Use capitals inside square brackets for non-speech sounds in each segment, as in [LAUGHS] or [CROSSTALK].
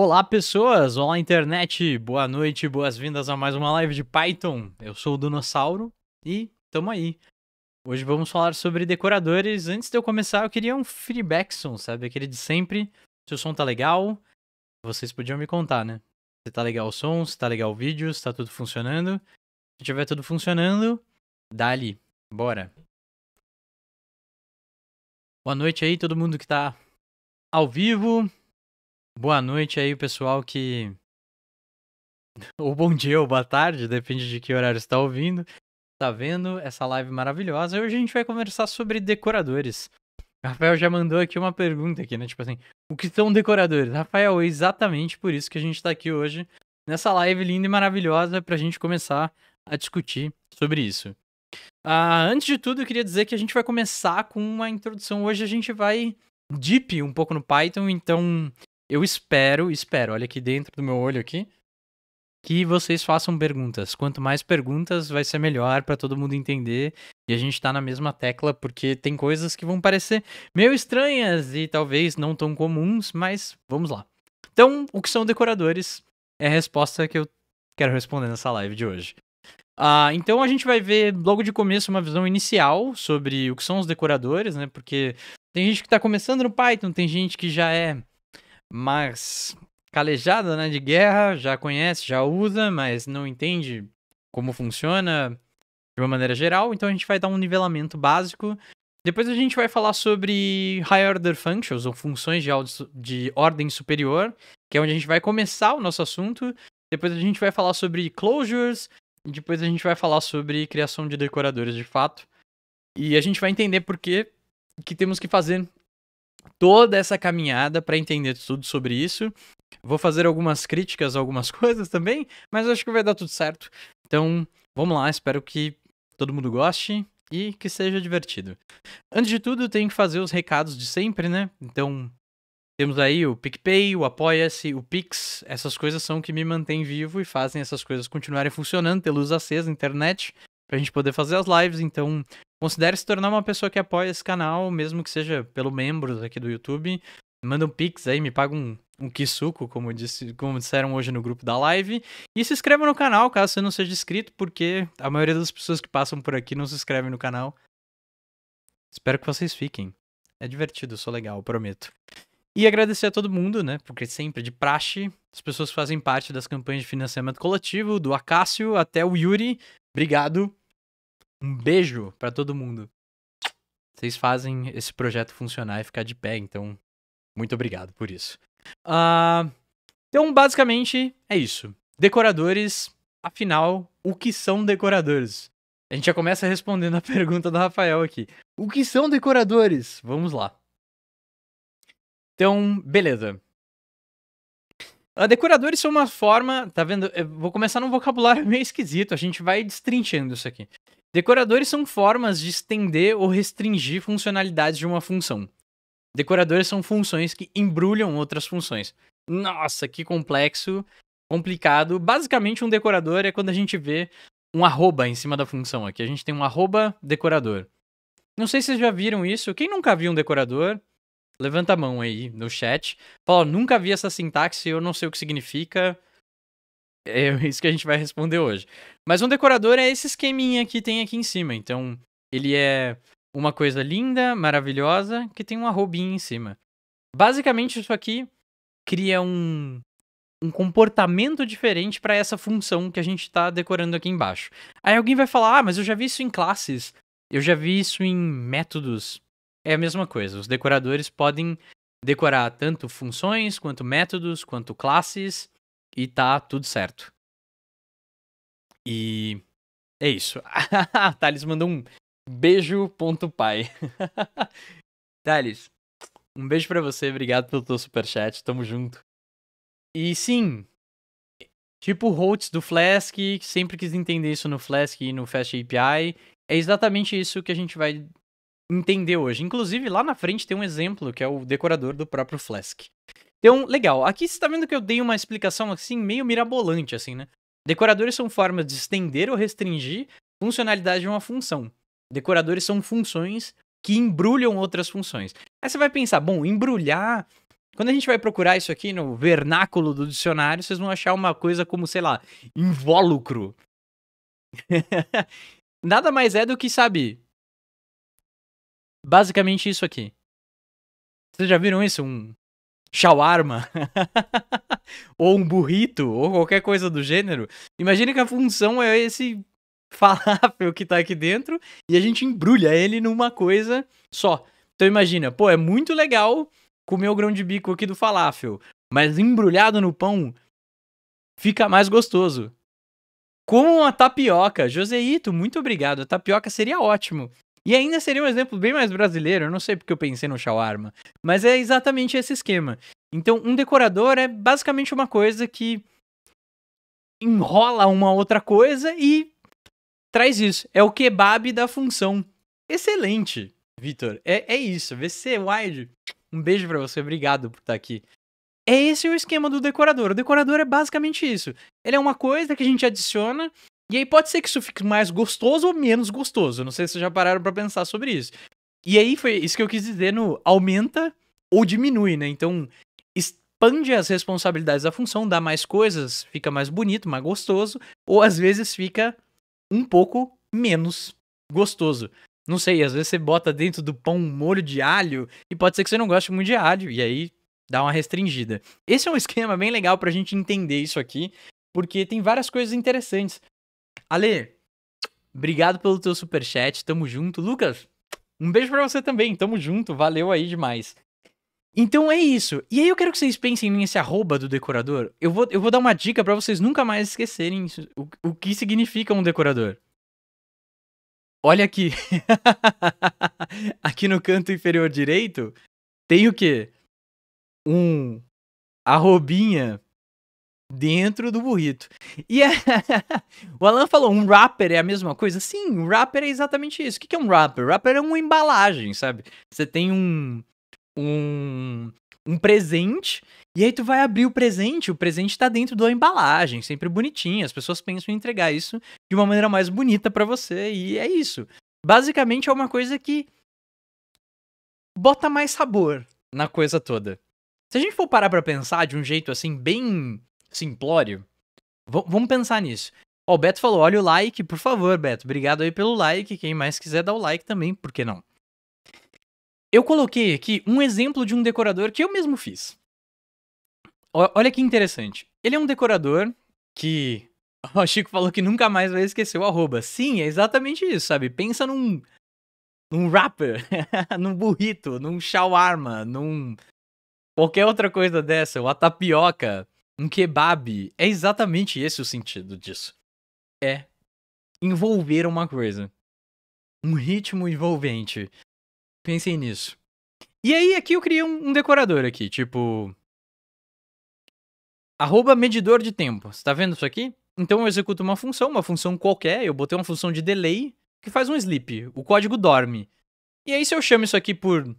Olá, pessoas! Olá, internet! Boa noite, boas-vindas a mais uma live de Python. Eu sou o Dinossauro e tamo aí. Hoje vamos falar sobre decoradores. Antes de eu começar, eu queria um feedback, sabe? Aquele de sempre. Se o som tá legal, vocês podiam me contar, né? Se tá legal o som, se tá legal o vídeo, se tá tudo funcionando. Se tiver tudo funcionando, dali, bora. Boa noite aí, todo mundo que tá ao vivo boa noite aí, pessoal que. [LAUGHS] Ou bom dia ou boa tarde, depende de que horário está ouvindo. Tá vendo essa live maravilhosa? Hoje a gente vai conversar sobre decoradores. Rafael já mandou aqui uma pergunta aqui, né? Tipo assim, o que são decoradores? Rafael, é exatamente por isso que a gente está aqui hoje, nessa live linda e maravilhosa, para a gente começar a discutir sobre isso. Ah, antes de tudo, eu queria dizer que a gente vai começar com uma introdução. Hoje a gente vai deep um pouco no Python, então eu espero, espero, olha aqui dentro do meu olho aqui, que vocês façam perguntas. Quanto mais perguntas, vai ser melhor para todo mundo entender. E a gente tá na mesma tecla porque tem coisas que vão parecer meio estranhas e talvez não tão comuns, mas vamos lá. Então, o que são decoradores é a resposta que eu quero responder nessa live de hoje. Ah, então a gente vai ver logo de começo uma visão inicial sobre o que são os decoradores, né? Porque tem gente que está começando no Python, tem gente que já é mais calejada né, de guerra, já conhece, já usa, mas não entende como funciona de uma maneira geral, então a gente vai dar um nivelamento básico. Depois a gente vai falar sobre high order functions, ou funções de, de ordem superior, que é onde a gente vai começar o nosso assunto. Depois a gente vai falar sobre closures, e depois a gente vai falar sobre criação de decoradores de fato. E a gente vai entender por que, que temos que fazer toda essa caminhada para entender tudo sobre isso. Vou fazer algumas críticas a algumas [LAUGHS] coisas também, mas acho que vai dar tudo certo. Então, vamos lá, espero que todo mundo goste e que seja divertido. Antes de tudo, tenho que fazer os recados de sempre, né? Então, temos aí o PicPay, o Apoia-se, o Pix, essas coisas são que me mantêm vivo e fazem essas coisas continuarem funcionando, ter luz acesa, internet, pra gente poder fazer as lives. Então, Considere se tornar uma pessoa que apoia esse canal, mesmo que seja pelo membros aqui do YouTube. Manda um pix aí, me paga um, um como, disse, como disseram hoje no grupo da live. E se inscreva no canal, caso você não seja inscrito, porque a maioria das pessoas que passam por aqui não se inscrevem no canal. Espero que vocês fiquem. É divertido, sou legal, prometo. E agradecer a todo mundo, né? Porque sempre de praxe, as pessoas fazem parte das campanhas de financiamento coletivo, do Acácio até o Yuri. Obrigado um beijo para todo mundo. Vocês fazem esse projeto funcionar e ficar de pé, então muito obrigado por isso. Uh, então, basicamente, é isso. Decoradores, afinal, o que são decoradores? A gente já começa respondendo a [LAUGHS] pergunta do Rafael aqui. O que são decoradores? Vamos lá. Então, beleza. Ah, decoradores são uma forma, tá vendo? Eu vou começar num vocabulário [LAUGHS] meio esquisito, a gente vai destrinchando isso aqui. Decoradores são formas de estender ou restringir funcionalidades de uma função. Decoradores são funções que embrulham outras funções. Nossa, que complexo, complicado. Basicamente, um decorador é quando a gente vê um arroba em cima da função. Aqui a gente tem um arroba decorador. Não sei se vocês já viram isso. Quem nunca viu um decorador, levanta a mão aí no chat. Fala, nunca vi essa sintaxe, eu não sei o que significa. É isso que a gente vai responder hoje. Mas um decorador é esse esqueminha que tem aqui em cima. Então, ele é uma coisa linda, maravilhosa, que tem uma roubinha em cima. Basicamente, isso aqui cria um, um comportamento diferente para essa função que a gente está decorando aqui embaixo. Aí alguém vai falar: ah, mas eu já vi isso em classes, eu já vi isso em métodos. É a mesma coisa. Os decoradores podem decorar tanto funções, quanto métodos, quanto classes e tá tudo certo. E é isso. [LAUGHS] Thales mandou um beijo ponto pai. [LAUGHS] Thales, um beijo para você, obrigado pelo teu superchat, tamo junto. E sim, tipo Holtz do Flask, sempre quis entender isso no Flask e no Fast API, é exatamente isso que a gente vai entender hoje. Inclusive, lá na frente tem um exemplo, que é o decorador do próprio Flask. Então, legal. Aqui você está vendo que eu dei uma explicação assim, meio mirabolante, assim, né? Decoradores são formas de estender ou restringir funcionalidade de uma função. Decoradores são funções que embrulham outras funções. Aí você vai pensar, bom, embrulhar. Quando a gente vai procurar isso aqui no vernáculo do dicionário, vocês vão achar uma coisa como, sei lá, invólucro. [LAUGHS] Nada mais é do que, sabe? Basicamente isso aqui. Vocês já viram isso? Um, shawarma, [LAUGHS] ou um burrito, ou qualquer coisa do gênero, imagine que a função é esse falafel que tá aqui dentro e a gente embrulha ele numa coisa só. Então imagina, pô, é muito legal comer o grão de bico aqui do falafel, mas embrulhado no pão fica mais gostoso. Com a tapioca, Joseito, muito obrigado. A tapioca seria ótimo. E ainda seria um exemplo bem mais brasileiro, eu não sei porque eu pensei no shawarma, mas é exatamente esse esquema. Então, um decorador é basicamente uma coisa que enrola uma outra coisa e traz isso. É o kebab da função. Excelente, Vitor. É, é isso. VC Wide, um beijo para você, obrigado por estar aqui. É esse o esquema do decorador. O decorador é basicamente isso. Ele é uma coisa que a gente adiciona e aí pode ser que isso fique mais gostoso ou menos gostoso. Não sei se vocês já pararam para pensar sobre isso. E aí foi isso que eu quis dizer no aumenta ou diminui, né? Então, expande as responsabilidades da função, dá mais coisas, fica mais bonito, mais gostoso, ou às vezes fica um pouco menos gostoso. Não sei, às vezes você bota dentro do pão um molho de alho e pode ser que você não goste muito de alho, e aí dá uma restringida. Esse é um [LAUGHS] esquema bem legal pra gente entender isso aqui, porque tem várias coisas interessantes. Ale, obrigado pelo teu super chat, tamo junto. Lucas, um beijo para você também, tamo junto, valeu aí demais. Então é isso. E aí eu quero que vocês pensem nesse arroba do decorador. Eu vou, eu vou dar uma dica para vocês nunca mais esquecerem isso, o, o que significa um decorador. Olha aqui. [LAUGHS] aqui no canto inferior direito tem o quê? Um arrobinha dentro do burrito. E é... [LAUGHS] o Alan falou, um wrapper é a mesma coisa? Sim, um wrapper é exatamente isso. O que é um wrapper? Wrapper é uma embalagem, sabe? Você tem um, um, um presente e aí tu vai abrir o presente, o presente tá dentro da embalagem, sempre bonitinho. As pessoas pensam em entregar isso de uma maneira mais bonita para você e é isso. Basicamente é uma coisa que bota mais sabor na coisa toda. Se a gente for parar para pensar de um jeito assim bem simplório? V vamos pensar nisso. Ó, o Beto falou: olha o like, por favor, Beto. Obrigado aí pelo like. Quem mais quiser dar o like também, por que não? Eu coloquei aqui um exemplo de um decorador que eu mesmo fiz. O olha que interessante. Ele é um decorador que. [LAUGHS] O Chico falou que nunca mais vai esquecer o arroba. Sim, é exatamente isso, sabe? Pensa num. num rapper, [LAUGHS] num burrito, num shawarma, num. qualquer outra coisa dessa, uma tapioca. Um kebab é exatamente esse o sentido disso. É envolver uma coisa. Um ritmo envolvente. Pensem nisso. E aí aqui eu criei um, um decorador aqui, tipo... Arroba medidor de tempo. Você tá vendo isso aqui? Então eu executo uma função, uma função qualquer, eu botei uma função de delay que faz um sleep. O código dorme. E aí se eu chamo isso aqui por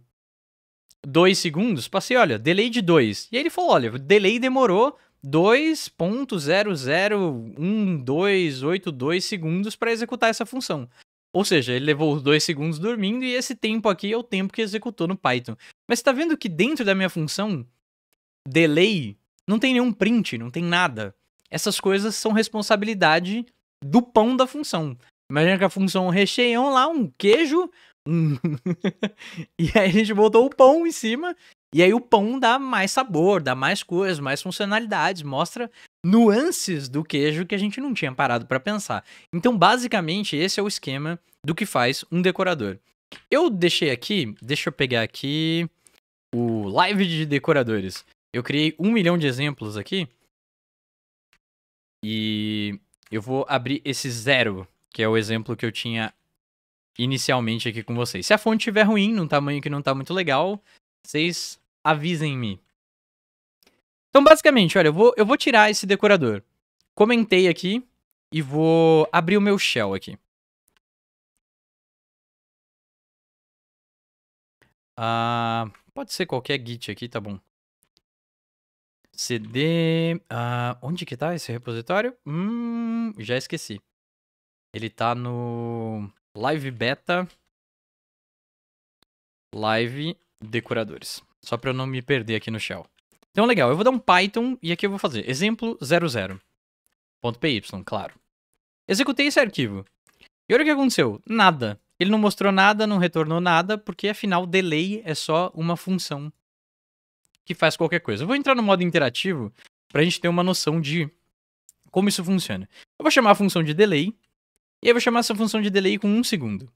dois segundos, passei, olha, delay de dois. E aí ele falou, olha, delay demorou 2.001282 segundos para executar essa função. Ou seja, ele levou dois segundos dormindo e esse tempo aqui é o tempo que executou no Python. Mas está vendo que dentro da minha função delay não tem nenhum print, não tem nada. Essas coisas são responsabilidade do pão da função. Imagina que a função recheiam lá, um queijo, [LAUGHS] e aí a gente botou o pão em cima e aí o pão dá mais sabor, dá mais coisas, mais funcionalidades, mostra nuances do queijo que a gente não tinha parado para pensar. Então, basicamente, esse é o esquema do que faz um decorador. Eu deixei aqui, deixa eu pegar aqui o live de decoradores. Eu criei um milhão de exemplos aqui. E eu vou abrir esse zero, que é o exemplo que eu tinha inicialmente aqui com vocês. Se a fonte estiver ruim, num tamanho que não está muito legal, vocês avisem-me. Então, basicamente, olha, eu vou, eu vou tirar esse decorador. Comentei aqui e vou abrir o meu shell aqui. Uh, pode ser qualquer git aqui, tá bom. CD... Uh, ah, onde que tá esse repositório? Hum, já esqueci. Ele tá no live beta live decoradores. Só para eu não me perder aqui no shell. Então, legal, eu vou dar um Python e aqui eu vou fazer exemplo 00.py, claro. Executei esse arquivo. E olha o que aconteceu. Nada. Ele não mostrou nada, não retornou nada, porque afinal delay é só uma função que faz qualquer coisa. Eu vou entrar no modo interativo para a gente ter uma noção de como isso funciona. Eu vou chamar a função de delay, e eu vou chamar essa função de delay com um segundo.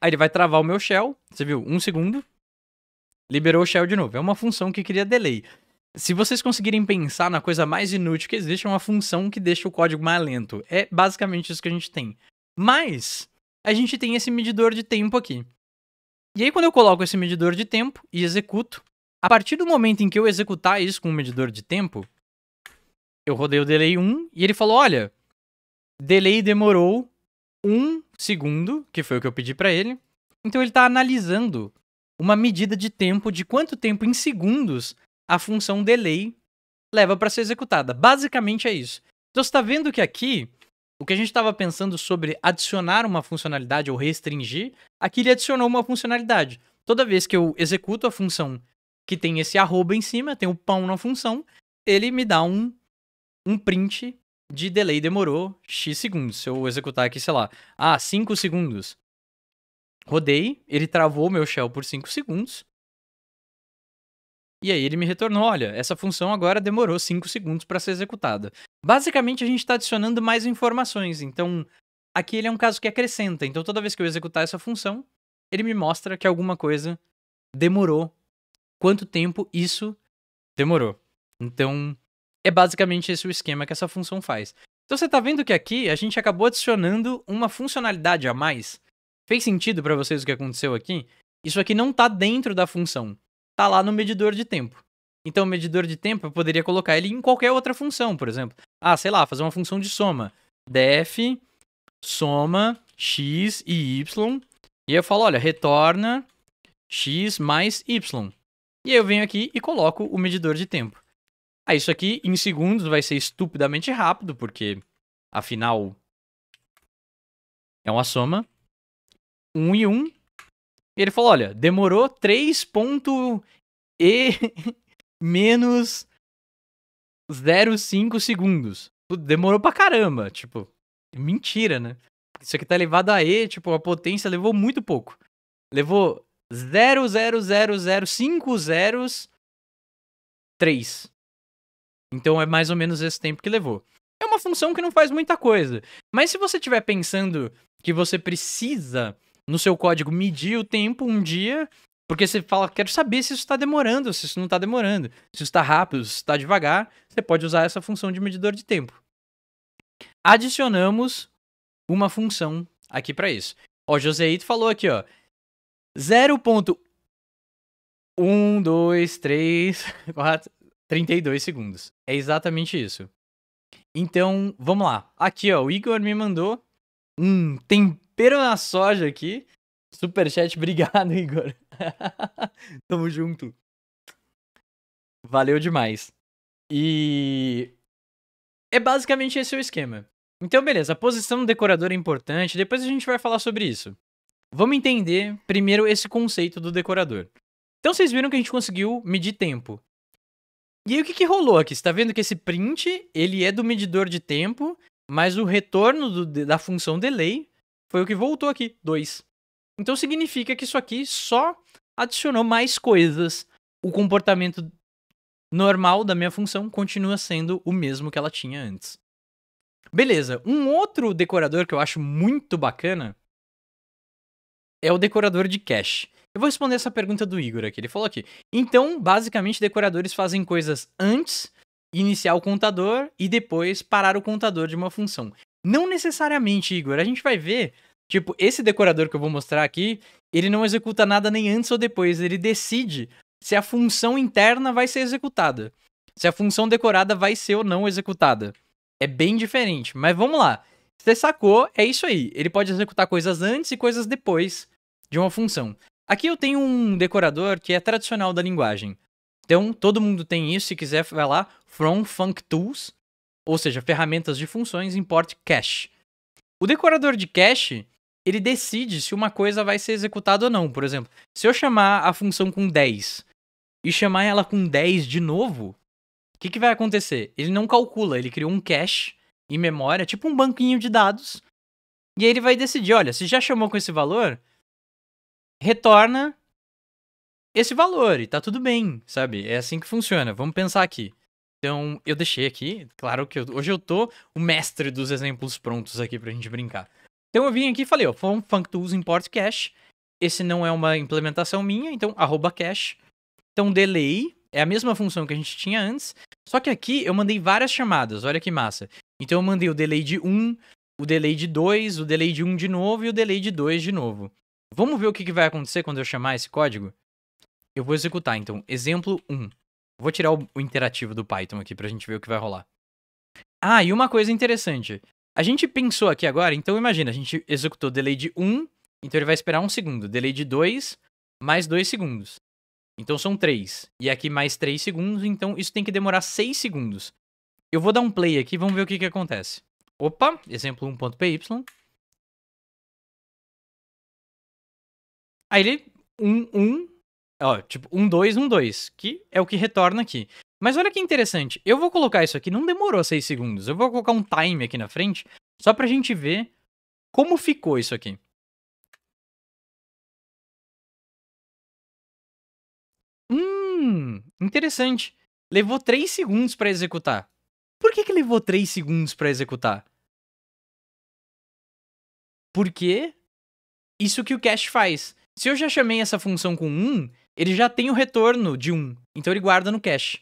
Aí ele vai travar o meu shell, você viu? Um segundo. Liberou o shell de novo. É uma função que cria delay. Se vocês conseguirem pensar na coisa mais inútil que existe, é uma função que deixa o código mais lento. É basicamente isso que a gente tem. Mas a gente tem esse medidor de tempo aqui. E aí, quando eu coloco esse medidor de tempo e executo, a partir do momento em que eu executar isso com o um medidor de tempo, eu rodei o delay 1 e ele falou: olha, delay demorou 1 segundo, que foi o que eu pedi para ele. Então ele está analisando uma medida de tempo de quanto tempo em segundos a função delay leva para ser executada. Basicamente é isso. Então você está vendo que aqui o que a gente estava pensando sobre adicionar uma funcionalidade ou restringir, aqui ele adicionou uma funcionalidade. Toda vez que eu executo a função que tem esse arroba em cima, tem o pão na função, ele me dá um, um print de delay demorou x segundos. Se eu executar aqui, sei lá, ah, 5 segundos, Rodei, ele travou meu shell por 5 segundos. E aí ele me retornou, olha, essa função agora demorou 5 segundos para ser executada. Basicamente a gente está adicionando mais informações, então aqui ele é um caso que acrescenta. Então toda vez que eu executar essa função, ele me mostra que alguma coisa demorou. Quanto tempo isso demorou. Então é basicamente esse o esquema que essa função faz. Então você está vendo que aqui a gente acabou adicionando uma funcionalidade a mais Fez sentido para vocês o que aconteceu aqui? Isso aqui não tá dentro da função, tá lá no medidor de tempo. Então, o medidor de tempo eu poderia colocar ele em qualquer outra função, por exemplo. Ah, sei lá, fazer uma função de soma. def soma x e y. E eu falo, olha, retorna x mais y. E aí eu venho aqui e coloco o medidor de tempo. Ah, isso aqui em segundos vai ser estupidamente rápido, porque afinal é uma soma. 1 e 1. E ele falou: olha, demorou 3 ponto e [LAUGHS] menos 0,5 segundos. Demorou pra caramba, tipo, mentira, né? Isso aqui tá elevado a E, tipo, a potência levou muito pouco. Levou 0,00050 zeros 3. Então é mais ou menos esse tempo que levou. É uma função que não faz muita coisa. Mas se você estiver pensando que você precisa no seu código medir o tempo um dia, porque você fala, quero saber se isso está demorando, se isso não está demorando, se isso está rápido, se está devagar, você pode usar essa função de medidor de tempo. Adicionamos uma função aqui para isso. o Joseito falou aqui, ó, 0.1, 2, 3, 4, 32 segundos. É exatamente isso. Então, vamos lá. Aqui, ó, o Igor me mandou um tempo tempero na soja aqui. Superchat, [LAUGHS] obrigado, Igor. [LAUGHS] Tamo junto. Valeu demais. E é basicamente esse o esquema. Então, beleza, a posição do decorador é importante, depois a gente vai falar sobre isso. Vamos entender primeiro esse conceito do decorador. Então, vocês viram que a gente conseguiu medir tempo. E aí, o que, que rolou aqui? Você está vendo que esse print ele é do medidor de tempo, mas o retorno do, da função delay foi o que voltou aqui, 2. Então significa que isso aqui só adicionou mais coisas. O comportamento normal da minha função continua sendo o mesmo que ela tinha antes. Beleza, um outro decorador que eu acho muito bacana é o decorador de cache. Eu vou responder essa pergunta do Igor aqui. Ele falou aqui. Então, basicamente, decoradores fazem coisas antes, iniciar o contador e depois parar o contador de uma função. Não necessariamente, Igor. A gente vai ver. Tipo, esse decorador que eu vou mostrar aqui, ele não executa nada nem antes ou depois. Ele decide se a função interna vai ser executada. Se a função decorada vai ser ou não executada. É bem diferente, mas vamos lá. Você sacou, é isso aí. Ele pode executar coisas antes e coisas depois de uma função. Aqui eu tenho um decorador que é tradicional da linguagem. Então, todo mundo tem isso, se quiser vai lá, from functools. tools, ou seja, ferramentas de funções import cache. O decorador de cache, ele decide se uma coisa vai ser executada ou não. Por exemplo, se eu chamar a função com 10 e chamar ela com 10 de novo, o que, que vai acontecer? Ele não calcula, ele criou um cache em memória, tipo um banquinho de dados, e aí ele vai decidir, olha, se já chamou com esse valor, retorna esse valor e tá tudo bem, sabe? É assim que funciona. Vamos pensar aqui. Então, eu deixei aqui, claro que eu, hoje eu tô o mestre dos exemplos prontos aqui pra gente brincar. Então eu vim aqui e falei, ó, from Funk import cache. Esse não é uma implementação minha, então arroba cache. Então delay é a mesma função que a gente tinha antes, só que aqui eu mandei várias chamadas, olha que massa. Então eu mandei o delay de 1, o delay de 2, o delay de 1 de novo e o delay de 2 de novo. Vamos ver o que vai acontecer quando eu chamar esse código? Eu vou executar, então, exemplo 1. Vou tirar o, o interativo do Python aqui pra gente ver o que vai rolar. Ah, e uma coisa interessante. A gente pensou aqui agora, então imagina, a gente executou delay de 1, então ele vai esperar um segundo. Delay de 2, mais 2 segundos. Então são 3. E aqui mais 3 segundos, então isso tem que demorar 6 segundos. Eu vou dar um play aqui, vamos ver o que, que acontece. Opa, exemplo 1.py. Aí ele, 1, 1, Ó, tipo, um, dois, um, dois, que é o que retorna aqui. Mas olha que interessante, eu vou colocar isso aqui, não demorou 6 segundos, eu vou colocar um time aqui na frente, só pra gente ver como ficou isso aqui. Hum, interessante. Levou 3 segundos para executar. Por que, que levou 3 segundos para executar? Porque isso que o cache faz. Se eu já chamei essa função com 1, ele já tem o retorno de um, então ele guarda no cache.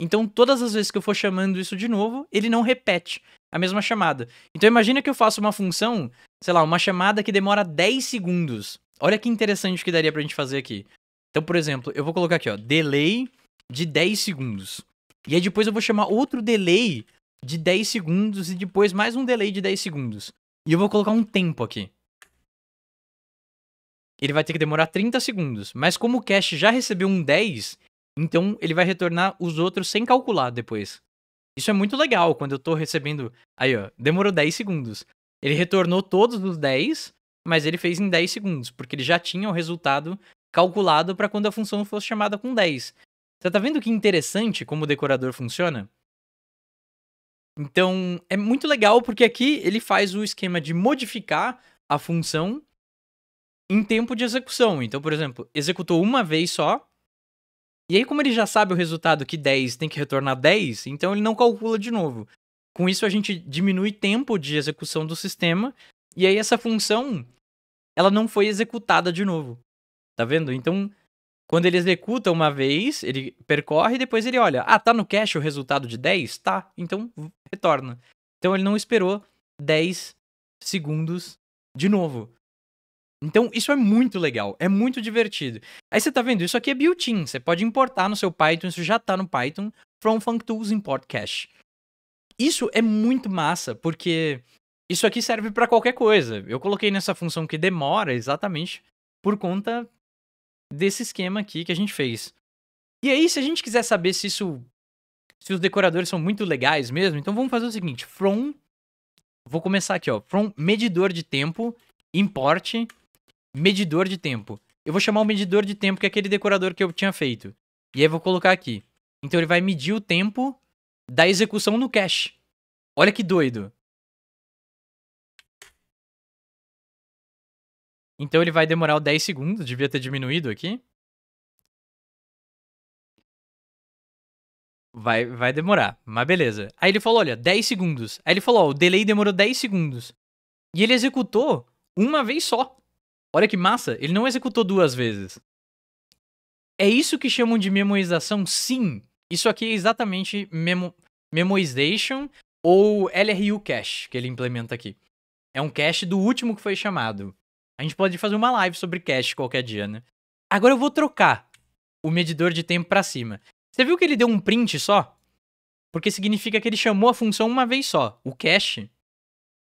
Então, todas as vezes que eu for chamando isso de novo, ele não repete a mesma chamada. Então, imagina que eu faço uma função, sei lá, uma chamada que demora 10 segundos. Olha que interessante que daria pra gente fazer aqui. Então, por exemplo, eu vou colocar aqui, ó, delay de 10 segundos. E aí depois eu vou chamar outro delay de 10 segundos e depois mais um delay de 10 segundos. E eu vou colocar um tempo aqui ele vai ter que demorar 30 segundos. Mas como o cache já recebeu um 10, então ele vai retornar os outros sem calcular depois. Isso é muito legal quando eu tô recebendo. Aí, ó, demorou 10 segundos. Ele retornou todos os 10, mas ele fez em 10 segundos, porque ele já tinha o resultado calculado para quando a função fosse chamada com 10. Você tá vendo que interessante como o decorador funciona? Então, é muito legal porque aqui ele faz o esquema de modificar a função em tempo de execução. Então, por exemplo, executou uma vez só. E aí, como ele já sabe o resultado que 10 tem que retornar 10, então ele não calcula de novo. Com isso, a gente diminui tempo de execução do sistema. E aí, essa função, ela não foi executada de novo. Tá vendo? Então, quando ele executa uma vez, ele percorre e depois ele olha. Ah, tá no cache o resultado de 10? Tá. Então, retorna. Então, ele não esperou 10 segundos de novo. Então, isso é muito legal, é muito divertido. Aí você tá vendo, isso aqui é built-in, você pode importar no seu Python, isso já tá no Python, from functools import cache. Isso é muito massa, porque isso aqui serve para qualquer coisa. Eu coloquei nessa função que demora exatamente por conta desse esquema aqui que a gente fez. E aí, se a gente quiser saber se isso se os decoradores são muito legais mesmo, então vamos fazer o seguinte, from vou começar aqui, ó, from medidor de tempo import medidor de tempo. Eu vou chamar o medidor de tempo, que é aquele decorador que eu tinha feito. E aí eu vou colocar aqui. Então ele vai medir o tempo da execução no cache. Olha que doido. Então ele vai demorar 10 segundos, devia ter diminuído aqui. Vai, vai demorar, mas beleza. Aí ele falou, olha, 10 segundos. Aí ele falou, ó, o delay demorou 10 segundos. E ele executou uma vez só. Olha que massa, ele não executou duas vezes. É isso que chamam de memorização? Sim. Isso aqui é exatamente memo memoization ou LRU cache que ele implementa aqui. É um cache do último que foi chamado. A gente pode fazer uma live sobre cache qualquer dia, né? Agora eu vou trocar o medidor de tempo para cima. Você viu que ele deu um print só? Porque significa que ele chamou a função uma vez só. O cache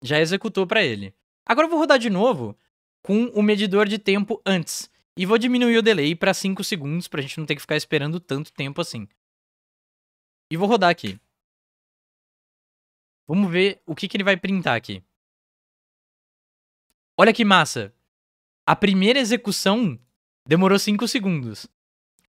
já executou para ele. Agora eu vou rodar de novo com o medidor de tempo antes. E vou diminuir o delay para 5 segundos, para a gente não ter que ficar esperando tanto tempo assim. E vou rodar aqui. Vamos ver o que, que ele vai printar aqui. Olha que massa! A primeira execução demorou 5 segundos.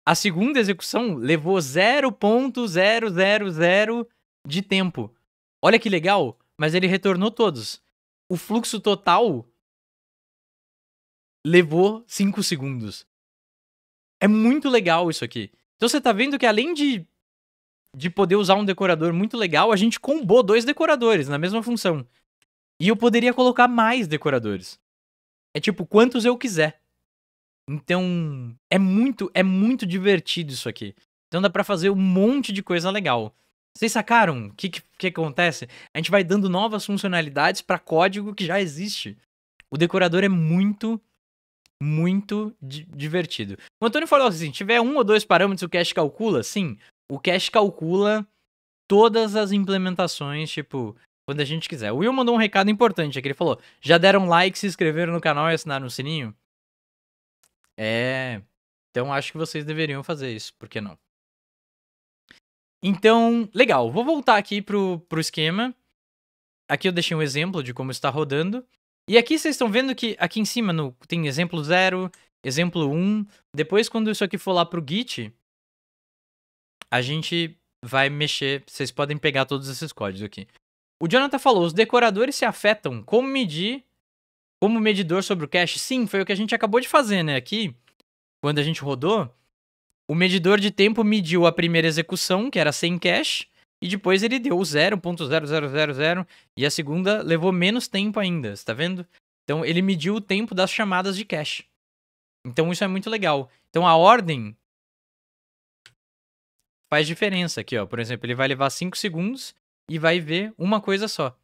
A segunda execução levou 0.000 de tempo. Olha que legal, mas ele retornou todos. O fluxo total levou 5 segundos. É muito legal isso aqui. Então você tá vendo que além de, de poder usar um decorador muito legal, a gente combou dois decoradores na mesma função. E eu poderia colocar mais decoradores. É tipo, quantos eu quiser. Então, é muito, é muito divertido isso aqui. Então dá para fazer um monte de coisa legal. Vocês sacaram o que, que, que, acontece? A gente vai dando novas funcionalidades para código que já existe. O decorador é muito, muito divertido. O Antônio falou assim: tiver um ou dois parâmetros, o cache calcula? Sim, o cache calcula todas as implementações, tipo, quando a gente quiser. O Will mandou um recado importante aqui: é ele falou, já deram like, se inscreveram no canal e assinaram o sininho? É. Então acho que vocês deveriam fazer isso, por que não? Então, legal, vou voltar aqui pro, pro esquema. Aqui eu deixei um exemplo de como está rodando. E aqui vocês estão vendo que aqui em cima no, tem exemplo 0, exemplo 1. Um. Depois, quando isso aqui for lá para o Git, a gente vai mexer. Vocês podem pegar todos esses códigos aqui. O Jonathan falou: os decoradores se afetam como medir, como medidor sobre o cache? Sim, foi o que a gente acabou de fazer, né? Aqui, quando a gente rodou, o medidor de tempo mediu a primeira execução, que era sem cache, e depois ele deu 0.0000 e a segunda levou menos tempo ainda, está vendo? Então ele mediu o tempo das chamadas de cache. Então isso é muito legal. Então a ordem faz diferença aqui, ó. Por exemplo, ele vai levar 5 segundos e vai ver uma coisa só.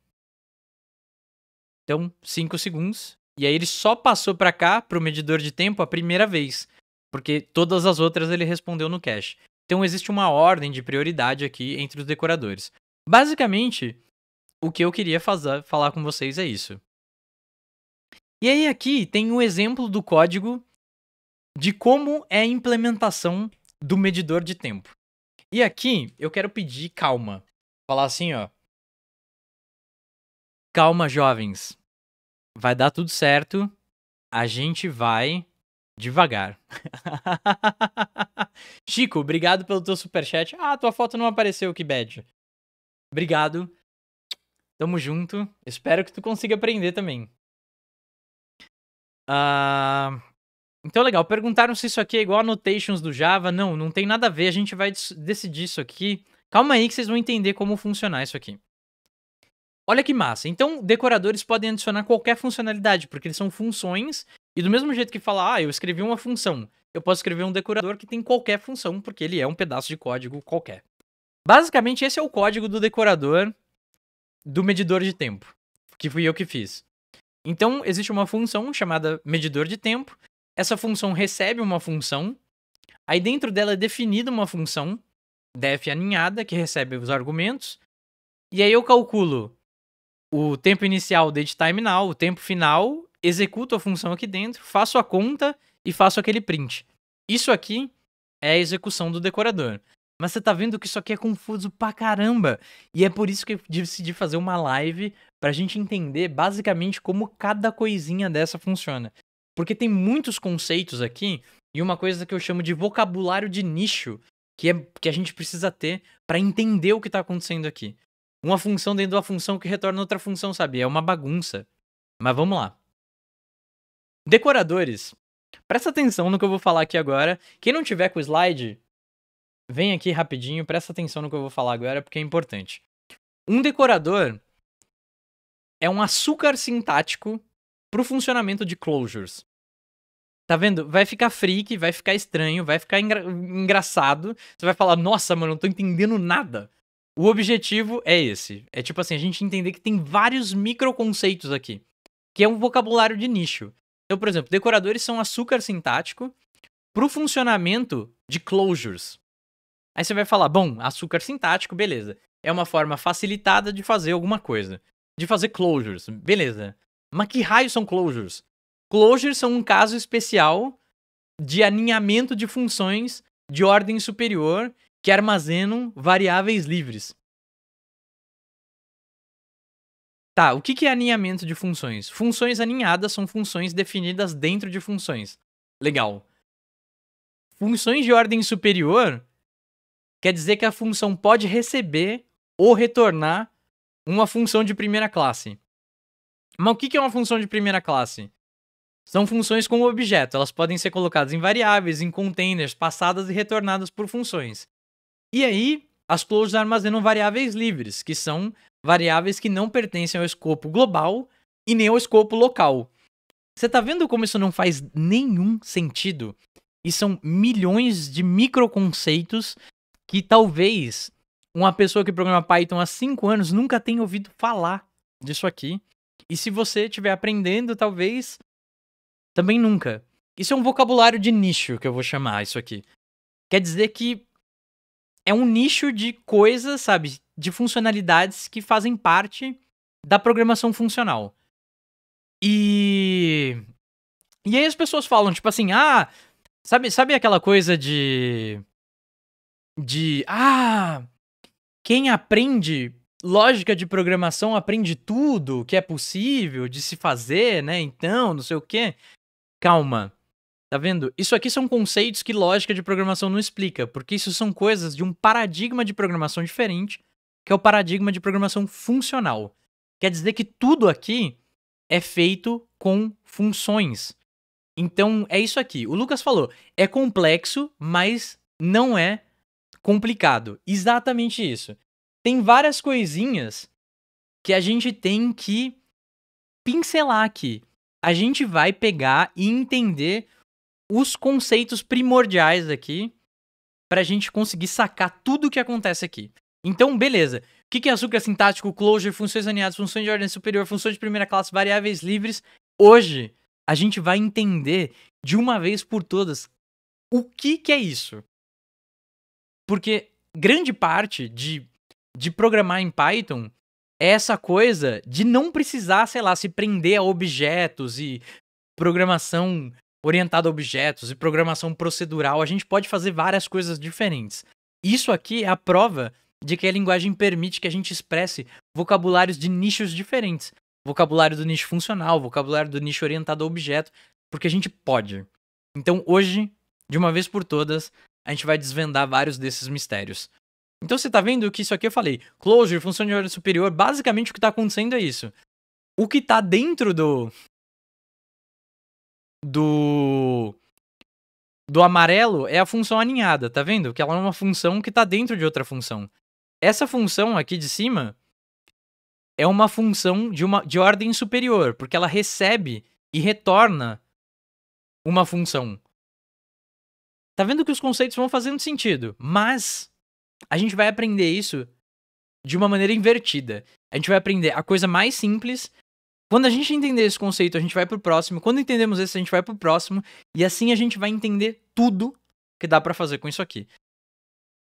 Então, 5 segundos. E aí ele só passou para cá, para o medidor de tempo, a primeira vez. Porque todas as outras ele respondeu no cache. Então existe uma ordem de prioridade aqui entre os decoradores. Basicamente, o que eu queria fazer, falar com vocês é isso. E aí aqui tem um exemplo do código de como é a implementação do medidor de tempo. E aqui eu quero pedir calma. Falar assim, ó. Calma, jovens. Vai dar tudo certo. A gente vai devagar. [LAUGHS] Chico, obrigado pelo teu superchat. Ah, tua foto não apareceu, que bad. Obrigado. Tamo junto. Espero que tu consiga aprender também. Uh... Então, legal. Perguntaram se isso aqui é igual a Notations do Java. Não, não tem nada a ver. A gente vai decidir isso aqui. Calma aí que vocês vão entender como funcionar isso aqui. Olha que massa. Então, decoradores podem adicionar qualquer funcionalidade, porque eles são funções e do mesmo jeito que falar, ah, eu escrevi uma função, eu posso escrever um decorador que tem qualquer função, porque ele é um pedaço de código qualquer. Basicamente, esse é o código do decorador do medidor de tempo, que fui eu que fiz. Então, existe uma função chamada medidor de tempo. Essa função recebe uma função. Aí, dentro dela é definida uma função, def aninhada, que recebe os argumentos. E aí, eu calculo o tempo inicial, date time now, o tempo final executo a função aqui dentro, faço a conta e faço aquele print. Isso aqui é a execução do decorador. Mas você tá vendo que isso aqui é confuso pra caramba. E é por isso que eu decidi fazer uma live pra gente entender basicamente como cada coisinha dessa funciona. Porque tem muitos conceitos aqui e uma coisa que eu chamo de vocabulário de nicho, que é que a gente precisa ter para entender o que tá acontecendo aqui. Uma função dentro da função que retorna outra função, sabe? É uma bagunça. Mas vamos lá. Decoradores. Presta atenção no que eu vou falar aqui agora. Quem não tiver com o slide, vem aqui rapidinho, presta atenção no que eu vou falar agora, porque é importante. Um decorador é um açúcar sintático para o funcionamento de closures. Tá vendo? Vai ficar freak, vai ficar estranho, vai ficar engra engraçado. Você vai falar, nossa, mano, não tô entendendo nada. O objetivo é esse. É tipo assim, a gente entender que tem vários microconceitos aqui. Que é um vocabulário de nicho. Então, por exemplo, decoradores são açúcar sintático para o funcionamento de closures. Aí você vai falar, bom, açúcar sintático, beleza. É uma forma facilitada de fazer alguma coisa. De fazer closures, beleza. Mas que raios são closures? Closures são um caso especial de alinhamento de funções de ordem superior que armazenam variáveis livres. Tá, o que, que é alinhamento de funções? Funções alinhadas são funções definidas dentro de funções. Legal. Funções de ordem superior quer dizer que a função pode receber ou retornar uma função de primeira classe. Mas o que é uma função de primeira classe? São funções como objeto, elas podem ser colocadas em variáveis, em containers, passadas e retornadas por funções. E aí, as closes armazenam variáveis livres, que são variáveis que não pertencem ao escopo global e nem ao escopo local. Você está vendo como isso não faz nenhum sentido? E são milhões de microconceitos que talvez uma pessoa que programa Python há cinco anos nunca tenha ouvido falar disso aqui. E se você estiver aprendendo, talvez também nunca. Isso é um vocabulário de nicho que eu vou chamar isso aqui. Quer dizer que é um nicho de coisas, sabe? de funcionalidades que fazem parte da programação funcional. E. E aí as pessoas falam, tipo assim, ah, sabe, sabe aquela coisa de. De. Ah! Quem aprende lógica de programação aprende tudo que é possível de se fazer, né? Então, não sei o quê. Calma. Tá vendo? Isso aqui são conceitos que lógica de programação não explica, porque isso são coisas de um paradigma de programação diferente que é o paradigma de programação funcional. Quer dizer que tudo aqui é feito com funções. Então é isso aqui. O Lucas falou: é complexo, mas não é complicado. Exatamente isso. Tem várias coisinhas que a gente tem que pincelar aqui. A gente vai pegar e entender os conceitos primordiais aqui para a gente conseguir sacar tudo o que acontece aqui. Então, beleza. O que é açúcar sintático, closure, funções alinhadas, funções de ordem superior, funções de primeira classe, variáveis livres? Hoje, a gente vai entender de uma vez por todas o que, é isso. Porque grande parte de, de programar em Python é essa coisa de não precisar, sei lá, se prender a objetos e programação orientada a objetos e programação procedural. A gente pode fazer várias coisas diferentes. Isso aqui é a prova de que a linguagem permite que a gente expresse vocabulários de nichos diferentes. Vocabulário do nicho funcional, vocabulário do nicho orientado a objeto, porque a gente pode. Então hoje, de uma vez por todas, a gente vai desvendar vários desses mistérios. Então você está vendo que isso aqui eu falei, closure, função de ordem superior, basicamente o que está acontecendo é isso. O que está dentro do do do amarelo é a função aninhada, tá vendo? Que ela é uma função que está dentro de outra função essa função aqui de cima é uma função de, uma, de ordem superior, porque ela recebe e retorna uma função. Tá vendo que os conceitos vão fazendo sentido, mas a gente vai aprender isso de uma maneira invertida. A gente vai aprender a coisa mais simples. Quando a gente entender esse conceito, a gente vai pro próximo. Quando entendemos esse, a gente vai pro próximo. E assim a gente vai entender tudo que dá para fazer com isso aqui.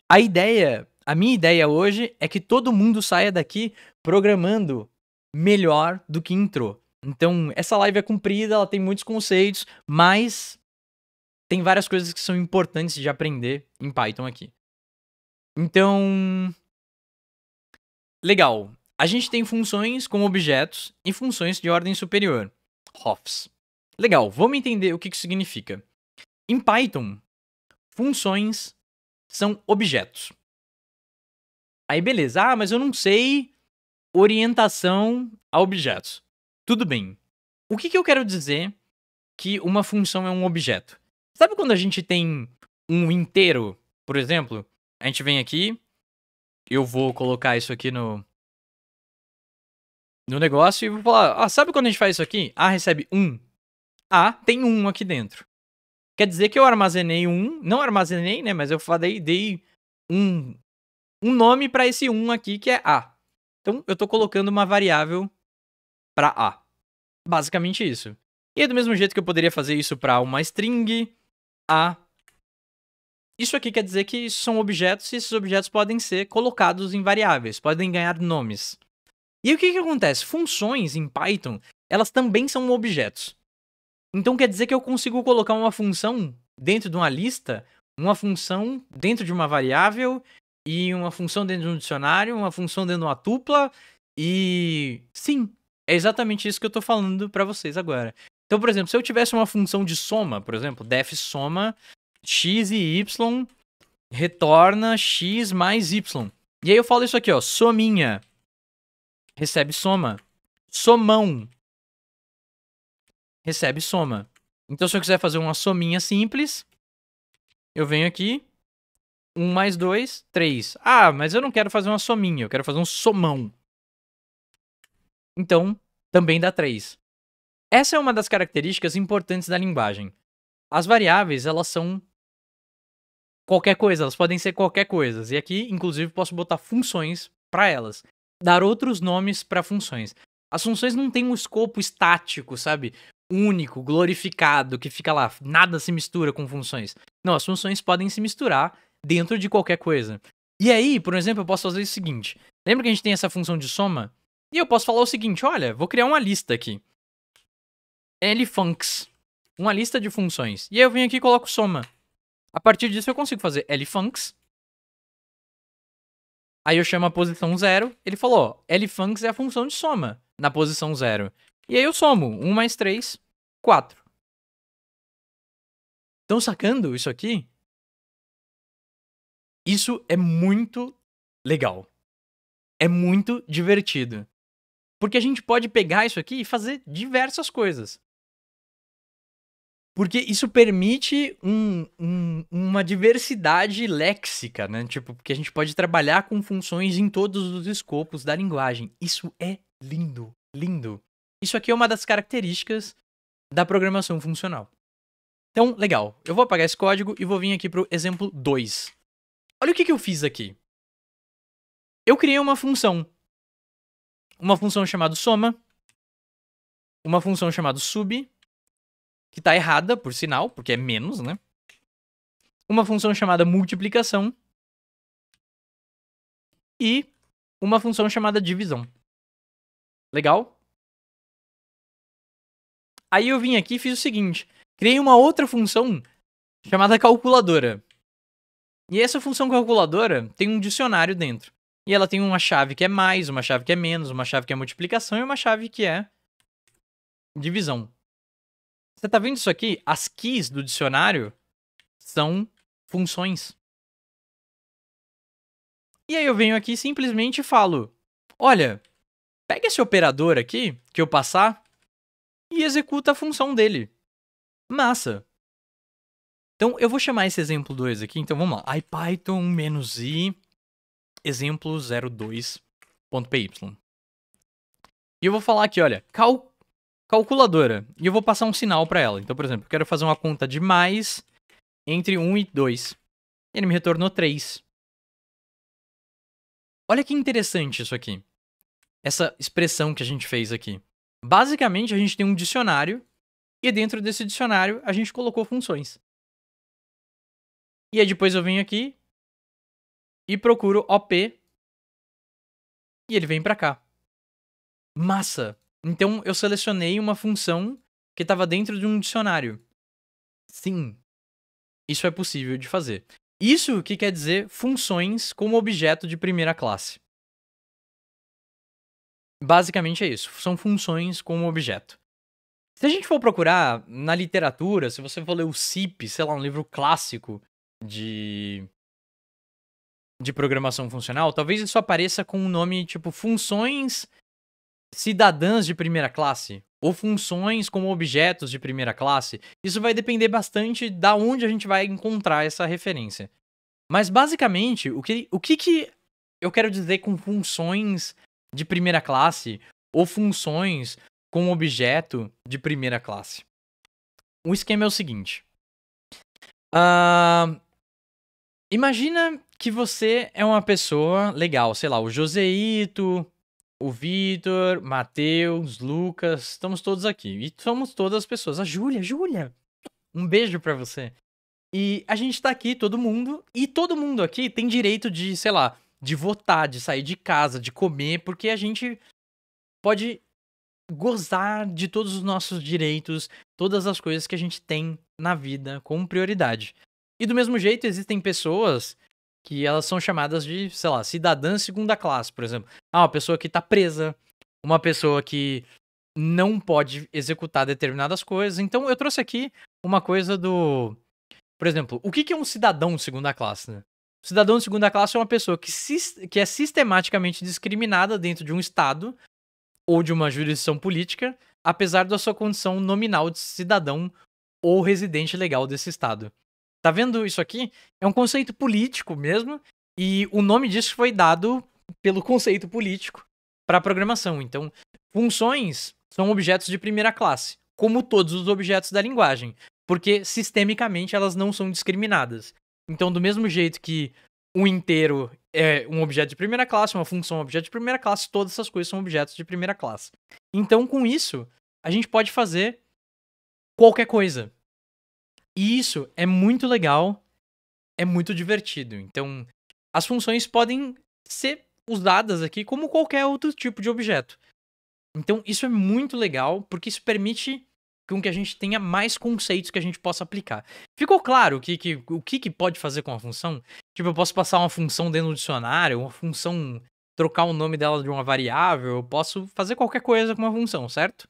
A ideia a minha ideia hoje é que todo mundo saia daqui programando melhor do que entrou. Então, essa live é comprida, ela tem muitos conceitos, mas tem várias coisas que são importantes de aprender em Python aqui. Então, legal. A gente tem funções como objetos e funções de ordem superior, HOFs. Legal, vamos entender o que isso significa. Em Python, funções são objetos. Aí beleza, ah, mas eu não sei orientação a objetos. Tudo bem. O que, que eu quero dizer que uma função é um objeto? Sabe quando a gente tem um inteiro, por exemplo? A gente vem aqui, eu vou colocar isso aqui no no negócio e vou falar, ah, sabe quando a gente faz isso aqui? A ah, recebe 1. Um. A ah, tem 1 um aqui dentro. Quer dizer que eu armazenei um, não armazenei, né, mas eu falei, dei um um nome para esse 1 aqui que é A. Então eu estou colocando uma variável para A. Basicamente isso. E é do mesmo jeito que eu poderia fazer isso para uma string, A. Isso aqui quer dizer que são objetos e esses objetos podem ser colocados em variáveis, podem ganhar nomes. E o que, que acontece? Funções em Python, elas também são objetos. Então quer dizer que eu consigo colocar uma função dentro de uma lista, uma função dentro de uma variável e uma função dentro de um dicionário, uma função dentro de uma tupla e sim, é exatamente isso que eu tô falando para vocês agora. Então, por exemplo, se eu tivesse uma função de soma, por exemplo, def soma x e y retorna x mais y. E aí eu falo isso aqui, ó, sominha recebe soma, somão recebe soma. Então, se eu quiser fazer uma sominha simples, eu venho aqui, 1 mais 2, 3. Ah, mas eu não quero fazer uma sominha, eu quero fazer um somão. Então, também dá 3. Essa é uma das características importantes da linguagem. As variáveis, elas são qualquer coisa, elas podem ser qualquer coisa. E aqui, inclusive, posso botar funções para elas, dar outros nomes para funções. As funções não têm um escopo estático, sabe? Único, glorificado, que fica lá, nada se mistura com funções. Não, as funções podem se misturar dentro de qualquer coisa. E aí, por exemplo, eu posso fazer o seguinte. Lembra que a gente tem essa função de soma? E eu posso falar o seguinte, olha, vou criar uma lista aqui. Lfunks. Uma lista de funções. E aí eu venho aqui e coloco soma. A partir disso eu consigo fazer Lfunks. Aí eu chamo a posição 0. Ele falou, l é a função de soma na posição 0. E aí eu somo 1 mais 3, 4. Estão sacando isso aqui? Isso é muito legal. É muito divertido. Porque a gente pode pegar isso aqui e fazer diversas coisas. Porque isso permite um, um, uma diversidade léxica, né? Tipo, porque a gente pode trabalhar com funções em todos os escopos da linguagem. Isso é lindo, lindo. Isso aqui é uma das características da programação funcional. Então, legal. Eu vou apagar esse código e vou vir aqui para o exemplo 2. Olha o que, que eu fiz aqui. Eu criei uma função. Uma função chamada soma. Uma função chamada sub. Que tá errada, por sinal, porque é menos, né? Uma função chamada multiplicação. E uma função chamada divisão. Legal? Aí eu vim aqui e fiz o seguinte: criei uma outra função chamada calculadora. E essa função calculadora tem um dicionário dentro. E ela tem uma chave que é mais, uma chave que é menos, uma chave que é multiplicação e uma chave que é divisão. Você está vendo isso aqui? As keys do dicionário são funções. E aí eu venho aqui e simplesmente falo: olha, pega esse operador aqui que eu passar e executa a função dele. Massa. Então, eu vou chamar esse exemplo 2 aqui. Então, vamos lá. IPython menos i, exemplo 02.py. E eu vou falar aqui, olha, cal calculadora. E eu vou passar um sinal para ela. Então, por exemplo, eu quero fazer uma conta de mais entre 1 e 2. Ele me retornou 3. Olha que interessante isso aqui. Essa expressão que a gente fez aqui. Basicamente, a gente tem um dicionário e dentro desse dicionário a gente colocou funções. E aí depois eu venho aqui e procuro OP. E ele vem pra cá. Massa! Então eu selecionei uma função que estava dentro de um dicionário. Sim, isso é possível de fazer. Isso que quer dizer funções como objeto de primeira classe. Basicamente é isso. São funções como objeto. Se a gente for procurar na literatura, se você for ler o CIP, sei lá, um livro clássico, de de programação funcional, talvez isso apareça com um nome tipo funções cidadãs de primeira classe ou funções como objetos de primeira classe. Isso vai depender bastante da onde a gente vai encontrar essa referência. Mas basicamente, o que o que, que eu quero dizer com funções de primeira classe ou funções com objeto de primeira classe? O esquema é o seguinte. Uh, Imagina que você é uma pessoa legal, sei lá, o Joseito, o Vitor, Matheus, Lucas, estamos todos aqui. E somos todas as pessoas. A Júlia, Júlia, um beijo para você. E a gente tá aqui, todo mundo, e todo mundo aqui tem direito de, sei lá, de votar, de sair de casa, de comer, porque a gente pode gozar de todos os nossos direitos, todas as coisas que a gente tem na vida como prioridade. E do mesmo jeito, existem pessoas que elas são chamadas de, sei lá, cidadã segunda classe, por exemplo. Ah, uma pessoa que tá presa, uma pessoa que não pode executar determinadas coisas. Então eu trouxe aqui uma coisa do. Por exemplo, o que, é um cidadão segunda classe? Né? Cidadão de segunda classe é uma pessoa que, que é sistematicamente discriminada dentro de um Estado ou de uma jurisdição política, apesar da sua condição nominal de cidadão ou residente legal desse Estado. Tá vendo isso aqui? É um conceito político mesmo, e o nome disso foi dado pelo conceito político para programação. Então, funções são objetos de primeira classe, como todos os objetos da linguagem, porque sistemicamente elas não são discriminadas. Então, do mesmo jeito que o inteiro é um objeto de primeira classe, uma função é um objeto de primeira classe, todas essas coisas são objetos de primeira classe. Então, com isso, a gente pode fazer qualquer coisa. E isso é muito legal, é muito divertido. Então, as funções podem ser usadas aqui como qualquer outro tipo de objeto. Então, isso é muito legal, porque isso permite com que a gente tenha mais conceitos que a gente possa aplicar. Ficou claro que, que, o que, que pode fazer com a função? Tipo, eu posso passar uma função dentro do dicionário, uma função trocar o nome dela de uma variável, eu posso fazer qualquer coisa com uma função, certo?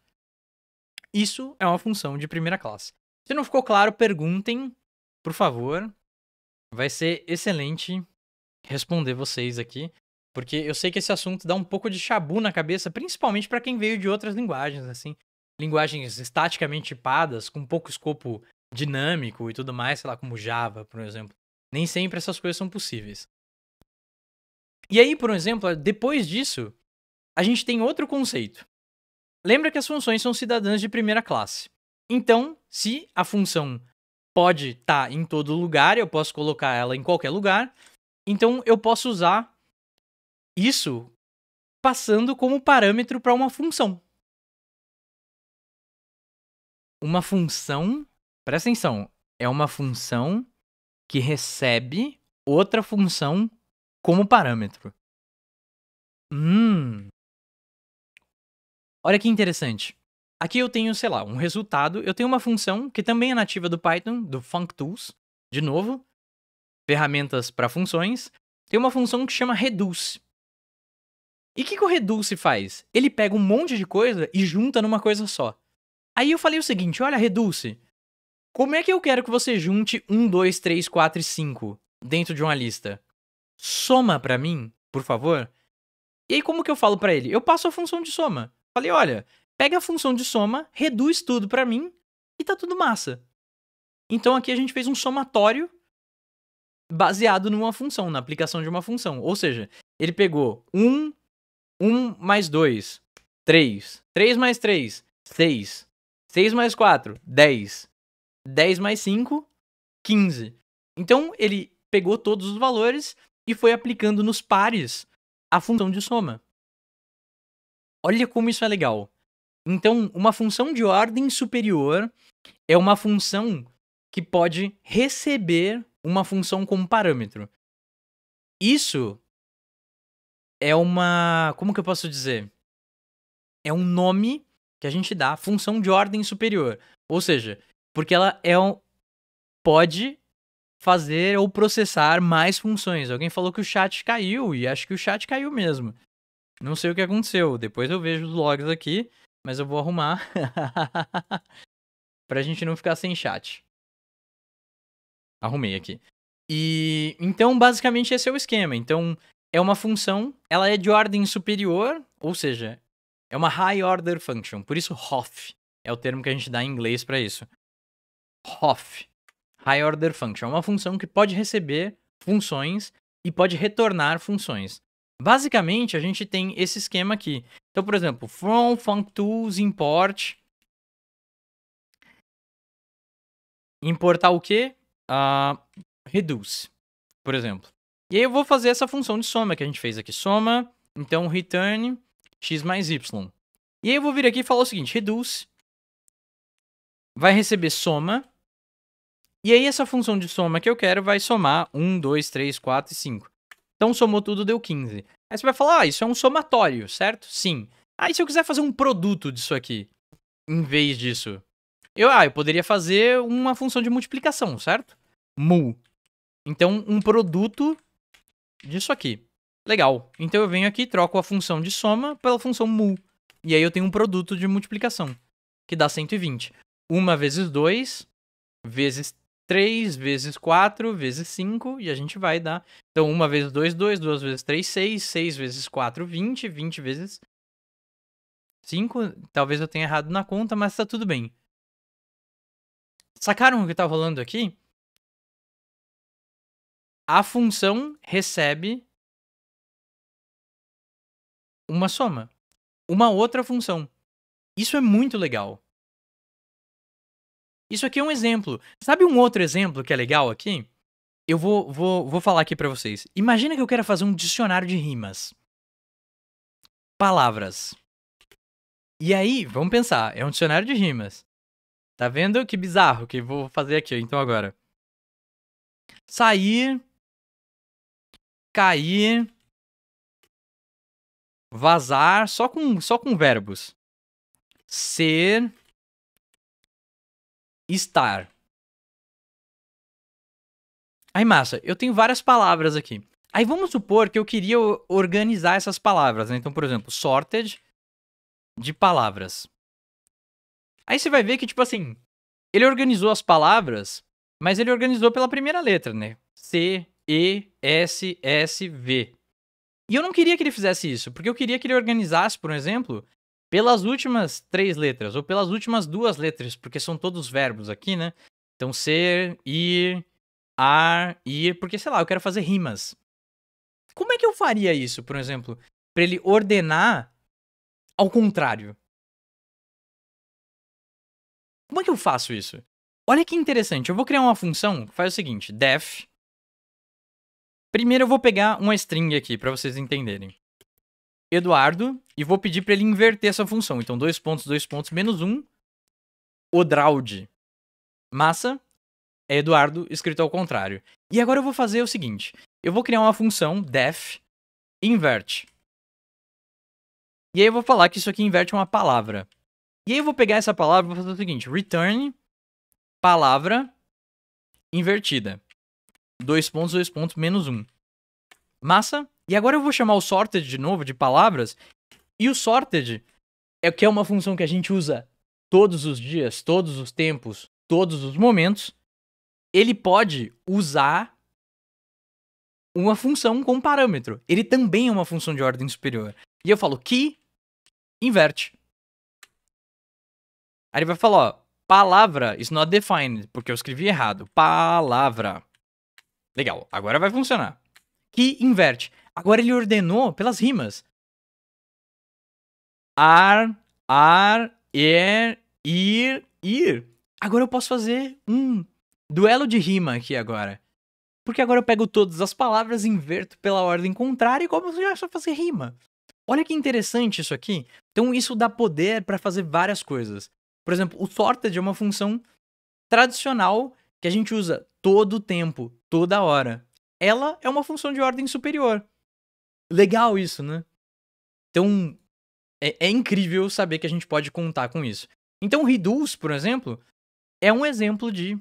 Isso é uma função de primeira classe. Se não ficou claro, perguntem, por favor. Vai ser excelente responder vocês aqui, porque eu sei que esse assunto dá um pouco de chabu na cabeça, principalmente para quem veio de outras linguagens, assim, linguagens estaticamente tipadas, com pouco escopo dinâmico e tudo mais, sei lá, como Java, por exemplo. Nem sempre essas coisas são possíveis. E aí, por exemplo, depois disso, a gente tem outro conceito. Lembra que as funções são cidadãs de primeira classe. Então, se a função pode estar tá em todo lugar, eu posso colocar ela em qualquer lugar, então eu posso usar isso passando como parâmetro para uma função. Uma função, presta atenção, é uma função que recebe outra função como parâmetro. Hum. Olha que interessante. Aqui eu tenho, sei lá, um resultado, eu tenho uma função que também é nativa do Python, do functools, de novo, ferramentas para funções, tem uma função que chama reduce. E o que, que o reduce faz? Ele pega um monte de coisa e junta numa coisa só. Aí eu falei o seguinte, olha, reduce, como é que eu quero que você junte 1, 2, 3, 4 e 5 dentro de uma lista? Soma para mim, por favor. E aí como que eu falo para ele? Eu passo a função de soma. Falei, olha, pega a função de soma, reduz tudo para mim e tá tudo massa. Então aqui a gente fez um somatório baseado numa função, na aplicação de uma função. Ou seja, ele pegou 1, 1 mais 2, 3, 3 mais 3, 6, 6 mais 4, 10, 10 mais 5, 15. Então ele pegou todos os valores e foi aplicando nos pares a função de soma. Olha como isso é legal. Então, uma função de ordem superior é uma função que pode receber uma função como parâmetro. Isso é uma. Como que eu posso dizer? É um nome que a gente dá função de ordem superior. Ou seja, porque ela é um, pode fazer ou processar mais funções. Alguém falou que o chat caiu e acho que o chat caiu mesmo. Não sei o que aconteceu. Depois eu vejo os logs aqui mas eu vou arrumar [LAUGHS] pra gente não ficar sem chat. Arrumei aqui. E então basicamente esse é o esquema. Então é uma função, ela é de ordem superior, ou seja, é uma high order function. Por isso HOF é o termo que a gente dá em inglês para isso. HOF, high order function, é uma função que pode receber funções e pode retornar funções. Basicamente, a gente tem esse esquema aqui. Então, por exemplo, from funk tools import. Importar o que? Uh, ah, reduce, por exemplo. E aí eu vou fazer essa função de soma que a gente fez aqui. Soma, então return x mais y. E aí eu vou vir aqui e falar o seguinte, reduce. Vai receber soma. E aí essa função de soma que eu quero vai somar 1, 2, 3, 4 e 5. Então somou tudo, deu 15. Aí você vai falar, ah, isso é um somatório, certo? Sim. Aí ah, se eu quiser fazer um produto disso aqui, em vez disso, eu, ah, eu poderia fazer uma função de multiplicação, certo? Mu. Então, um produto disso aqui. Legal. Então eu venho aqui, troco a função de soma pela função mu. E aí eu tenho um produto de multiplicação, que dá 120. 1 vezes 2, vezes 3 vezes 4 vezes 5 e a gente vai dar. Então, 1 vezes 2, 2, 2 vezes 3, 6, 6 vezes 4, 20, 20 vezes 5. Talvez eu tenha errado na conta, mas tá tudo bem. Sacaram o que tá rolando aqui? A função recebe uma soma, uma outra função. Isso é muito legal. Isso aqui é um exemplo. Sabe um outro exemplo que é legal aqui? Eu vou, vou, vou falar aqui para vocês. Imagina que eu quero fazer um dicionário de rimas. Palavras. E aí, vamos pensar, é um dicionário de rimas. Tá vendo que bizarro que vou fazer aqui então agora? Sair, cair, vazar, só com só com verbos. Ser, estar. Aí, massa, eu tenho várias palavras aqui. Aí vamos supor que eu queria organizar essas palavras. Né? Então, por exemplo, sorted de palavras. Aí você vai ver que, tipo assim, ele organizou as palavras, mas ele organizou pela primeira letra, né? C, E, S, S, V. E eu não queria que ele fizesse isso, porque eu queria que ele organizasse, por exemplo, pelas últimas três letras, ou pelas últimas duas letras, porque são todos verbos aqui, né? Então, ser, ir, ar, ir, porque sei lá, eu quero fazer rimas. Como é que eu faria isso, por exemplo, para ele ordenar ao contrário? Como é que eu faço isso? Olha que interessante, eu vou criar uma função que faz o seguinte, def. Primeiro eu vou pegar uma string aqui para vocês entenderem. Eduardo e vou pedir para ele inverter essa função. Então, dois pontos, dois pontos, menos um. o Odraud. Massa é Eduardo escrito ao contrário. E agora eu vou fazer o seguinte. Eu vou criar uma função def invert. E aí eu vou falar que isso aqui inverte uma palavra. E aí eu vou pegar essa palavra e vou fazer o seguinte. Return palavra invertida. Dois pontos, dois pontos, menos um. Massa. E agora eu vou chamar o sorted de novo de palavras e o sorted é que é uma função que a gente usa todos os dias, todos os tempos, todos os momentos. Ele pode usar uma função com parâmetro. Ele também é uma função de ordem superior. E eu falo que inverte. Aí ele vai falar, ó, palavra is not defined, porque eu escrevi errado. Palavra. Legal, agora vai funcionar. Que inverte. Agora ele ordenou pelas rimas ar, ar, er, ir, ir. Agora eu posso fazer um duelo de rima aqui agora. Porque agora eu pego todas as palavras, inverto pela ordem contrária e como já só fazer rima. Olha que interessante isso aqui. Então isso dá poder para fazer várias coisas. Por exemplo, o sorted é uma função tradicional que a gente usa todo o tempo, toda hora. Ela é uma função de ordem superior. Legal isso, né? Então, é, é incrível saber que a gente pode contar com isso. Então, reduce, por exemplo, é um exemplo de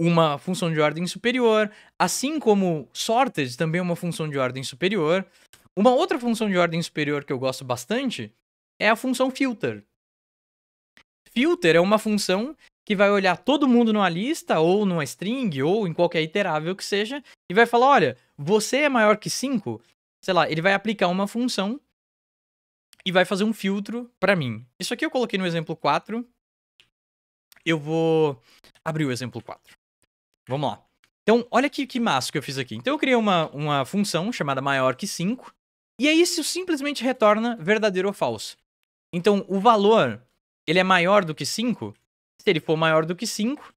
uma função de ordem superior, assim como sorted também é uma função de ordem superior. Uma outra função de ordem superior que eu gosto bastante é a função filter. Filter é uma função que vai olhar todo mundo numa lista, ou numa string, ou em qualquer iterável que seja, e vai falar: olha, você é maior que 5, sei lá, ele vai aplicar uma função e vai fazer um filtro para mim. Isso aqui eu coloquei no exemplo 4. Eu vou abrir o exemplo 4. Vamos lá. Então, olha que, que massa que eu fiz aqui. Então, eu criei uma, uma função chamada maior que 5, e aí isso simplesmente retorna verdadeiro ou falso. Então, o valor, ele é maior do que 5? Se ele for maior do que 5,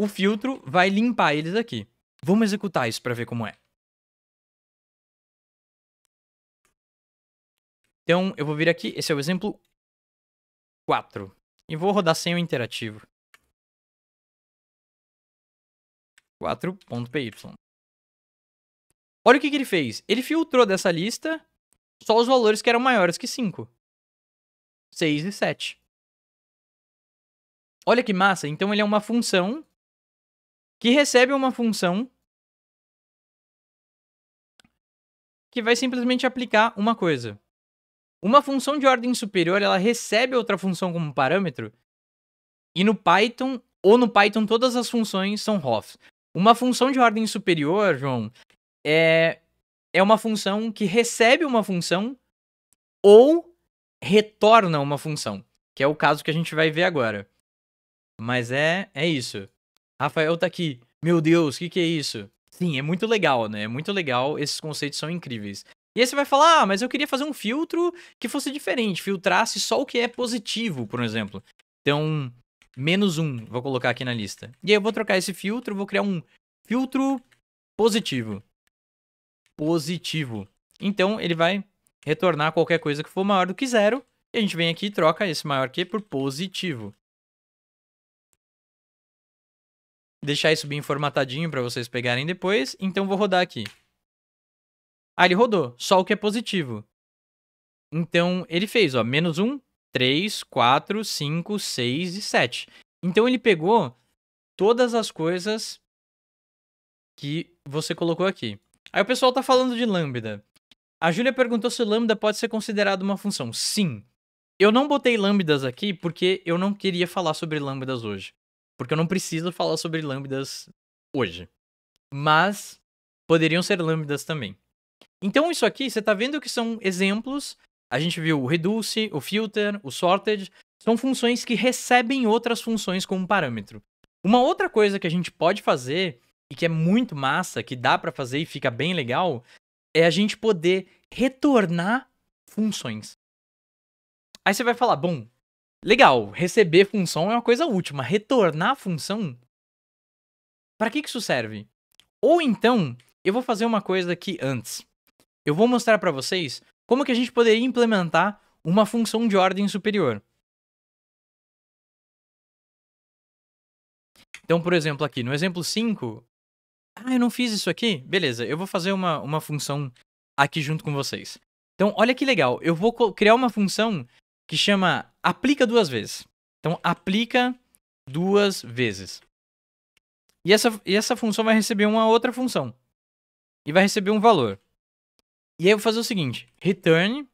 o filtro vai limpar eles aqui. Vamos executar isso para ver como é. Então, eu vou vir aqui, esse é o exemplo 4. E vou rodar sem o interativo. 4.py. Olha o que, que ele fez. Ele filtrou dessa lista só os valores que eram maiores que 5. 6 e 7. Olha que massa. Então ele é uma função que recebe uma função que vai simplesmente aplicar uma coisa. Uma função de ordem superior, ela recebe outra função como parâmetro. E no Python, ou no Python, todas as funções são Hoffs. Uma função de ordem superior, João, é, é uma função que recebe uma função ou retorna uma função, que é o caso que a gente vai ver agora. Mas é, é isso. Rafael tá aqui. Meu Deus, o que, que é isso? Sim, é muito legal, né? É muito legal, esses conceitos são incríveis. E aí você vai falar, ah, mas eu queria fazer um filtro que fosse diferente, filtrasse só o que é positivo, por exemplo. Então, menos um, vou colocar aqui na lista. E aí eu vou trocar esse filtro, vou criar um filtro positivo. Positivo. Então, ele vai retornar qualquer coisa que for maior do que zero. E a gente vem aqui e troca esse maior que por positivo. Deixar isso bem formatadinho para vocês pegarem depois. Então, vou rodar aqui. Ah, ele rodou, só o que é positivo. Então, ele fez, ó, menos 1, 3, 4, 5, 6 e 7. Então, ele pegou todas as coisas que você colocou aqui. Aí o pessoal tá falando de lambda. A Júlia perguntou se lambda pode ser considerado uma função. Sim. Eu não botei lambdas aqui porque eu não queria falar sobre lambdas hoje. Porque eu não preciso falar sobre lambdas hoje. Mas poderiam ser lambdas também. Então, isso aqui, você está vendo que são exemplos. A gente viu o reduce, o filter, o sorted. São funções que recebem outras funções como parâmetro. Uma outra coisa que a gente pode fazer, e que é muito massa, que dá para fazer e fica bem legal, é a gente poder retornar funções. Aí você vai falar, bom, legal, receber função é uma coisa última. retornar função, para que, que isso serve? Ou então, eu vou fazer uma coisa aqui antes eu vou mostrar para vocês como que a gente poderia implementar uma função de ordem superior. Então, por exemplo, aqui no exemplo 5, ah, eu não fiz isso aqui? Beleza, eu vou fazer uma, uma função aqui junto com vocês. Então, olha que legal, eu vou criar uma função que chama aplica duas vezes. Então, aplica duas vezes. E essa, e essa função vai receber uma outra função. E vai receber um valor. E aí eu vou fazer o seguinte: return.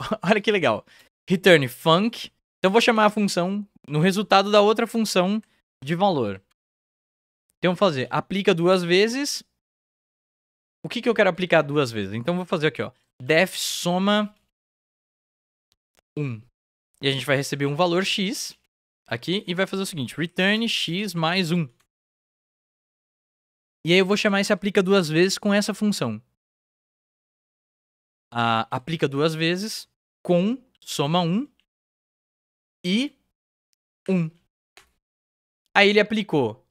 [LAUGHS] Olha que legal. Return func. Então eu vou chamar a função no resultado da outra função de valor. Então vou fazer aplica duas vezes. O que, que eu quero aplicar duas vezes? Então vou fazer aqui, ó. def soma 1. E a gente vai receber um valor x aqui e vai fazer o seguinte: return x mais 1. E aí eu vou chamar esse aplica duas vezes com essa função a, aplica duas vezes, com, soma 1 um, e 1. Um. Aí ele aplicou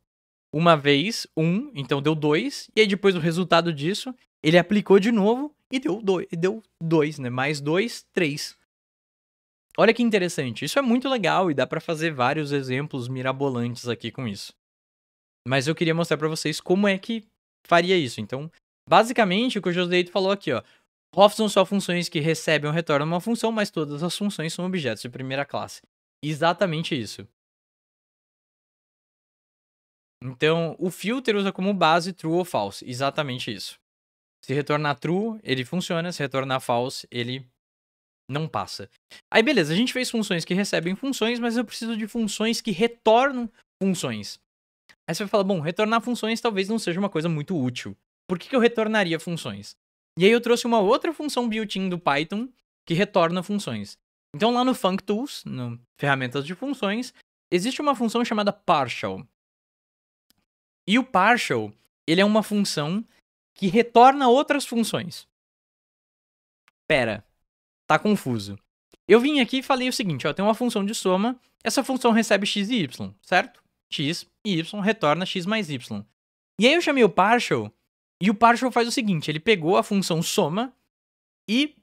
uma vez 1, um, então deu 2, e aí depois o resultado disso, ele aplicou de novo e deu 2, deu dois, né? Mais 2, 3. Olha que interessante, isso é muito legal e dá para fazer vários exemplos mirabolantes aqui com isso. Mas eu queria mostrar para vocês como é que faria isso. Então, basicamente o que o José Deito falou aqui, ó, ROF são só funções que recebem ou retornam uma função, mas todas as funções são objetos de primeira classe. Exatamente isso. Então, o filter usa como base true ou false. Exatamente isso. Se retornar true, ele funciona. Se retornar false, ele não passa. Aí, beleza, a gente fez funções que recebem funções, mas eu preciso de funções que retornam funções. Aí você vai falar, bom, retornar funções talvez não seja uma coisa muito útil. Por que, que eu retornaria funções? E aí eu trouxe uma outra função built-in do Python que retorna funções. Então lá no functools, no ferramentas de funções, existe uma função chamada partial. E o partial, ele é uma função que retorna outras funções. Pera, tá confuso. Eu vim aqui e falei o seguinte, ó, tem uma função de soma, essa função recebe x e y, certo? x e y retorna x mais y. E aí eu chamei o partial e o partial faz o seguinte, ele pegou a função soma e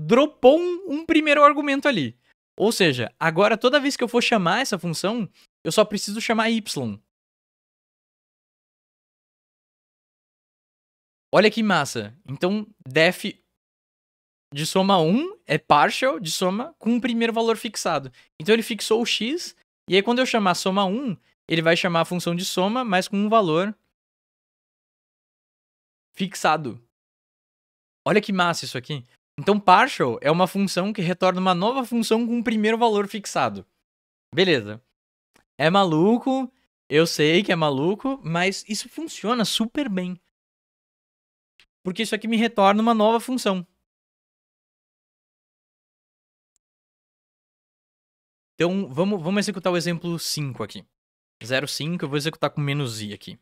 dropou um, um primeiro argumento ali. Ou seja, agora toda vez que eu for chamar essa função, eu só preciso chamar y. Olha que massa. Então, def de soma 1 é partial de soma com o um primeiro valor fixado. Então ele fixou o x, e aí quando eu chamar soma 1, ele vai chamar a função de soma, mas com um valor fixado. Olha que massa isso aqui. Então, partial é uma função que retorna uma nova função com o um primeiro valor fixado. Beleza. É maluco, eu sei que é maluco, mas isso funciona super bem. Porque isso aqui me retorna uma nova função. Então, vamos, vamos executar o exemplo 5 aqui. 0,5, eu vou executar com menos i aqui.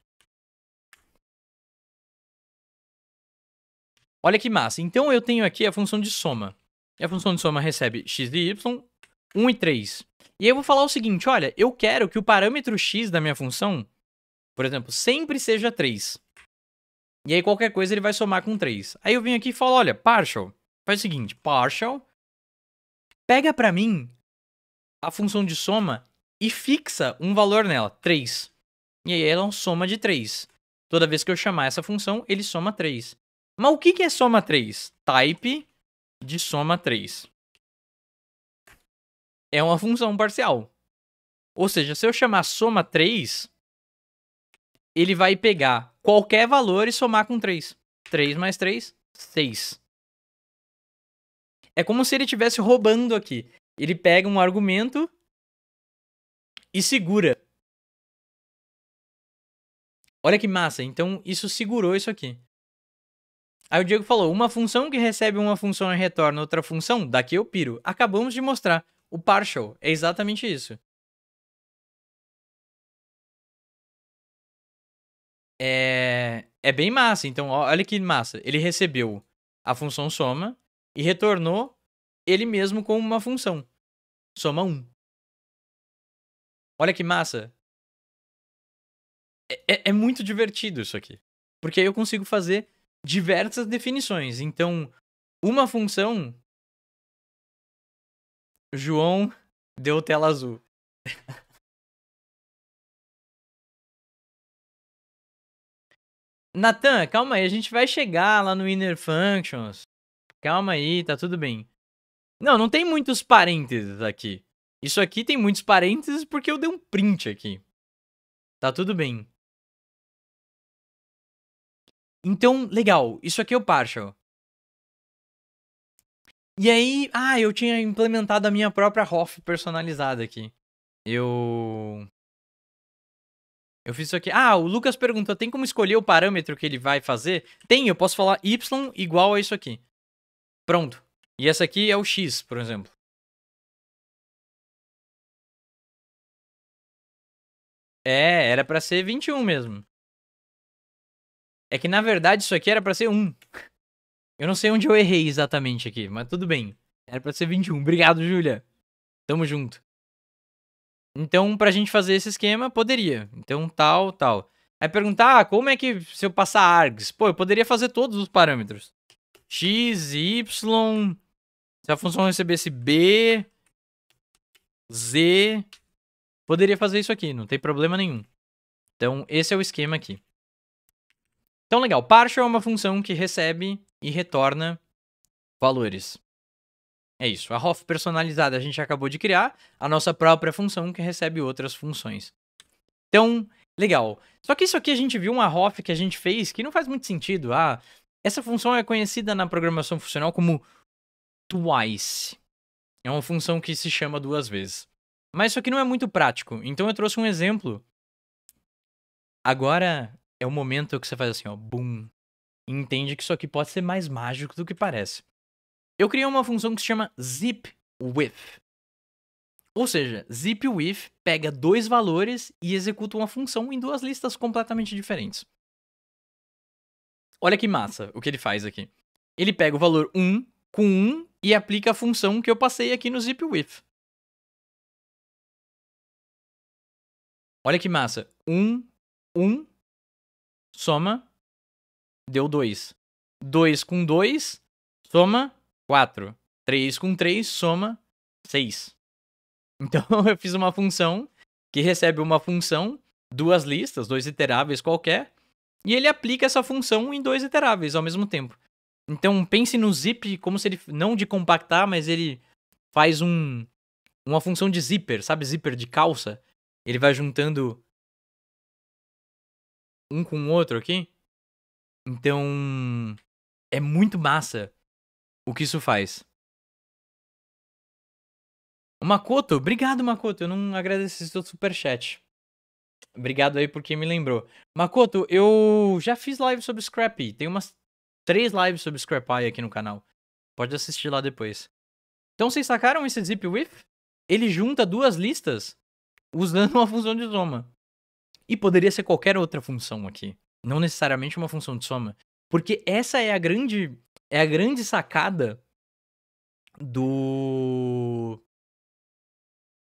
Olha que massa. Então eu tenho aqui a função de soma. E a função de soma recebe x de y, 1 e 3. E aí eu vou falar o seguinte, olha, eu quero que o parâmetro x da minha função, por exemplo, sempre seja 3. E aí qualquer coisa ele vai somar com 3. Aí eu venho aqui e falo, olha, partial, faz o seguinte, partial, pega para mim a função de soma e fixa um valor nela, 3. E aí ela é uma soma de 3. Toda vez que eu chamar essa função, ele soma 3. Mas o que, é soma 3? Type de soma 3. É uma função parcial. Ou seja, se eu chamar soma 3, ele vai pegar qualquer valor e somar com 3. 3 mais 3, 6. É como se ele estivesse roubando aqui. Ele pega um argumento e segura. Olha que massa. Então, isso segurou isso aqui. Aí o Diego falou: uma função que recebe uma função e retorna outra função, daqui eu piro. Acabamos de mostrar. O partial é exatamente isso. É, é bem massa. Então, olha que massa. Ele recebeu a função soma e retornou ele mesmo com uma função. Soma 1. Olha que massa. É, é, é muito divertido isso aqui. Porque aí eu consigo fazer diversas definições. Então, uma função. João deu tela azul. [LAUGHS] Natan, calma aí, a gente vai chegar lá no inner functions. Calma aí, tá tudo bem. Não, não tem muitos parênteses aqui. Isso aqui tem muitos parênteses porque eu dei um print aqui. Tá tudo bem. Então, legal, isso aqui é o partial. E aí, ah, eu tinha implementado a minha própria Hoff personalizada aqui. Eu eu fiz isso aqui. Ah, o Lucas perguntou: tem como escolher o parâmetro que ele vai fazer? Tem, eu posso falar y igual a isso aqui. Pronto. E essa aqui é o x, por exemplo. É, era para ser 21 mesmo. É que na verdade isso aqui era para ser um. Eu não sei onde eu errei exatamente aqui, mas tudo bem. Era para ser 21. Obrigado, Júlia. Tamo junto. Então, pra gente fazer esse esquema, poderia. Então, tal, tal. Aí perguntar, ah, como é que se eu passar args? Pô, eu poderia fazer todos os parâmetros. X, Y. Se a função recebesse B, Z, poderia fazer isso aqui, não tem problema nenhum. Então, esse é o esquema aqui. Então, legal. Partial é uma função que recebe e retorna valores. É isso. A Hof personalizada a gente acabou de criar, a nossa própria função que recebe outras funções. Então, legal. Só que isso aqui a gente viu uma Hof que a gente fez que não faz muito sentido. Ah, essa função é conhecida na programação funcional como twice. É uma função que se chama duas vezes. Mas isso aqui não é muito prático, então eu trouxe um exemplo. Agora, é o momento que você faz assim, ó, boom. E entende que isso aqui pode ser mais mágico do que parece. Eu criei uma função que se chama zip with. Ou seja, zip with pega dois valores e executa uma função em duas listas completamente diferentes. Olha que massa o que ele faz aqui. Ele pega o valor 1 com 1 e aplica a função que eu passei aqui no zip with. Olha que massa. 1, 1, soma, deu 2. 2 com 2, soma 4. 3 com 3, soma 6. [LAUGHS] Então [LAUGHS] eu fiz uma função que recebe uma função, duas listas, dois iteráveis qualquer, e ele aplica essa função em dois iteráveis ao mesmo tempo. Então pense no zip como se ele não de compactar, mas ele faz um uma função de zipper, sabe zipper de calça? Ele vai juntando um com o outro aqui. Então, é muito massa o que isso faz. O Makoto, obrigado Makoto, eu não agradeci seu superchat. Obrigado aí por quem me lembrou. Makoto, eu já fiz live sobre Scrappy, tem umas três lives sobre Scrappy aqui no canal. Pode assistir lá depois. Então vocês sacaram esse zip with? Ele junta duas listas usando [LAUGHS] uma função de soma. E poderia ser qualquer outra função aqui. Não necessariamente uma função de soma. Porque essa é a grande. É a grande sacada do.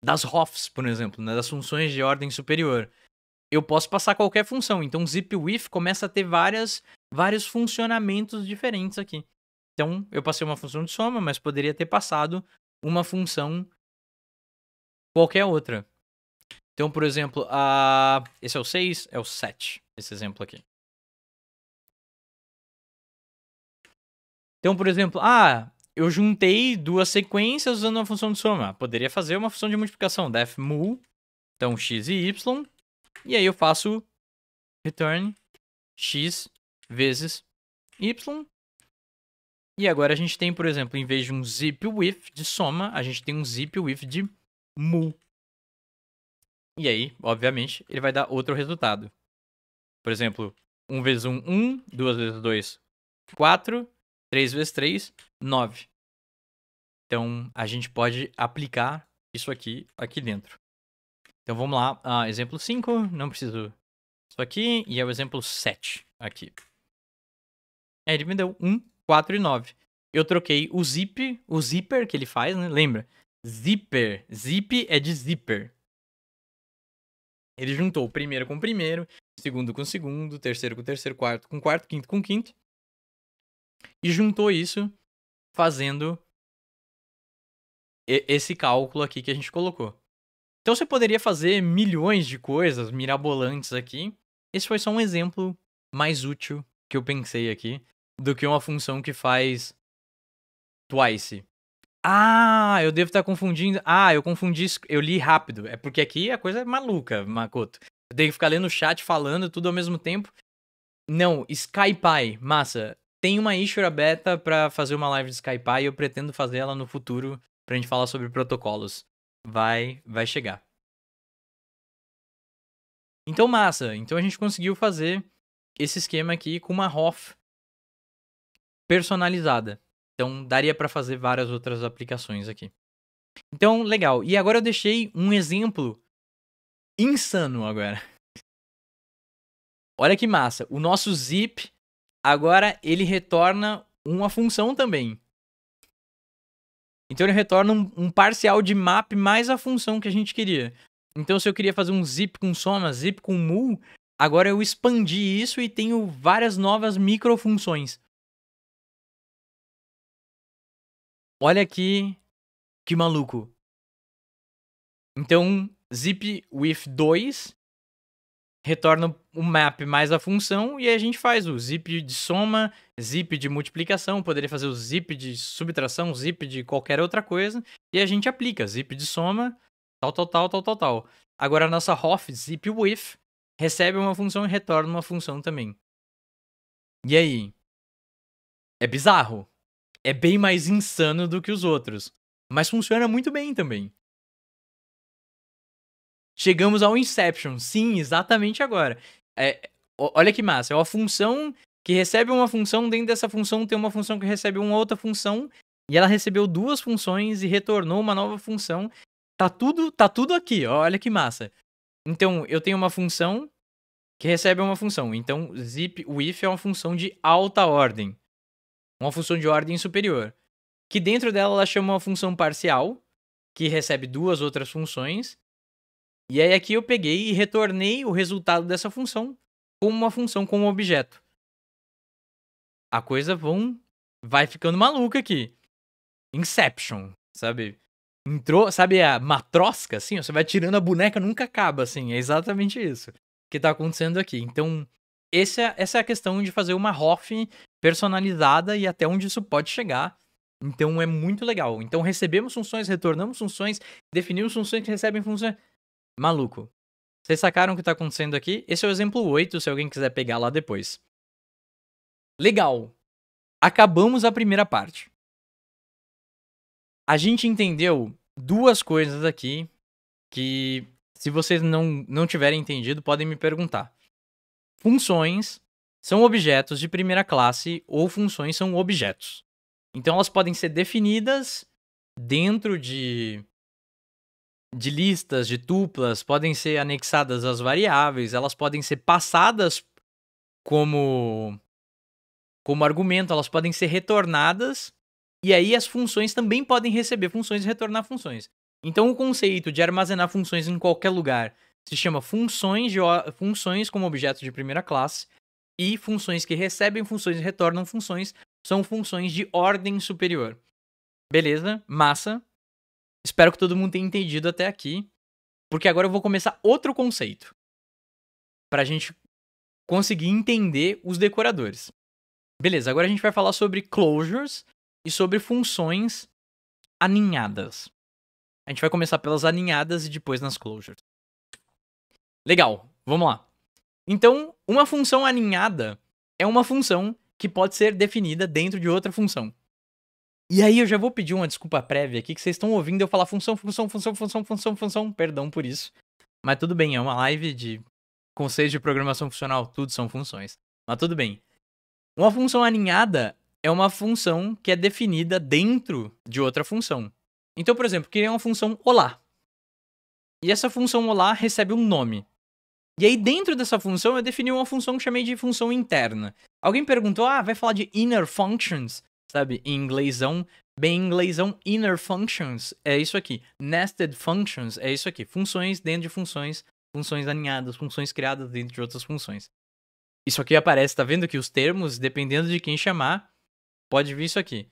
Das HOFs, por exemplo, né? das funções de ordem superior. Eu posso passar qualquer função. Então, zip with começa a ter várias, vários funcionamentos diferentes aqui. Então, eu passei uma função de soma, mas poderia ter passado uma função qualquer outra. Então, por exemplo, a... esse é o 6, é o 7, esse exemplo aqui. Então, por exemplo, ah, eu juntei duas sequências usando uma função de soma. Poderia fazer uma função de multiplicação, def mu, então x e y, e aí eu faço return x vezes y. E agora a gente tem, por exemplo, em vez de um zip with de soma, a gente tem um zip with de mu. E aí, obviamente, ele vai dar outro resultado. Por exemplo, 1 vezes 1, 1, 2 vezes 2, 4, 3 vezes 3, 9. Então, a gente pode aplicar isso aqui, aqui dentro. Então, vamos lá. Ah, exemplo 5, não preciso isso aqui. E é o exemplo 7 aqui. Aí é, ele me deu 1, 4 e 9. Eu troquei o zip, o zipper que ele faz, né? Lembra? Zipper. Zip é de zipper. Ele juntou o primeiro com o primeiro, o segundo com o segundo, o terceiro com o terceiro, quarto com o quarto, quinto com o quinto. E juntou isso fazendo esse cálculo aqui que a gente colocou. Então você poderia fazer milhões de coisas mirabolantes aqui. Esse foi só um exemplo mais útil que eu pensei aqui do que uma função que faz twice, ah, eu devo estar tá confundindo. Ah, eu confundi, eu li rápido. É porque aqui a é coisa é maluca, Makoto. Eu tenho que ficar lendo o chat, falando tudo ao mesmo tempo. Não, Skypie, massa. Tem uma Ishura beta para fazer uma live de Skypie e eu pretendo fazer ela no futuro pra gente falar sobre protocolos. Vai, vai chegar. Então, massa. Então a gente conseguiu fazer esse esquema aqui com uma HOF personalizada. Então daria para fazer várias outras aplicações aqui. Então, legal. E agora eu deixei um exemplo insano agora. Olha que massa. O nosso zip agora ele retorna uma função também. Então ele retorna um, um, parcial de map mais a função que a gente queria. Então se eu queria fazer um zip com soma, zip com mul, agora eu expandi isso e tenho várias novas microfunções. Olha aqui, que maluco. Então, zip with 2 retorna o map mais a função e aí a gente faz o zip de soma, zip de multiplicação, poderia fazer o zip de subtração, zip de qualquer outra coisa, e a gente aplica zip de soma, tal, tal, tal, tal, tal, tal. Agora a nossa hof zip with recebe uma função e retorna uma função também. E aí? É bizarro é bem mais insano do que os outros, mas funciona muito bem também. Chegamos ao Inception, sim, exatamente agora. É, olha que massa, é uma função que recebe uma função, dentro dessa função tem uma função que recebe uma outra função, e ela recebeu duas funções e retornou uma nova função. Tá tudo, tá tudo aqui, olha que massa. Então, eu tenho uma função que recebe uma função. Então, zip with é uma função de alta ordem uma função de ordem superior, que dentro dela ela chama uma função parcial, que recebe duas outras funções. E aí aqui eu peguei e retornei o resultado dessa função como uma função como objeto. A coisa vão vai ficando maluca aqui. Inception, sabe? Entrou, sabe a matrosca assim, você vai tirando a boneca, nunca acaba assim, é exatamente isso que tá acontecendo aqui. Então, essa, é, essa é a questão de fazer uma Hof personalizada e até onde isso pode chegar. Então é muito legal. Então recebemos funções, retornamos funções, definimos funções que recebem funções. Maluco. Vocês sacaram o que está acontecendo aqui? Esse é o exemplo 8, se alguém quiser pegar lá depois. Legal. Acabamos a primeira parte. A gente entendeu duas coisas aqui que, se vocês não, não tiverem entendido, podem me perguntar funções são objetos de primeira classe ou funções são objetos. Então elas podem ser definidas dentro de de listas, de tuplas, podem ser anexadas às variáveis, elas podem ser passadas como como argumento, elas podem ser retornadas e aí as funções também podem receber funções e retornar funções. Então o conceito de armazenar funções em qualquer lugar se chama funções, de, funções como objetos de primeira classe, e funções que recebem funções e retornam funções são funções de ordem superior. Beleza? Massa. Espero que todo mundo tenha entendido até aqui, porque agora eu vou começar outro conceito para a gente conseguir entender os decoradores. Beleza, agora a gente vai falar sobre closures e sobre funções aninhadas. A gente vai começar pelas aninhadas e depois nas closures. Legal, vamos lá. Então, uma função aninhada é uma função que pode ser definida dentro de outra função. E aí eu já vou pedir uma desculpa prévia aqui, que vocês estão ouvindo eu falar função, função, função, função, função, função, perdão por isso. Mas tudo bem, é uma live de conceitos de programação funcional, tudo são funções. Mas tudo bem. Uma função aninhada é uma função que é definida dentro de outra função. Então, por exemplo, criei uma função olá. E essa função olá recebe um nome. E aí, dentro dessa função, eu defini uma função que chamei de função interna. Alguém perguntou, ah, vai falar de inner functions, sabe? Em inglêsão, bem em inglêsão, inner functions é isso aqui. Nested functions é isso aqui. Funções dentro de funções, funções alinhadas, funções criadas dentro de outras funções. Isso aqui aparece, tá vendo que os termos, dependendo de quem chamar, pode vir isso aqui.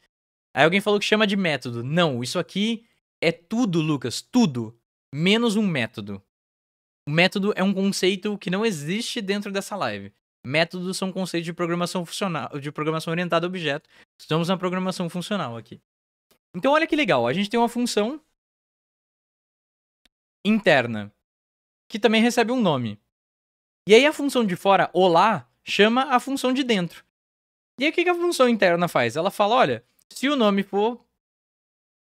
Aí alguém falou que chama de método. Não, isso aqui é tudo, Lucas, tudo, menos um método. Método é um conceito que não existe dentro dessa live. Métodos são conceitos de programação funcional, de programação orientada a objeto. Estamos na programação funcional aqui. Então olha que legal, a gente tem uma função interna que também recebe um nome. E aí a função de fora, olá, chama a função de dentro. E aí o que a função interna faz? Ela fala, olha, se o nome for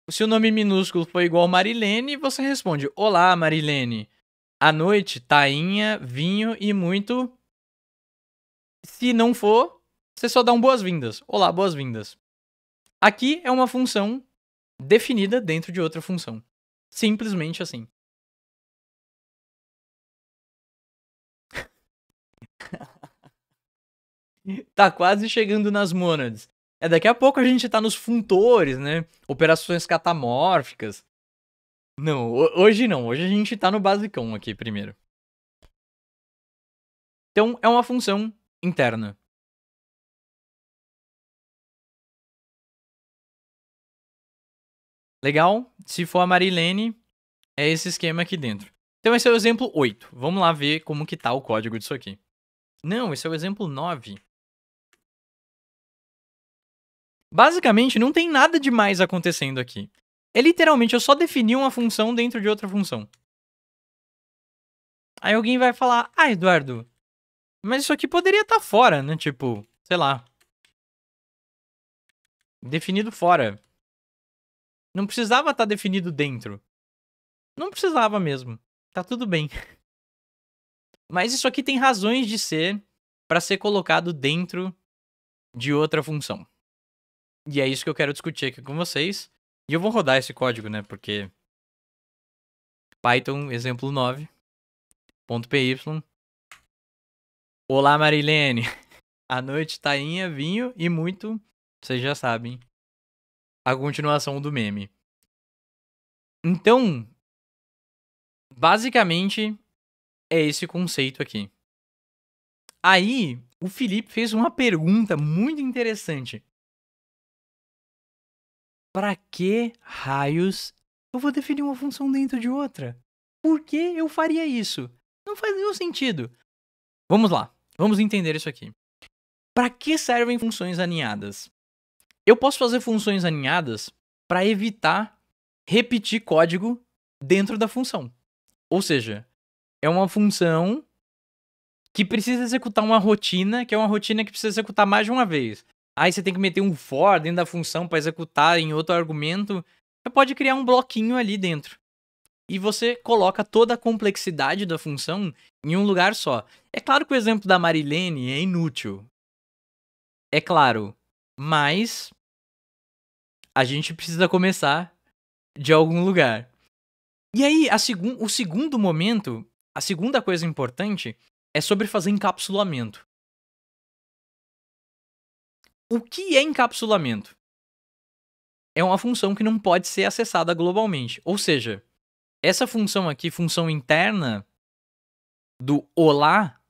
se o nome minúsculo for igual Marilene, você responde: "Olá, Marilene" à noite, tainha, vinho e muito. Se não for, você só dá um boas-vindas. Olá, boas-vindas. Aqui é uma função definida dentro de outra função. Simplesmente assim. [LAUGHS] tá quase chegando nas monads. É, daqui a pouco a gente tá nos funtores, né? Operações catamórficas. Não, hoje não. Hoje a gente tá no basicão aqui primeiro. Então, é uma função interna. Legal? Se for a Marilene, é esse esquema aqui dentro. Então, esse é o exemplo 8. Vamos lá ver como que tá o código disso aqui. Não, esse é o exemplo 9. Basicamente, não tem nada demais acontecendo aqui. É literalmente eu só defini uma função dentro de outra função. Aí alguém vai falar, ah, Eduardo, mas isso aqui poderia estar tá fora, né? Tipo, sei lá. Definido fora. Não precisava estar tá definido dentro. Não precisava mesmo. Tá tudo bem. [LAUGHS] Mas isso aqui tem razões de ser para ser colocado dentro de outra função. E é isso que eu quero discutir aqui com vocês. E eu vou rodar esse código, né? Porque Python, exemplo 9.py ponto Olá, Marilene. [LAUGHS] A noite, tainha, tá vinho e muito, vocês já sabem, a continuação do meme. Então, basicamente, é esse conceito aqui. Aí, o Felipe fez uma pergunta muito interessante para que raios eu vou definir uma função dentro de outra? Por que eu faria isso? Não faz nenhum sentido. Vamos lá, vamos entender isso aqui. Para que servem funções alinhadas? Eu posso fazer funções alinhadas para evitar repetir código dentro da função. Ou seja, é uma função que precisa executar uma rotina, que é uma rotina que precisa executar mais de uma vez. Aí você tem que meter um for dentro da função para executar em outro argumento. Você pode criar um bloquinho ali dentro. E você coloca toda a complexidade da função em um lugar só. É claro que o exemplo da Marilene é inútil. É claro. Mas a gente precisa começar de algum lugar. E aí, o segundo momento, a segunda coisa importante é sobre fazer encapsulamento. O que é encapsulamento? É uma função que não pode ser acessada globalmente. Ou seja, essa função aqui, função interna do olá,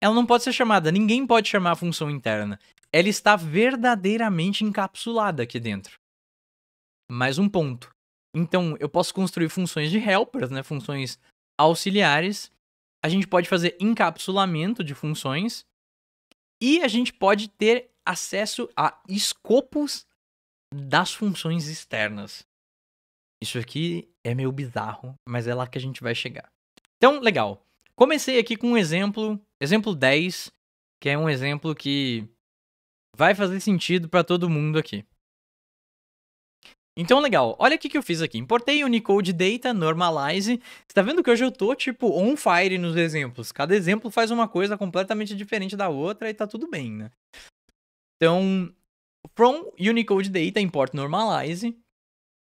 ela não pode ser chamada, ninguém pode chamar a função interna. Ela está verdadeiramente encapsulada aqui dentro. Mais um ponto. Então, eu posso construir funções de helpers, né, funções auxiliares. A gente pode fazer encapsulamento de funções e a gente pode ter acesso a escopos das funções externas. Isso aqui é meio bizarro, mas é lá que a gente vai chegar. Então, legal. Comecei aqui com um exemplo, exemplo 10, que é um exemplo que vai fazer sentido para todo mundo aqui. Então, legal. Olha o que eu fiz aqui. Importei Unicode Data, Normalize. Você tá vendo que hoje eu tô, tipo, on fire nos exemplos. Cada exemplo faz uma coisa completamente diferente da outra e tá tudo bem, né? Então, from Unicode data import normalize.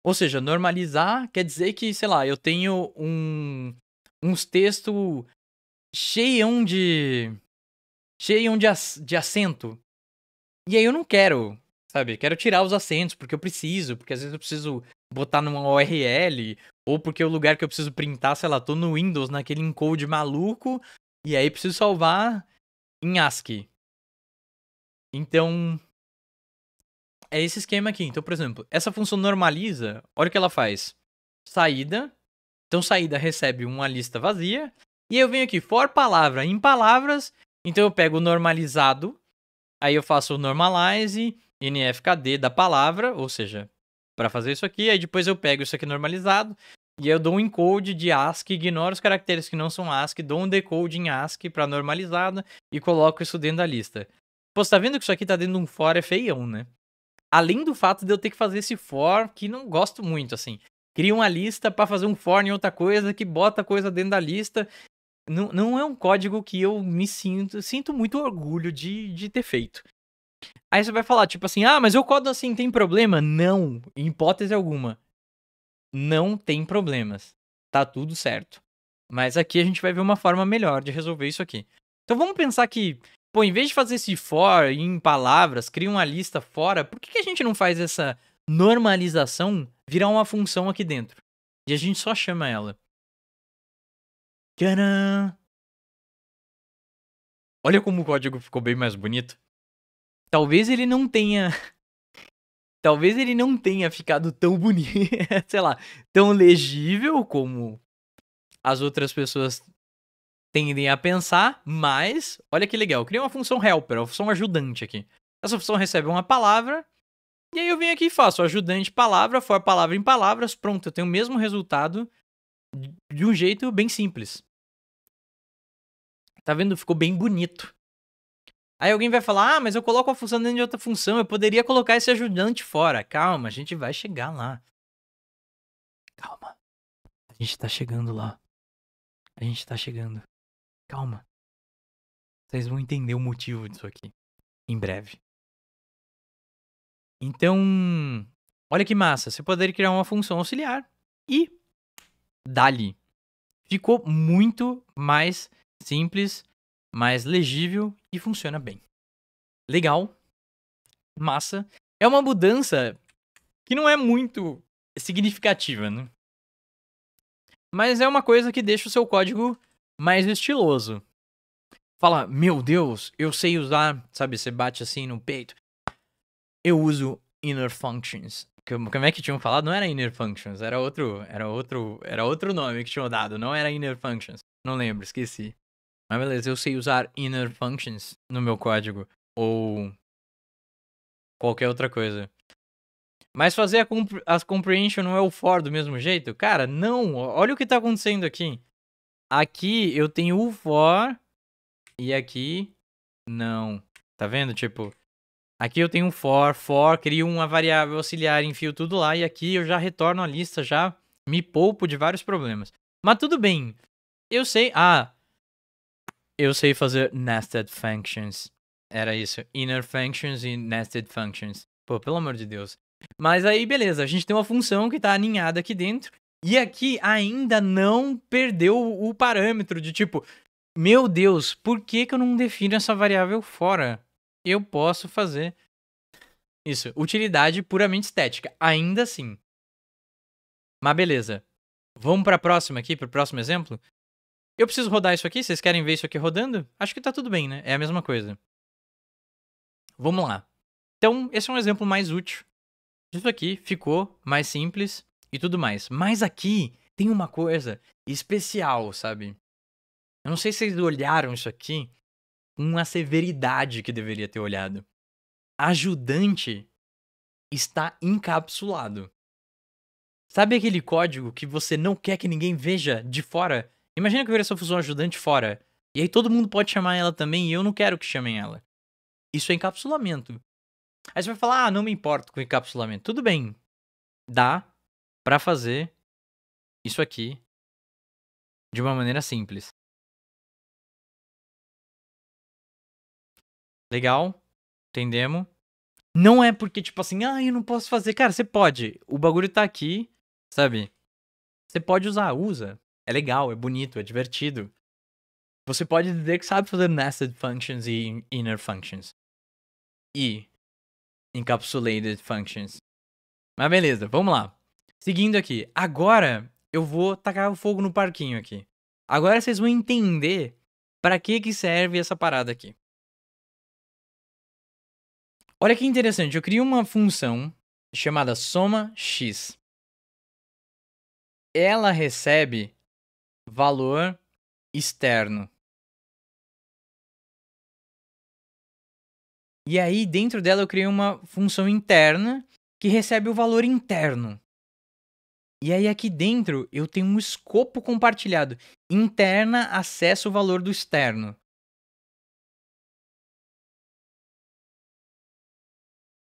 Ou seja, normalizar quer dizer que, sei lá, eu tenho um, uns textos cheião de. cheião de, de acento. E aí eu não quero, sabe? Quero tirar os acentos, porque eu preciso, porque às vezes eu preciso botar numa URL, ou porque o lugar que eu preciso printar, sei lá, tô no Windows, naquele encode maluco, e aí preciso salvar em ASCII. Então, é esse esquema aqui. Então, por exemplo, essa função normaliza, olha o que ela faz. Saída. Então, saída recebe uma lista vazia. E eu venho aqui, for palavra, em palavras. Então, eu pego o normalizado. Aí, eu faço o normalize, nfkd da palavra, ou seja, para fazer isso aqui. Aí, depois, eu pego isso aqui normalizado. E eu dou um encode de ASCII, ignoro os caracteres que não são ASCII, dou um decode em ASCII para normalizada e coloco isso dentro da lista. Pô, você tá vendo que isso aqui tá dentro de um for é feião, né? Além do fato de eu ter que fazer esse for, que não gosto muito, assim. Cria uma lista para fazer um for em outra coisa, que bota coisa dentro da lista. Não, não é um código que eu me sinto, sinto muito orgulho de, de ter feito. Aí você vai falar, tipo assim, ah, mas eu codo assim, tem problema? Não, em hipótese alguma. Não tem problemas. Tá tudo certo. Mas aqui a gente vai ver uma forma melhor de resolver isso aqui. Então vamos pensar que pô, em vez de fazer esse for em palavras, cria uma lista fora, por que, que a gente não faz essa normalização virar uma função aqui dentro? E a gente só chama ela. Tcharam! Olha como o código ficou bem mais bonito. Talvez ele não tenha. [LAUGHS] Talvez ele não tenha ficado tão bonito, [LAUGHS] sei lá, tão legível como as outras pessoas tendem a pensar, mas olha que legal, eu criei uma função helper, uma função ajudante aqui. Essa função recebe uma palavra, e aí eu venho aqui e faço ajudante palavra, for palavra em palavras, pronto, eu tenho o mesmo resultado de um jeito bem simples. Tá vendo? Ficou bem bonito. Aí alguém vai falar: ah, mas eu coloco a função dentro de outra função, eu poderia colocar esse ajudante fora. Calma, a gente vai chegar lá. Calma. A gente tá chegando lá. A gente tá chegando. Calma. Vocês vão entender o motivo disso aqui. Em breve. Então, olha que massa. Você poderia criar uma função auxiliar e dali. Ficou muito mais simples, mais legível e funciona bem. Legal. Massa. É uma mudança que não é muito significativa, né? Mas é uma coisa que deixa o seu código mais estiloso. Fala, meu Deus, eu sei usar, sabe? Você bate assim no peito. Eu uso inner functions. Como é que tinham falado? Não era inner functions, era outro, era outro, era outro nome que tinham dado. Não era inner functions. Não lembro, esqueci. Mas beleza, eu sei usar inner functions no meu código ou qualquer outra coisa. Mas fazer a comp as comprehension não é o for do mesmo jeito? Cara, não. Olha o que tá acontecendo aqui. Aqui eu tenho o for e aqui não. Tá vendo? Tipo, aqui eu tenho um for, for, crio uma variável auxiliar, enfio tudo lá e aqui eu já retorno a lista, já me poupo de vários problemas. Mas tudo bem. Eu sei, ah, eu sei fazer nested functions. Era isso, inner functions e nested functions. Pô, pelo amor de Deus. Mas aí, beleza, a gente tem uma função que está aninhada aqui dentro e aqui ainda não perdeu o parâmetro de tipo, meu Deus, por que, que eu não defino essa variável fora? Eu posso fazer isso, utilidade puramente estética, ainda assim. Mas beleza. Vamos para a próxima aqui, para o próximo exemplo? Eu preciso rodar isso aqui, vocês querem ver isso aqui rodando? Acho que tá tudo bem, né? É a mesma coisa. Vamos lá. Então, esse é um exemplo mais útil. Isso aqui ficou mais simples e tudo mais. Mas aqui tem uma coisa especial, sabe? Eu não sei se vocês olharam isso aqui com a severidade que deveria ter olhado. Ajudante está encapsulado. Sabe aquele código que você não quer que ninguém veja de fora? Imagina que eu só fosse fusão ajudante fora. E aí todo mundo pode chamar ela também e eu não quero que chamem ela. Isso é encapsulamento. Aí você vai falar, ah, não me importo com encapsulamento. Tudo bem. Dá para fazer isso aqui de uma maneira simples. Legal, entendemos. Não é porque, tipo assim, ah, eu não posso fazer. Cara, você pode. O bagulho tá aqui, sabe? Você pode usar, usa. É legal, é bonito, é divertido. Você pode dizer que sabe fazer nested functions e inner functions. E encapsulated functions. Mas beleza, vamos lá. Seguindo aqui, agora eu vou tacar o fogo no parquinho aqui. Agora vocês vão entender para que que serve essa parada aqui. Olha que interessante, eu crio uma função chamada soma x. Ela recebe valor externo. E aí dentro dela eu criei uma função interna que recebe o valor interno. E aí aqui dentro eu tenho um escopo compartilhado. Interna acessa o valor do externo.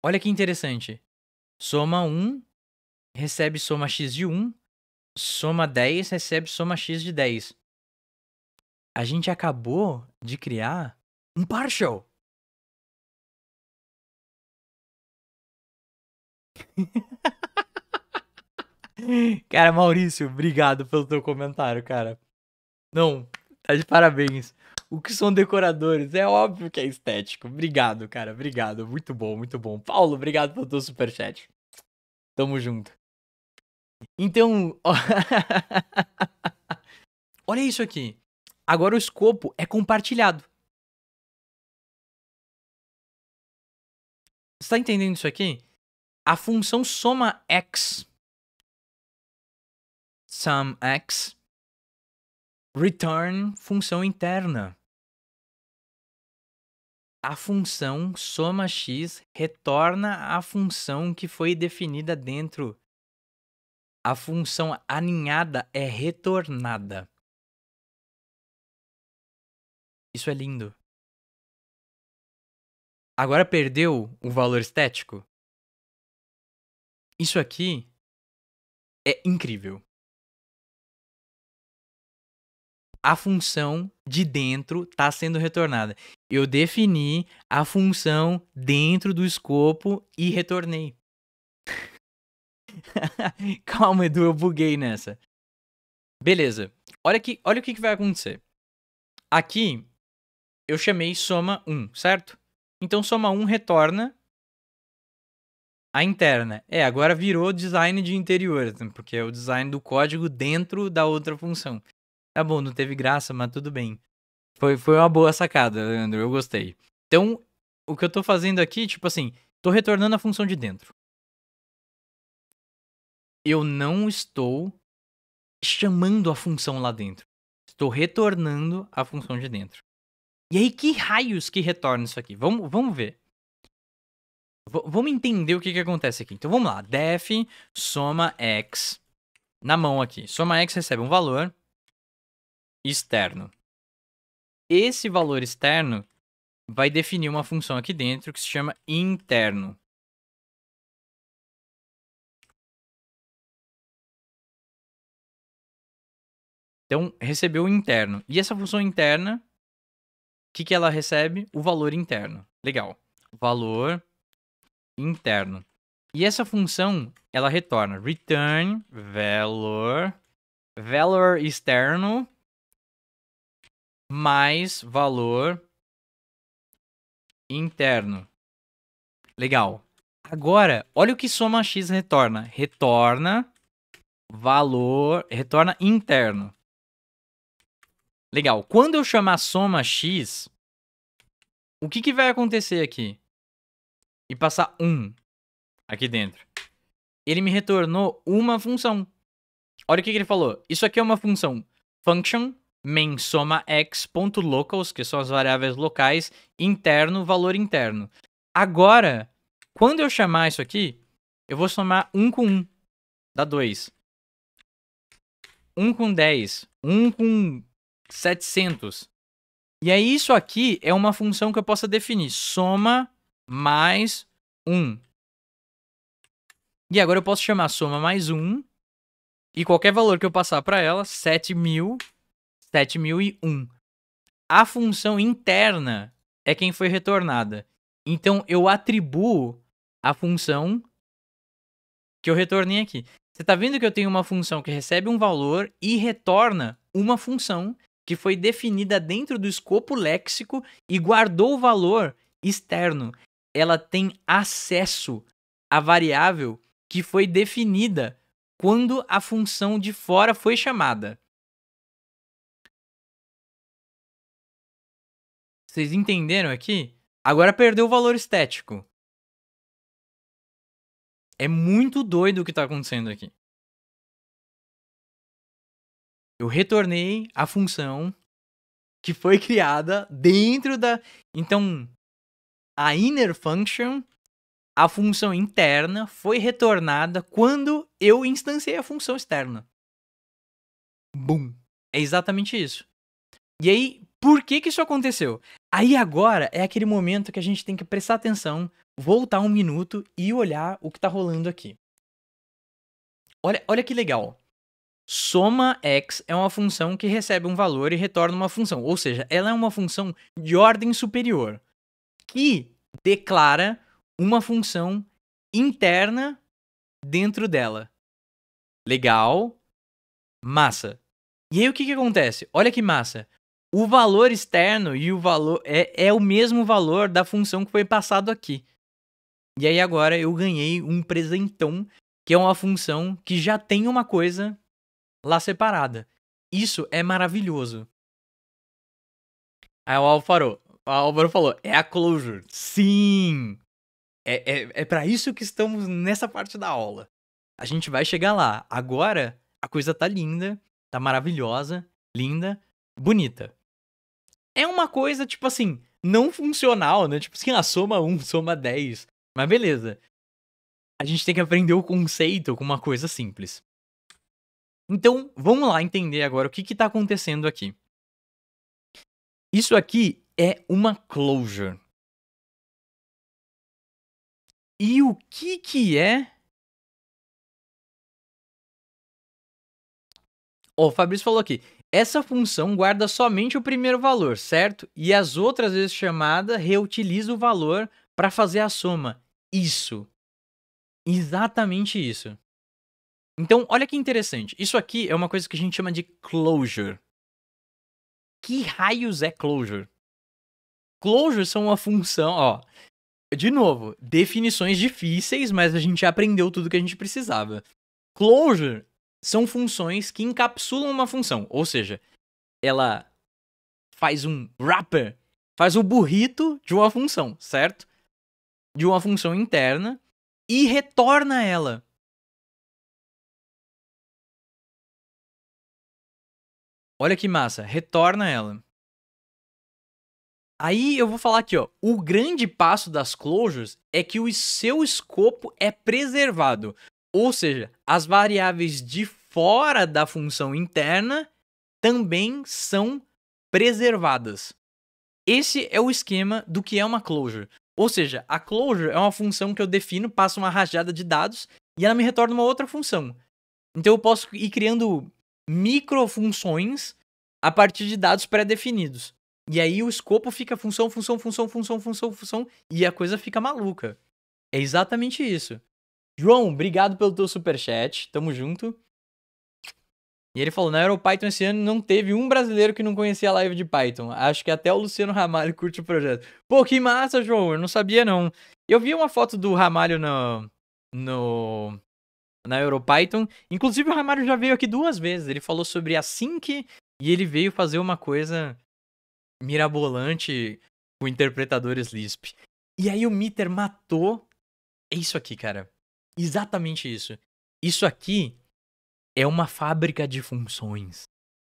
Olha que interessante. Soma 1 recebe soma x de 1, soma 10 recebe soma x de 10. A gente acabou de criar um partial. [LAUGHS] [LAUGHS] Cara, Maurício, obrigado pelo teu comentário, cara. Não, tá de parabéns. O que são decoradores? É óbvio que é estético. Obrigado, cara. Obrigado. Muito bom, muito bom. Paulo, obrigado pelo teu superchat. Tamo junto. Então. [LAUGHS] Olha isso aqui. Agora o escopo é compartilhado. Você tá entendendo isso aqui? A função soma x x return função interna. A função soma x retorna a função que foi definida dentro. A função aninhada é retornada. Isso é lindo. Agora perdeu o valor estético? Isso aqui é incrível. a função de dentro está sendo retornada. Eu defini a função dentro do escopo e retornei. [LAUGHS] Calma, Edu, eu buguei nessa. Beleza. Olha, aqui, olha o que, que vai acontecer. Aqui, eu chamei soma 1, certo? Então, soma 1 retorna a interna. É, agora virou design de interior, porque é o design do código dentro da outra função. Tá bom, não teve graça, mas tudo bem. Foi, foi uma boa sacada, Leandro, eu gostei. Então, o que eu tô fazendo aqui, tipo assim, tô retornando a função de dentro. Eu não estou chamando a função lá dentro. Estou retornando a função de dentro. E aí, que raios que retorna isso aqui? Vamos, vamos ver. V vamos entender o que, que acontece aqui. Então vamos lá. Def soma x na mão aqui. Soma x recebe um valor externo. Esse valor externo vai definir uma função aqui dentro que se chama interno. Então, recebeu o interno. E essa função interna, o que, que ela recebe? O valor interno. Legal. Valor interno. E essa função, ela retorna return valor, valor externo mais valor interno. Legal. Agora, olha o que soma x retorna. Retorna valor, retorna interno. Legal. Quando eu chamar soma x, o que, que vai acontecer aqui? E passar 1 aqui dentro. Ele me retornou uma função. Olha o que, que ele falou. Isso aqui é uma função function mensoma_x.locals, que são as variáveis locais, interno, valor interno. Agora, quando eu chamar isso aqui, eu vou somar 1 com 1, dá 2. 1 com 10, 1 com 700. E aí isso aqui é uma função que eu possa definir, soma mais 1. E agora eu posso chamar soma mais 1 e qualquer valor que eu passar para ela, 7000 7001. A função interna é quem foi retornada. Então eu atribuo a função que eu retornei aqui. Você está vendo que eu tenho uma função que recebe um valor e retorna uma função que foi definida dentro do escopo léxico e guardou o valor externo. Ela tem acesso à variável que foi definida quando a função de fora foi chamada. Vocês entenderam aqui? Agora perdeu o valor estético. É muito doido o que tá acontecendo aqui. Eu retornei a função que foi [LAUGHS] criada dentro da. Então, a inner function, a função interna, foi retornada quando eu instanciei a função externa. Bum! É exatamente isso. E aí, por que, que isso aconteceu? Aí agora é aquele momento que a gente tem que prestar atenção, voltar um minuto e olhar o que tá rolando aqui. Olha, olha que legal. Soma x é uma função que recebe um valor e retorna uma função, ou seja, ela é uma função de ordem superior que declara uma função interna dentro dela. Legal, massa. E aí o que, que acontece? Olha que massa o valor externo e o valor é, é o mesmo valor da função que foi passado aqui. E aí agora eu ganhei um presentão, que é uma função que já tem uma coisa lá separada. Isso é maravilhoso. Aí o Álvaro, o Álvaro falou, é a closure. Sim! É, é, é para isso que estamos nessa parte da aula. A gente vai chegar lá. Agora, a coisa tá linda, tá maravilhosa, linda, bonita. É uma coisa, tipo assim, não funcional, né? Tipo assim, ah, soma 1, soma 10. Mas beleza. A gente tem que aprender o conceito com uma coisa simples. Então, vamos lá entender agora o que está acontecendo aqui. Isso aqui é uma closure. E o que que é? oh, o Fabrício falou aqui. Essa função guarda somente o primeiro valor, certo? E as outras vezes chamada reutiliza o valor para fazer a soma. Isso. Exatamente isso. Então, olha que interessante. Isso aqui é uma coisa que a gente chama de closure. Que raios é closure? Closure são uma função, ó. De novo, definições difíceis, mas a gente já aprendeu tudo que a gente precisava. Closure são funções que encapsulam uma função. Ou seja, ela faz um wrapper, faz o burrito de uma função, certo? De uma função interna e retorna ela. Olha que massa, retorna ela. Aí eu vou falar aqui, ó. O grande passo das closures é que o seu escopo é preservado. Ou seja, as variáveis de fora da função interna também são preservadas. Esse é o esquema do que é uma closure. Ou seja, a closure é uma função que eu defino, passo uma rajada de dados e ela me retorna uma outra função. Então eu posso ir criando microfunções a partir de dados pré-definidos. E aí o escopo fica função, função, função, função, função, função, e a coisa fica maluca. É exatamente isso. João, obrigado pelo teu superchat, tamo junto. E ele falou, na EuroPython esse ano não teve um brasileiro que não conhecia a live de Python. Acho que até o Luciano Ramalho [LAUGHS] curte o projeto. Pô, que massa, João, eu não sabia não. Eu vi uma foto do Ramalho no, no, na EuroPython. Inclusive, o Ramalho já veio aqui duas vezes. Ele falou sobre a Sync e ele veio fazer uma coisa mirabolante com interpretadores Lisp. E aí o Mitter matou. É isso aqui, cara. Exatamente isso. Isso aqui é uma fábrica de funções.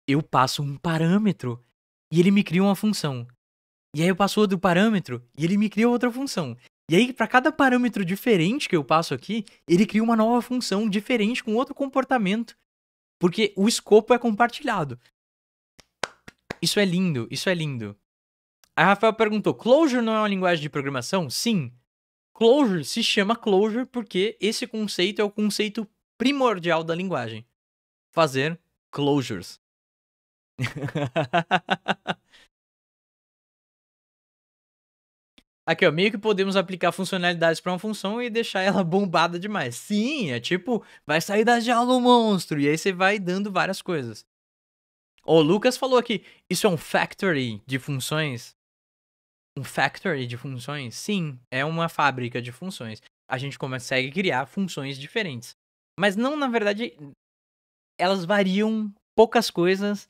Eu passo um parâmetro e ele me cria uma função. E aí eu passo outro parâmetro e ele me cria outra função. E aí, para cada parâmetro diferente que eu passo aqui, ele cria uma nova função diferente com outro comportamento. Porque o escopo é compartilhado. Isso é lindo, isso é lindo. A Rafael perguntou: Clojure não é uma linguagem de programação? Sim, Clojure se chama Clojure porque esse conceito é o conceito primordial da linguagem. Fazer closures. [LAUGHS] Aqui, ó, meio que podemos aplicar funcionalidades para uma função e deixar ela [LAUGHS] bombada demais. Sim, é tipo, vai sair da jaula um monstro, e aí você vai dando várias coisas. O Lucas falou aqui, isso é um factory de funções? um factory de funções? Sim, é uma fábrica de funções. A gente consegue criar funções diferentes. Mas não, na verdade, elas variam poucas coisas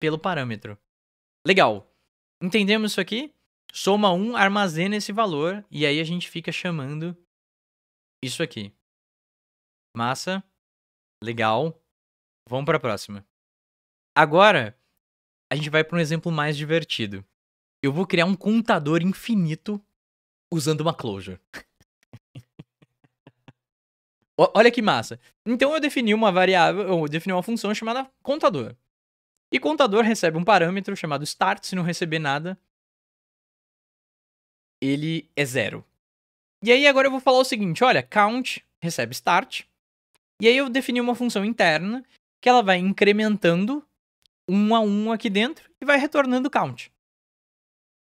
pelo parâmetro. Legal. Entendemos isso aqui? Soma 1, armazena esse valor e aí a gente fica chamando isso aqui. Massa. Legal. Vamos para a próxima. Agora, a gente vai para um exemplo mais divertido eu vou criar um contador infinito usando uma closure. [LAUGHS] Olha que massa. Então eu defini uma variável, eu defini uma função chamada contador. E contador recebe um parâmetro chamado start, se não receber nada, ele é zero. E aí agora eu vou falar o seguinte, olha, count recebe start. E aí eu defini uma função interna que ela vai incrementando um a um aqui dentro e vai retornando count.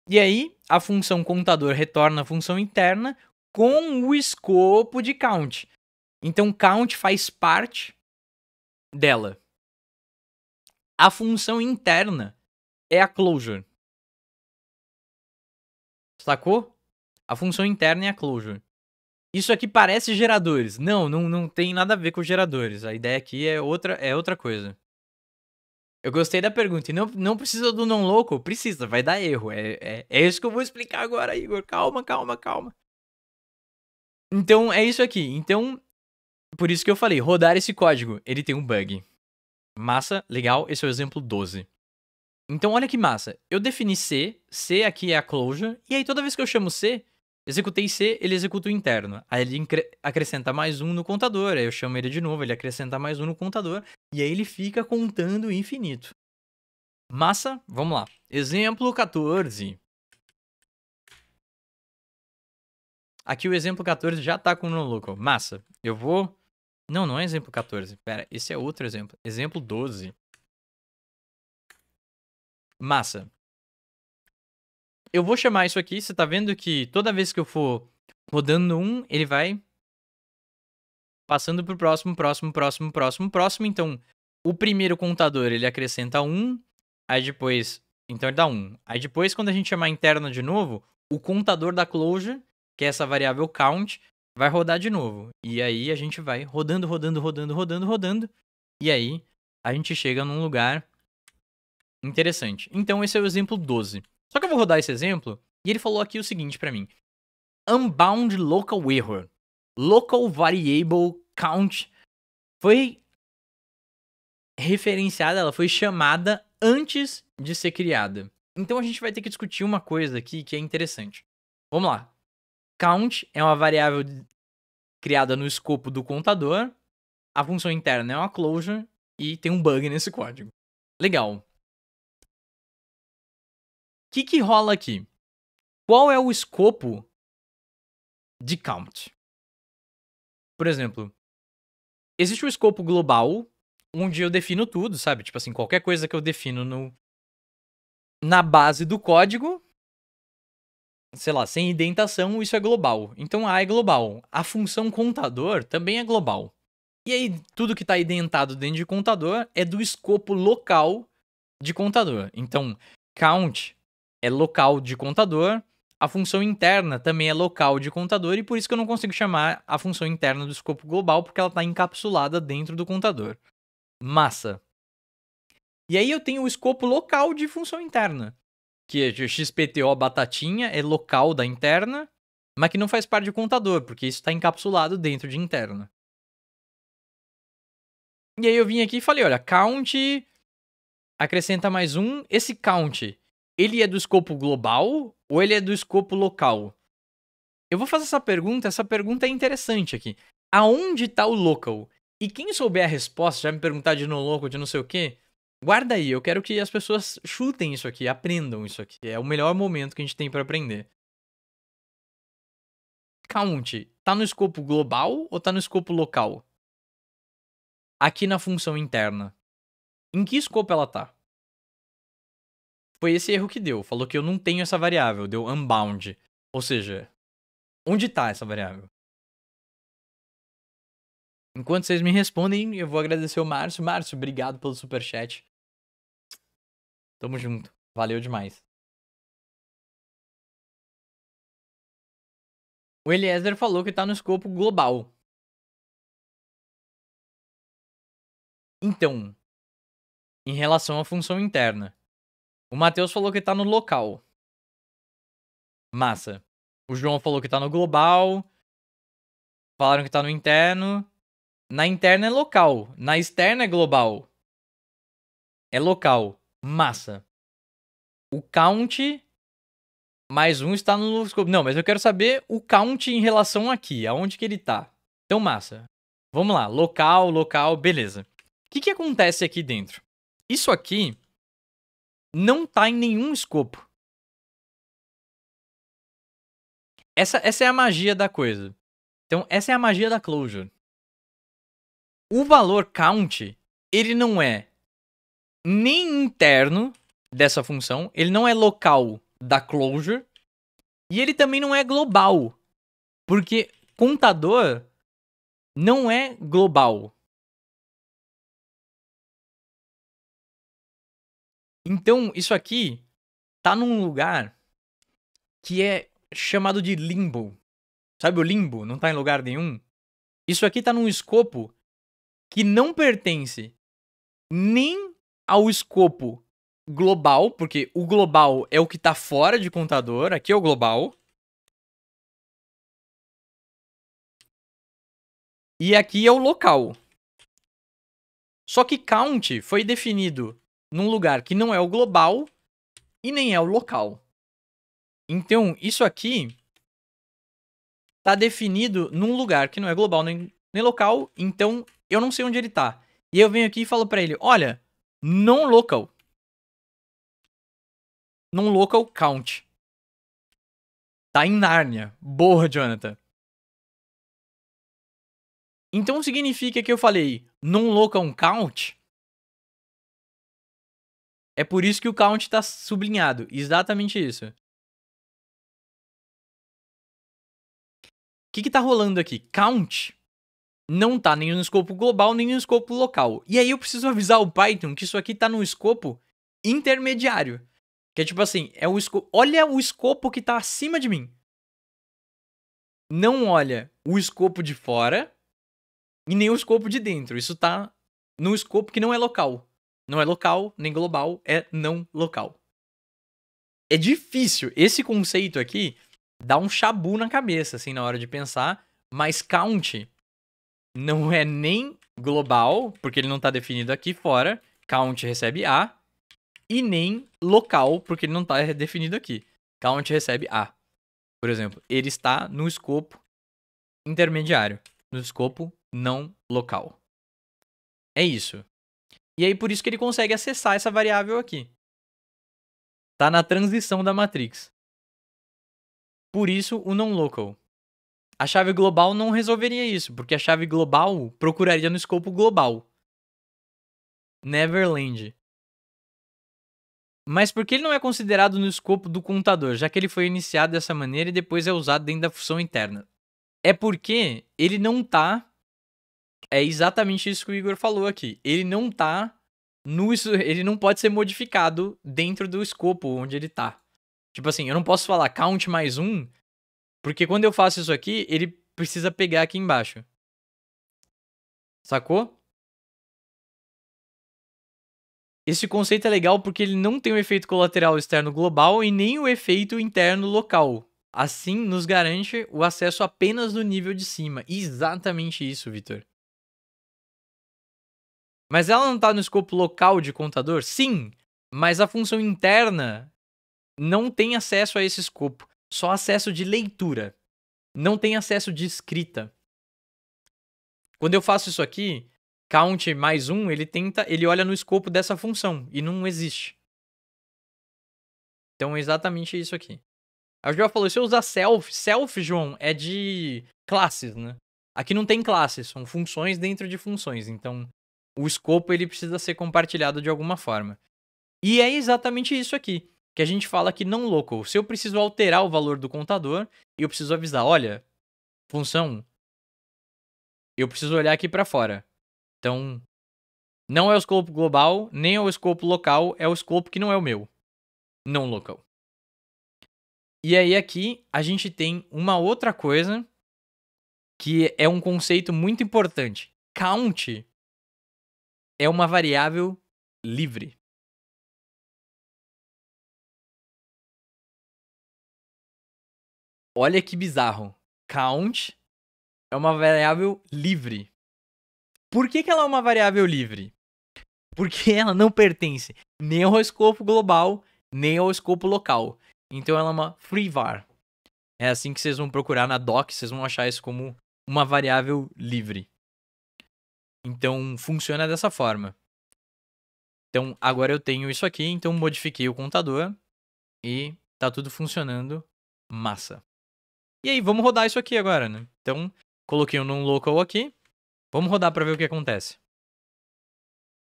E aí, a função contador retorna a função interna com o escopo de count. Então, count faz parte dela. A função interna é a closure. Sacou? A função interna é a closure. Isso aqui parece geradores. Não, não, não tem nada a ver com geradores. A ideia aqui é outra, é outra coisa. Eu gostei da pergunta. E não, não precisa do não louco? Precisa, vai dar erro. É, é, é isso que eu vou explicar agora, Igor. Calma, calma, calma. Então, é isso aqui. Então, por isso que eu falei, rodar esse código, ele tem um bug. Massa, legal, esse é o exemplo 12. Então, olha que massa. Eu defini C, C aqui é a closure, e aí toda vez que eu chamo C, Executei C, ele executa o interno. Aí ele acrescenta mais um no contador. Aí eu chamo ele de novo, ele acrescenta mais um no contador. E aí ele fica contando infinito. Massa, vamos lá. Exemplo 14. Aqui o exemplo 14 já tá com o local. Massa, eu vou... Não, não é exemplo 14. Pera, esse é outro exemplo. Exemplo 12. Massa eu vou chamar isso aqui, você tá vendo que toda vez que eu for rodando um, ele vai passando pro próximo, próximo, próximo, próximo, próximo. Então, o primeiro contador, ele acrescenta um, aí depois, então ele dá um. Aí depois, quando a gente chamar interna de novo, o contador da closure, que é essa variável count, vai rodar de novo. E aí a gente vai rodando, rodando, rodando, rodando, rodando. E aí a gente chega num lugar interessante. Então esse é o exemplo 12. Só que eu vou rodar esse exemplo, e ele falou aqui o seguinte para mim: Unbound local error, local variable count foi referenciada, ela foi chamada antes de ser criada. Então a gente vai ter que discutir uma coisa aqui que é interessante. Vamos lá. Count é uma variável criada no escopo do contador. A função interna é uma closure e tem um bug nesse código. Legal que, que rola aqui? Qual é o escopo de count? Por exemplo, existe um escopo global onde eu defino tudo, sabe? Tipo assim, qualquer coisa que eu defino no na base do código, sei lá, sem indentação, isso é global. Então A é global. A função contador também é global. E aí, tudo que está identado dentro de contador é do escopo local de contador. Então, count é local de contador, a função interna também é local de contador, e por isso que eu não consigo chamar a função interna do escopo global, porque ela está encapsulada dentro do contador. Massa. E aí eu tenho o escopo local de função interna, que é XPTO batatinha, é local da interna, mas que não faz parte de contador, porque isso está encapsulado dentro de interna. E aí eu vim aqui e falei, olha, count acrescenta mais um. Esse count ele é do escopo global ou ele é do escopo local? Eu vou fazer essa pergunta, essa pergunta é interessante aqui. Aonde está o local? E quem souber a resposta, já me perguntar de no local, de não sei o quê, guarda aí, eu quero que as pessoas chutem isso aqui, aprendam isso aqui. É o melhor momento que a gente tem para aprender. Count, tá no escopo global ou tá no escopo local? Aqui na função interna. Em que escopo ela tá? Foi esse erro que deu. Falou que eu não tenho essa variável, deu unbound. Ou seja, onde está essa variável? Enquanto vocês me respondem, eu vou agradecer o Márcio. Márcio, obrigado pelo super chat. Tamo junto. Valeu demais. O Eliezer falou que tá no escopo global. Então, em relação à função interna. O Matheus falou que tá no local. Massa. O João falou que tá no global. Falaram que tá no interno. Na interna é local. Na externa é global. É local. Massa. O count. Mais um está no scope. Não, mas eu quero saber o count em relação aqui. Aonde que ele tá. Então, massa. Vamos lá. Local, local, beleza. O que, que acontece aqui dentro? Isso aqui não tá em nenhum escopo. Essa, essa é a magia da coisa. Então, essa é a magia da closure. O valor count, ele não é nem interno dessa função, ele não é local da closure, e ele também não é global. Porque contador não é global. Então, isso aqui tá num lugar que é chamado de limbo. Sabe o limbo? Não tá em lugar nenhum. Isso aqui tá num escopo que não pertence nem ao escopo global, porque o global é o que tá fora de contador, aqui é o global. E aqui é o local. Só que count foi definido num lugar que não é o global e nem é o local. Então, isso aqui está definido num lugar que não é global nem, nem local, então eu não sei onde ele está. E eu venho aqui e falo para ele: "Olha, non local. Non local count. Está em Nárnia. Boa, Jonathan. Então significa que eu falei non local count é por isso que o count está sublinhado. Exatamente isso. O que, está rolando aqui? Count não está nem no escopo global, nem no escopo local. E aí eu preciso avisar o Python que isso aqui está no escopo intermediário. Que é tipo assim, é o olha o escopo que está acima de mim. Não olha o escopo de fora e nem o escopo de dentro. Isso está no escopo que não é local. Não é local, nem global, é não local. É difícil. Esse conceito aqui dá um chabu na cabeça, assim, na hora de pensar, mas count não é nem global, porque ele não está definido aqui fora, count recebe A, e nem local, porque ele não está definido aqui. Count recebe A. Por exemplo, ele está no escopo intermediário, no escopo não local. É isso. E aí por isso que ele consegue acessar essa variável aqui. Tá na transição da matrix. Por isso o non-local. A chave global não resolveria isso, porque a chave global procuraria no escopo global. Neverland. Mas por que ele não é considerado no escopo do contador, já que ele foi iniciado dessa maneira e depois é usado dentro da função interna? É porque ele não está é exatamente isso que o Igor falou aqui. Ele não tá no ele não pode ser modificado dentro do escopo onde ele tá. Tipo assim, eu não posso falar count mais um, porque quando eu faço isso aqui, ele precisa pegar aqui embaixo. Sacou? Esse conceito é legal porque ele não tem o efeito colateral externo global e nem o efeito interno local. Assim, nos garante o acesso apenas no nível de cima. Exatamente isso, Vitor. Mas ela não está no escopo local de contador? Sim, mas a função interna não tem acesso a esse escopo, só acesso de leitura. Não tem acesso de escrita. Quando eu faço isso aqui, count mais um, ele tenta, ele olha no escopo dessa função e não existe. Então é exatamente isso aqui. A João falou, se eu usar self, self, João, é de classes, né? Aqui não tem classes, são funções dentro de funções. Então, o escopo ele precisa ser compartilhado de alguma forma. E é exatamente isso aqui, que a gente fala que não local. Se eu preciso alterar o valor do contador, e eu preciso avisar, olha, função, eu preciso olhar aqui para fora. Então, não é o escopo global, nem é o escopo local, é o escopo que não é o meu, não local. E aí aqui a gente tem uma outra coisa que é um conceito muito importante. Count é uma variável livre. Olha que bizarro. Count é uma variável livre. Por que, que ela é uma variável livre? Porque [LAUGHS] ela não pertence nem ao escopo global, nem ao escopo local. Então ela é uma free var. É assim que vocês vão procurar na doc, vocês vão achar isso como uma variável livre. Então funciona dessa forma. Então agora eu tenho isso aqui, então modifiquei o contador e tá tudo funcionando massa. E aí, vamos rodar isso aqui agora, né? Então, coloquei um non-local aqui. Vamos rodar para ver o que acontece.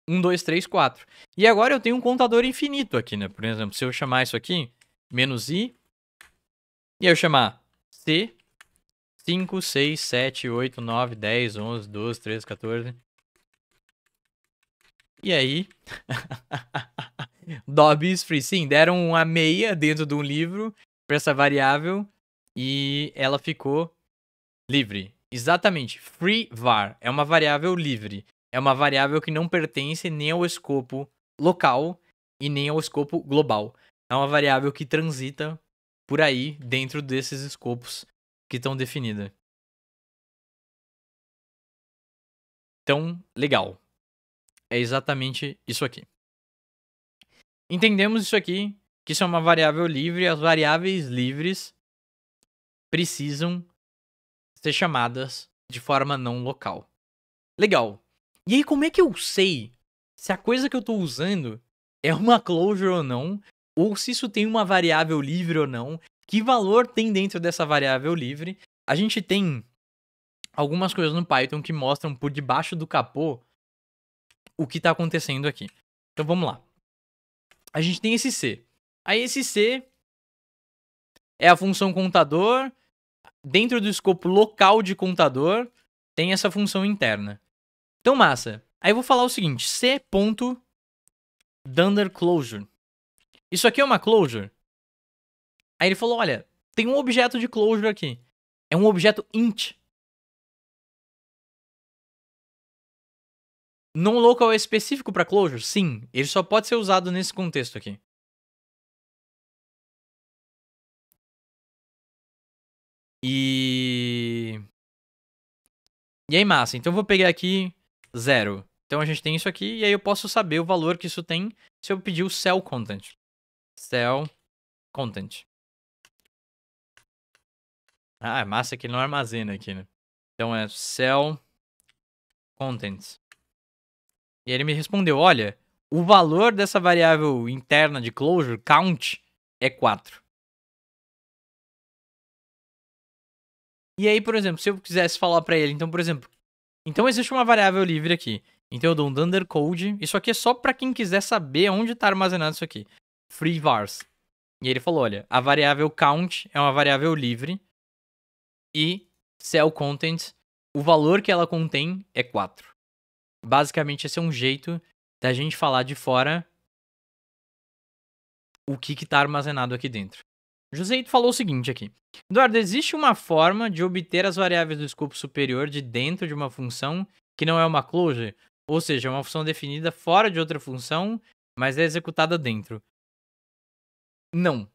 1, 2, 3, 4. E agora eu tenho um contador infinito aqui, né? Por exemplo, se eu chamar isso aqui, menos i, e aí eu chamar c, 5, 6, 7, 8, 9, 10, 11, 12, 13, 14. E aí? [LAUGHS] Dobbs Free, sim, deram uma meia dentro de um livro para essa variável e ela ficou livre. Exatamente, free var é uma variável livre. É uma variável que não pertence nem ao escopo local e nem ao escopo global. É uma variável que transita por aí dentro desses escopos que estão definidas. Então, legal. É exatamente isso aqui. Entendemos isso aqui, que isso é uma variável livre, as variáveis livres precisam ser chamadas de forma não local. Legal. E aí como é que eu sei se a coisa que eu estou usando é uma closure ou não, ou se isso tem uma variável livre ou não, que valor tem dentro dessa variável livre. A gente tem algumas coisas no Python que mostram por debaixo do capô o que está acontecendo aqui. Então vamos lá. A gente tem esse C. Aí esse C é a função contador. Dentro do escopo local de contador, tem essa função interna. Então, massa. Aí eu vou falar o seguinte: c.dunderClosure. Isso aqui é uma closure Aí ele falou: olha, tem um objeto de closure aqui. É um objeto int. Não local é específico para closure? Sim, ele só pode ser usado nesse contexto aqui. E. E aí, massa. Então eu vou pegar aqui zero. Então a gente tem isso aqui, e aí eu posso saber o valor que isso tem se eu pedir o cell content. Cell content. Ah, é massa que ele não armazena aqui, né? Então é sell contents. E ele me respondeu, olha, o valor dessa variável interna de closure, count, é 4. E aí, por exemplo, se eu quisesse falar para ele, então, por exemplo, então existe uma variável livre aqui. Então eu dou um dunder code. Isso aqui é só para quem quiser saber onde está armazenado isso aqui. Free vars. E ele falou, olha, a variável count é uma variável livre e Cell Content, o valor que ela contém é 4. Basicamente, esse é um jeito da gente falar de fora o que está armazenado aqui dentro. joséito falou o seguinte aqui. Eduardo, existe uma forma de obter as variáveis do escopo superior de dentro de uma função que não é uma closure? Ou seja, é uma função definida fora de outra função, mas é executada dentro. Não.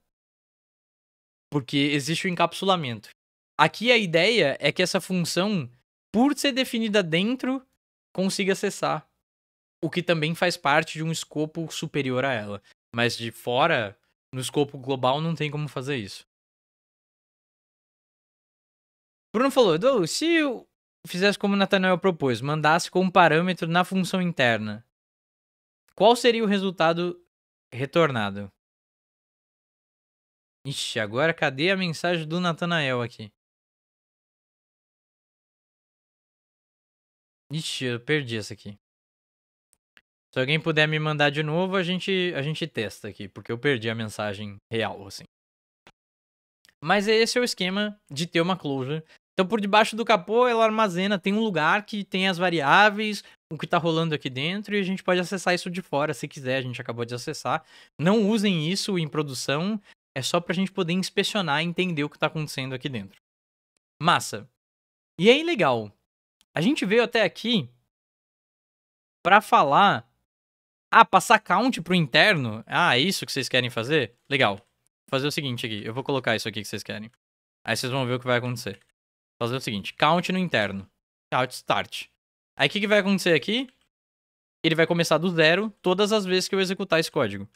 Porque existe o encapsulamento. Aqui a ideia é que essa função, por ser definida dentro, consiga acessar. O que também faz parte de um escopo superior a ela. Mas de fora, no escopo global, não tem como fazer isso. Bruno falou, Edu, se eu fizesse como o Nathanael propôs, mandasse como parâmetro na função interna, qual seria o resultado retornado? Ixi, agora cadê a mensagem do Nathanael aqui? Ixi, eu perdi essa aqui. Se alguém puder me mandar de novo, a gente, a gente testa aqui, porque eu perdi a mensagem real, assim. Mas é, esse é o esquema de ter uma closure. Então, por debaixo do capô, ela armazena, tem um lugar que tem as variáveis, o que está rolando aqui dentro, e a gente pode acessar isso de fora, se quiser, a gente acabou de acessar. Não usem isso em produção, é só para a gente poder inspecionar e entender o que está acontecendo aqui dentro. Massa. E aí, legal, a gente veio até aqui para falar. Ah, passar count pro interno? Ah, é isso que vocês querem fazer? Legal. Vou fazer o seguinte aqui. Eu vou colocar isso aqui que vocês querem. Aí vocês vão ver o que vai acontecer. Vou fazer o seguinte: count no interno. Count start. Aí o que, que vai acontecer aqui? Ele vai começar do zero todas as vezes que eu executar esse código.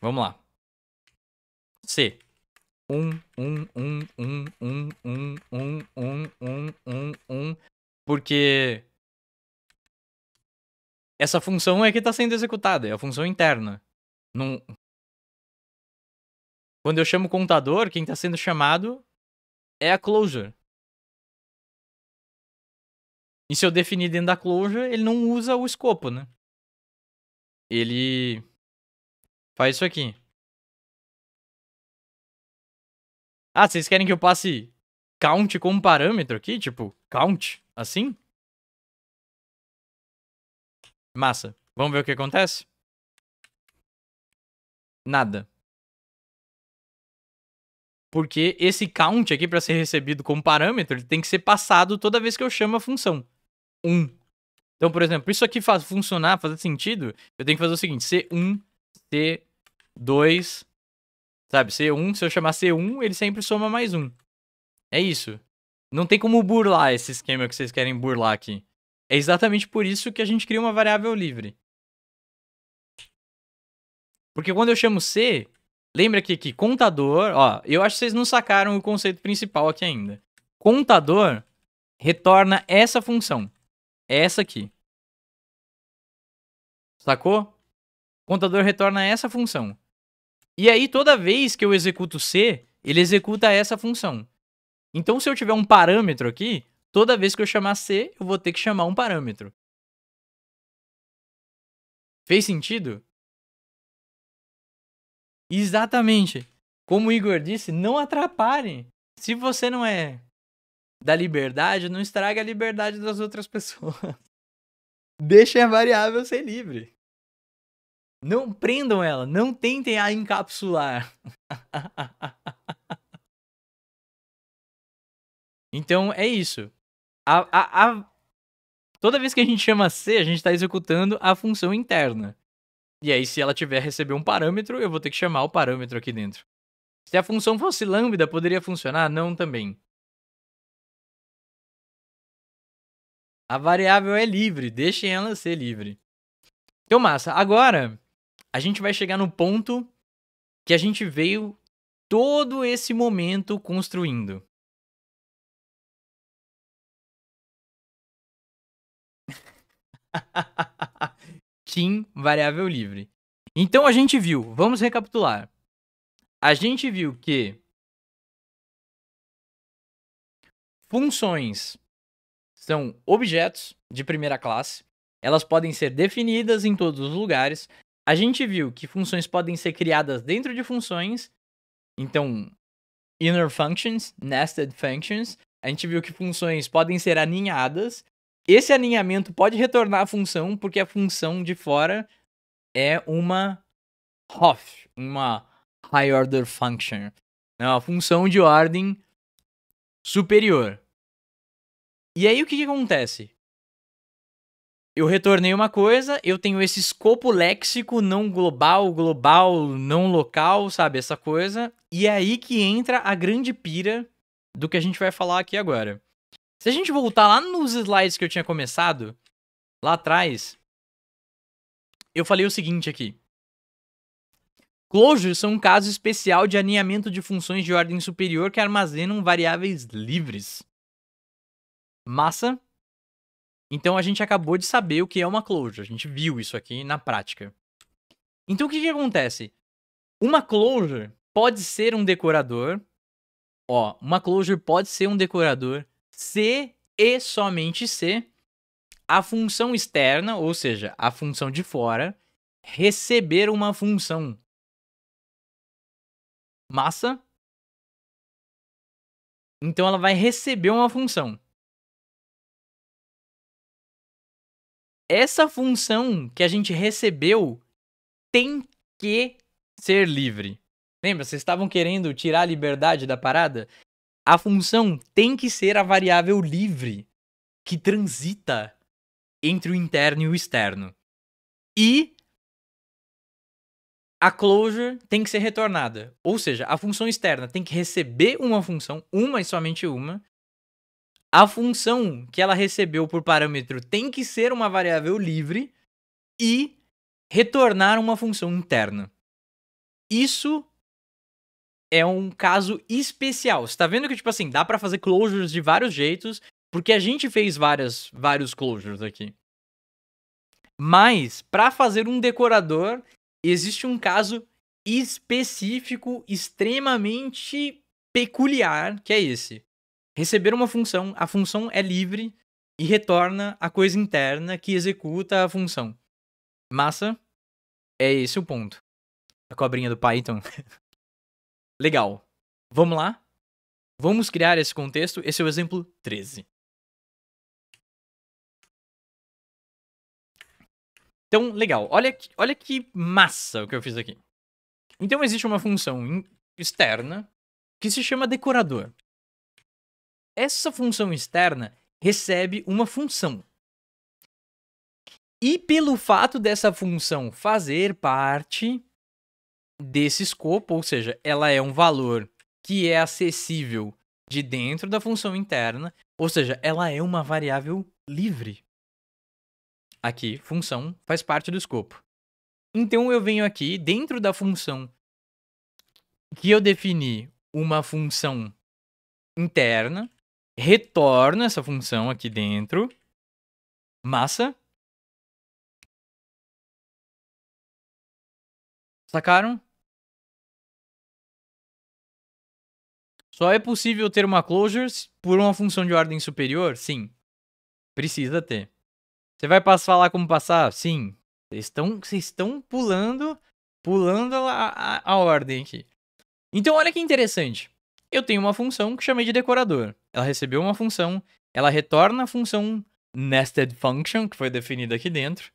Vamos lá. C. 1, 1, 1, 1, 1, 1, 1, 1, 1, 1, 1, porque essa função é que está sendo executada, é a função interna. Quando eu chamo contador, quem está sendo chamado é a closure. E se eu definir dentro da closure, ele não usa o escopo, né? Ele faz isso aqui. Ah, vocês querem que eu passe count como parâmetro aqui? Tipo, count? Assim? Massa. Vamos ver o que acontece? Nada. Porque esse count aqui, para ser recebido como parâmetro, ele tem que ser passado toda vez que eu chamo a função. 1. Um. Então, por exemplo, isso aqui faz funcionar, fazer sentido, eu tenho que fazer o seguinte, C1, C2, sabe? C1, se eu chamar C1, ele sempre soma mais 1. É isso. Não tem como burlar esse esquema que vocês querem burlar aqui. É exatamente por isso que a gente cria uma variável livre. Porque quando eu chamo C, lembra aqui que contador, ó, eu acho que vocês não sacaram o conceito principal aqui ainda. Contador retorna essa função. Essa aqui. Sacou? Contador retorna essa função. E aí, toda vez que eu executo C, ele executa essa função. Então, se eu tiver um parâmetro aqui, toda vez que eu chamar C, eu vou ter que chamar um parâmetro. Fez sentido? Exatamente. Como o Igor disse, não atrapalhem. Se você não é da liberdade, não estraga a liberdade das outras [LAUGHS] pessoas. Deixem a variável ser livre. Não prendam ela, não tentem a encapsular. [LAUGHS] Então é isso. A, a, a... Toda vez que a gente chama C, a gente está executando a função interna. E aí, se ela tiver receber um parâmetro, eu vou ter que chamar o parâmetro aqui dentro. Se a função fosse lambda, poderia funcionar? Não, também. A variável é livre, deixem ela ser livre. Então, massa, agora a gente vai chegar no ponto que a gente veio todo esse momento construindo. [LAUGHS] Tim, variável livre. Então a gente viu, vamos recapitular. A gente viu que funções são objetos de primeira classe, elas podem ser definidas em todos os lugares. A gente viu que funções podem ser criadas dentro de funções, então inner functions, nested functions. A gente viu que funções podem ser aninhadas, esse alinhamento pode retornar à função, porque a função de fora é uma hof, uma High Order Function. É uma função de ordem superior. E aí o que, que acontece? Eu retornei uma coisa, eu tenho esse escopo léxico não global, global, não local, sabe? Essa coisa. E é aí que entra a grande pira do que a gente vai falar aqui agora. Se a gente voltar lá nos slides que eu tinha começado, lá atrás, eu falei o seguinte aqui. Closures são um caso especial de alinhamento de funções de ordem superior que armazenam variáveis livres. Massa. Então a gente acabou de saber o que é uma closure. A gente viu isso aqui na prática. Então o que, que acontece? Uma closure pode ser um decorador. Ó, uma closure pode ser um decorador se e somente se a função externa, ou seja, a função de fora, receber uma função massa. Então ela vai receber uma função. Essa função que a gente recebeu tem que ser livre. Lembra, vocês estavam querendo tirar a liberdade da parada? A função tem que ser a variável livre que transita entre o interno e o externo. E a closure tem que ser retornada. Ou seja, a função externa tem que receber uma função, uma e somente uma. A função que ela recebeu por parâmetro tem que ser uma variável livre e retornar uma função interna. Isso é um caso especial. Você tá vendo que, tipo assim, dá para fazer closures de vários jeitos, porque a gente fez várias, vários closures aqui. Mas, para fazer um decorador, existe um caso específico, extremamente peculiar, que é esse. Receber uma função, a função é livre e retorna a coisa interna que executa a função. Massa? É esse o ponto. A cobrinha do Python. [LAUGHS] Legal. Vamos lá? Vamos criar esse contexto. Esse é o exemplo 13. Então, legal. Olha, olha que massa o que eu fiz aqui. Então, existe uma função externa que se chama decorador. Essa função externa recebe uma função. E pelo fato dessa função fazer parte desse escopo, ou seja, ela é um valor que é acessível de dentro da função interna, ou seja, ela é uma variável livre. Aqui, função faz parte do escopo. Então eu venho aqui dentro da função que eu defini uma função interna, retorno essa função aqui dentro, massa. Sacaram? Só é possível ter uma closure por uma função de ordem superior? Sim. Precisa ter. Você vai passar lá como passar? Sim. Vocês estão, vocês estão pulando, pulando a, a, a ordem aqui. Então olha que interessante. Eu tenho uma função que chamei de decorador. Ela recebeu uma função, ela retorna a função nested function que foi definida aqui dentro.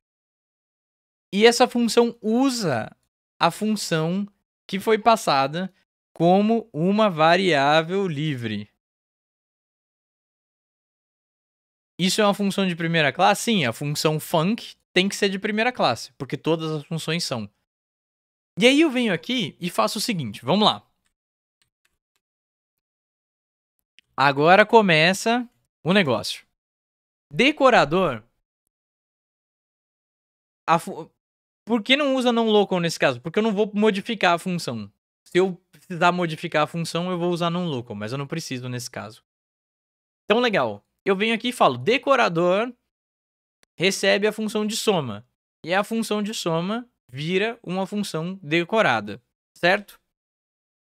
E essa função usa a função que foi passada como uma variável livre. Isso é uma função de primeira classe? Sim, a função func tem que ser de primeira classe, porque todas as funções são. E aí eu venho aqui e faço o seguinte, vamos lá. Agora começa o negócio. Decorador. Fu... Por que não usa não local nesse caso? Porque eu não vou modificar a função. Se eu precisar modificar a função, eu vou usar num local, mas eu não preciso nesse caso. Então, legal. Eu venho aqui e falo decorador recebe a função de soma. E a função de soma vira uma função decorada, certo?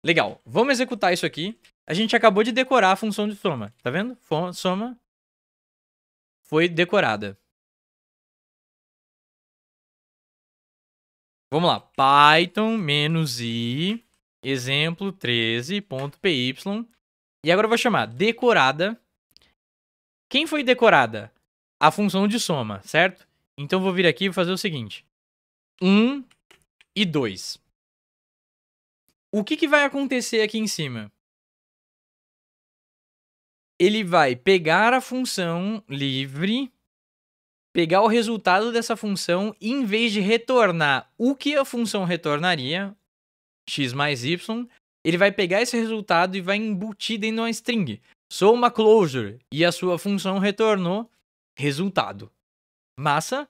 Legal. Vamos executar isso aqui. A gente acabou de decorar a função de soma, tá vendo? Soma foi decorada. Vamos lá, python menos i exemplo 13.py. E agora eu vou chamar decorada. Quem foi decorada? A função de soma, certo? Então eu vou vir aqui e fazer o seguinte: 1 e 2. O que, que vai acontecer aqui em cima? Ele vai pegar a função livre, pegar o resultado dessa função e, em vez de retornar o que a função retornaria, x mais y, ele vai pegar esse resultado e vai embutir dentro de uma string. Sou uma closure e a sua função retornou resultado. Massa.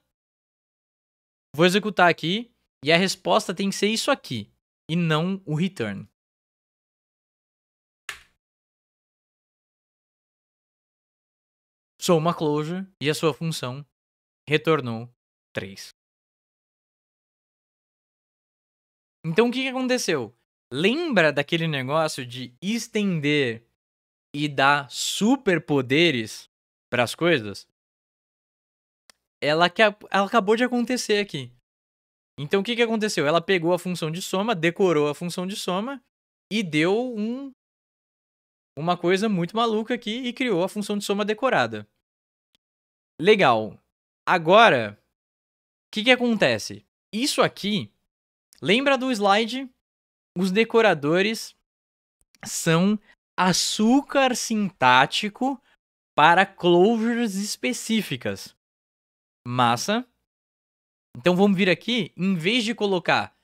Vou executar aqui e a resposta tem que ser isso aqui e não o return. Sou uma closure e a sua função retornou 3. Então o que, que aconteceu? Lembra daquele negócio de estender e dar superpoderes para as coisas? Ela, que, ela acabou de acontecer aqui. Então o que, que aconteceu? Ela pegou a função de soma, decorou a função de soma e deu um uma coisa muito maluca aqui e criou a função de soma decorada. Legal. Agora, o que, que acontece? Isso aqui Lembra do slide? Os decoradores são açúcar sintático para closures específicas. Massa. Então vamos vir aqui, em vez de colocar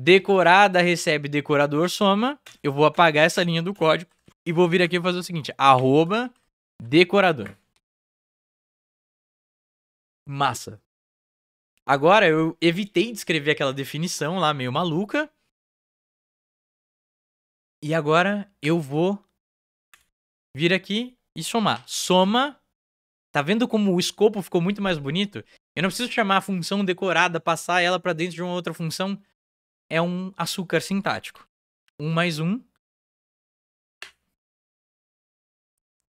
decorada recebe decorador soma, eu vou apagar essa linha do código e vou vir aqui e fazer o seguinte, arroba decorador. Massa. Agora, eu evitei de escrever aquela definição lá meio maluca. E agora eu vou vir aqui e somar. Soma. Tá vendo como o escopo ficou muito mais bonito? Eu não preciso chamar a função decorada, passar ela para dentro de uma outra função. É um açúcar sintático. 1 um mais 1. Um.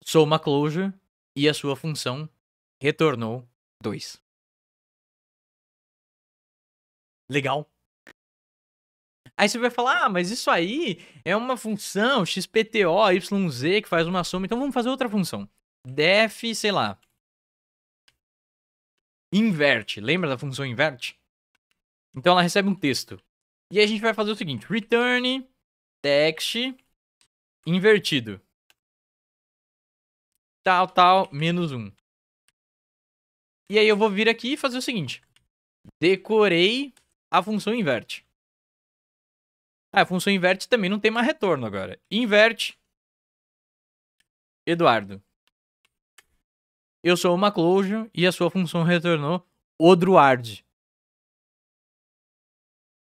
Soma closure. E a sua função retornou 2. Legal. Aí você vai falar, ah, mas isso aí é uma função XPTO, YZ que faz uma soma, então vamos fazer outra função. Def, sei lá. Inverte. Lembra da função inverte? Então ela recebe um texto. E a gente vai fazer o seguinte: return text invertido. Tal, tal, menos um. E aí eu vou vir aqui e fazer o seguinte: decorei a função inverte. Ah, a função inverte também não tem mais retorno agora. Inverte. Eduardo. Eu sou uma closure e a sua função retornou Odruard.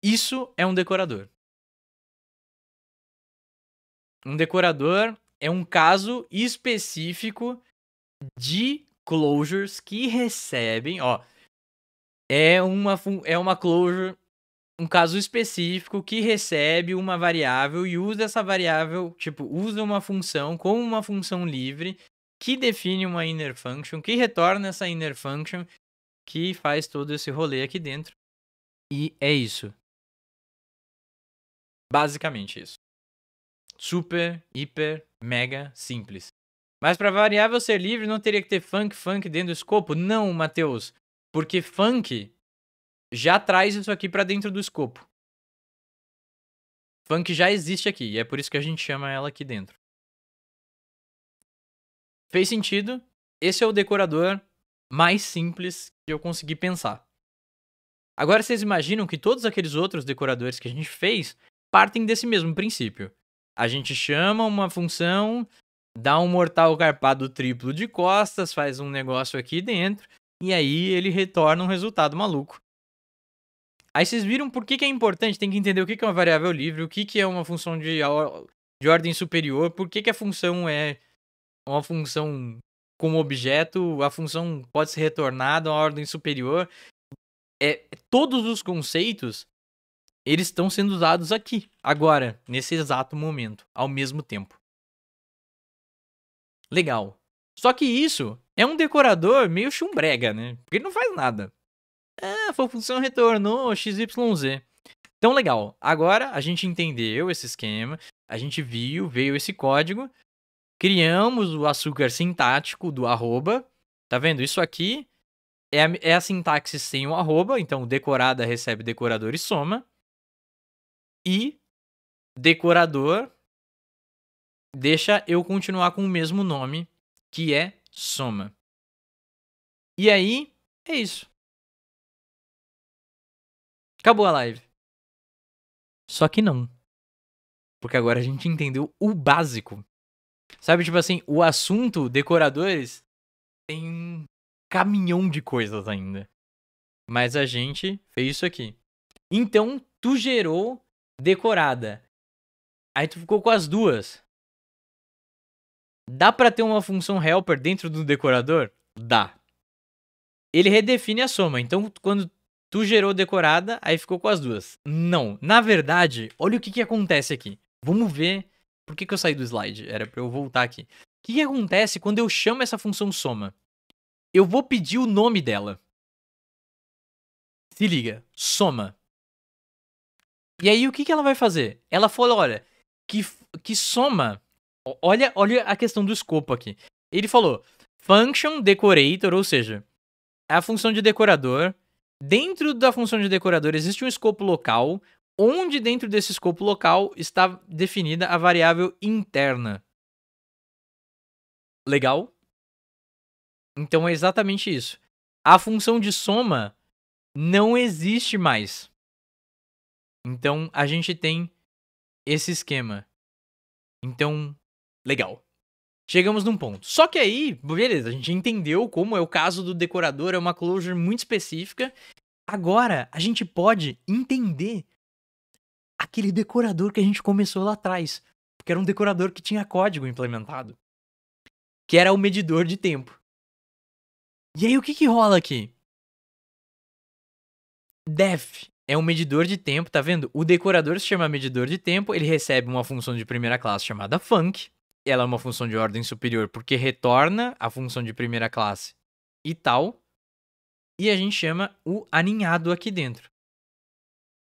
Isso é um decorador. Um decorador é um caso específico de closures que recebem, ó, é uma, é uma closure, um caso específico que recebe uma variável e usa essa variável, tipo, usa uma função como uma função livre que define uma inner function, que retorna essa inner function que faz todo esse rolê aqui dentro. E é isso. Basicamente isso. Super, hiper, mega simples. Mas para variável ser livre, não teria que ter funk funk dentro do escopo? Não, Matheus. Porque funk já traz isso aqui para dentro do escopo. Funk já existe aqui, e é por isso que a gente chama ela aqui dentro. Fez sentido? Esse é o decorador mais simples que eu consegui pensar. Agora vocês imaginam que todos aqueles outros decoradores que a gente fez partem desse mesmo princípio. A gente chama uma função, dá um mortal carpado triplo de costas, faz um negócio aqui dentro, e aí ele retorna um resultado maluco. Aí vocês viram por que, que é importante, tem que entender o que, que é uma variável livre, o que, que é uma função de, de ordem superior, por que, que a função é uma função como objeto, a função pode ser retornada a uma ordem superior. É, todos os conceitos, eles estão sendo usados aqui, agora, nesse exato momento, ao mesmo tempo. Legal. Só que isso é um decorador meio chumbrega, né? Porque Ele não faz nada. Ah, é, a função retornou XYZ. Então, legal. Agora a gente entendeu esse esquema, a gente viu, veio esse código, criamos o açúcar sintático do arroba. Tá vendo? Isso aqui é a, é a sintaxe sem o arroba, então decorada recebe decorador e soma. E decorador deixa eu continuar com o mesmo nome, que é soma. E aí, é isso. Acabou a live. Só que não. Porque agora a gente entendeu o básico. Sabe, tipo assim, o assunto decoradores tem um caminhão de coisas ainda. Mas a gente fez isso aqui. Então, tu gerou decorada. Aí tu ficou com as duas. Dá para ter uma função helper dentro do decorador? Dá. Ele redefine a soma. Então, quando tu gerou decorada, aí ficou com as duas. Não. Na verdade, olha o que, que acontece aqui. Vamos ver por que, que eu saí do slide. Era para eu voltar aqui. O que, que acontece quando eu chamo essa função soma? Eu vou pedir o nome dela. Se liga. Soma. E aí, o que, que ela vai fazer? Ela falou, olha, que, que soma Olha, olha a questão do escopo aqui. Ele falou function decorator, ou seja, é a função de decorador. Dentro da função de decorador existe um escopo local, onde dentro desse escopo local está definida a variável interna. Legal? Então é exatamente isso. A função de soma não existe mais. Então a gente tem esse esquema. Então legal. Chegamos num ponto. Só que aí, beleza, a gente entendeu como é o caso do decorador, é uma closure muito específica. Agora, a gente pode entender aquele decorador que a gente começou lá atrás, porque era um decorador que tinha código implementado, que era o medidor de tempo. E aí o que que rola aqui? Def é um medidor de tempo, tá vendo? O decorador se chama medidor de tempo, ele recebe uma função de primeira classe chamada func ela é uma função de ordem superior porque retorna a função de primeira classe e tal. E a gente chama o aninhado aqui dentro.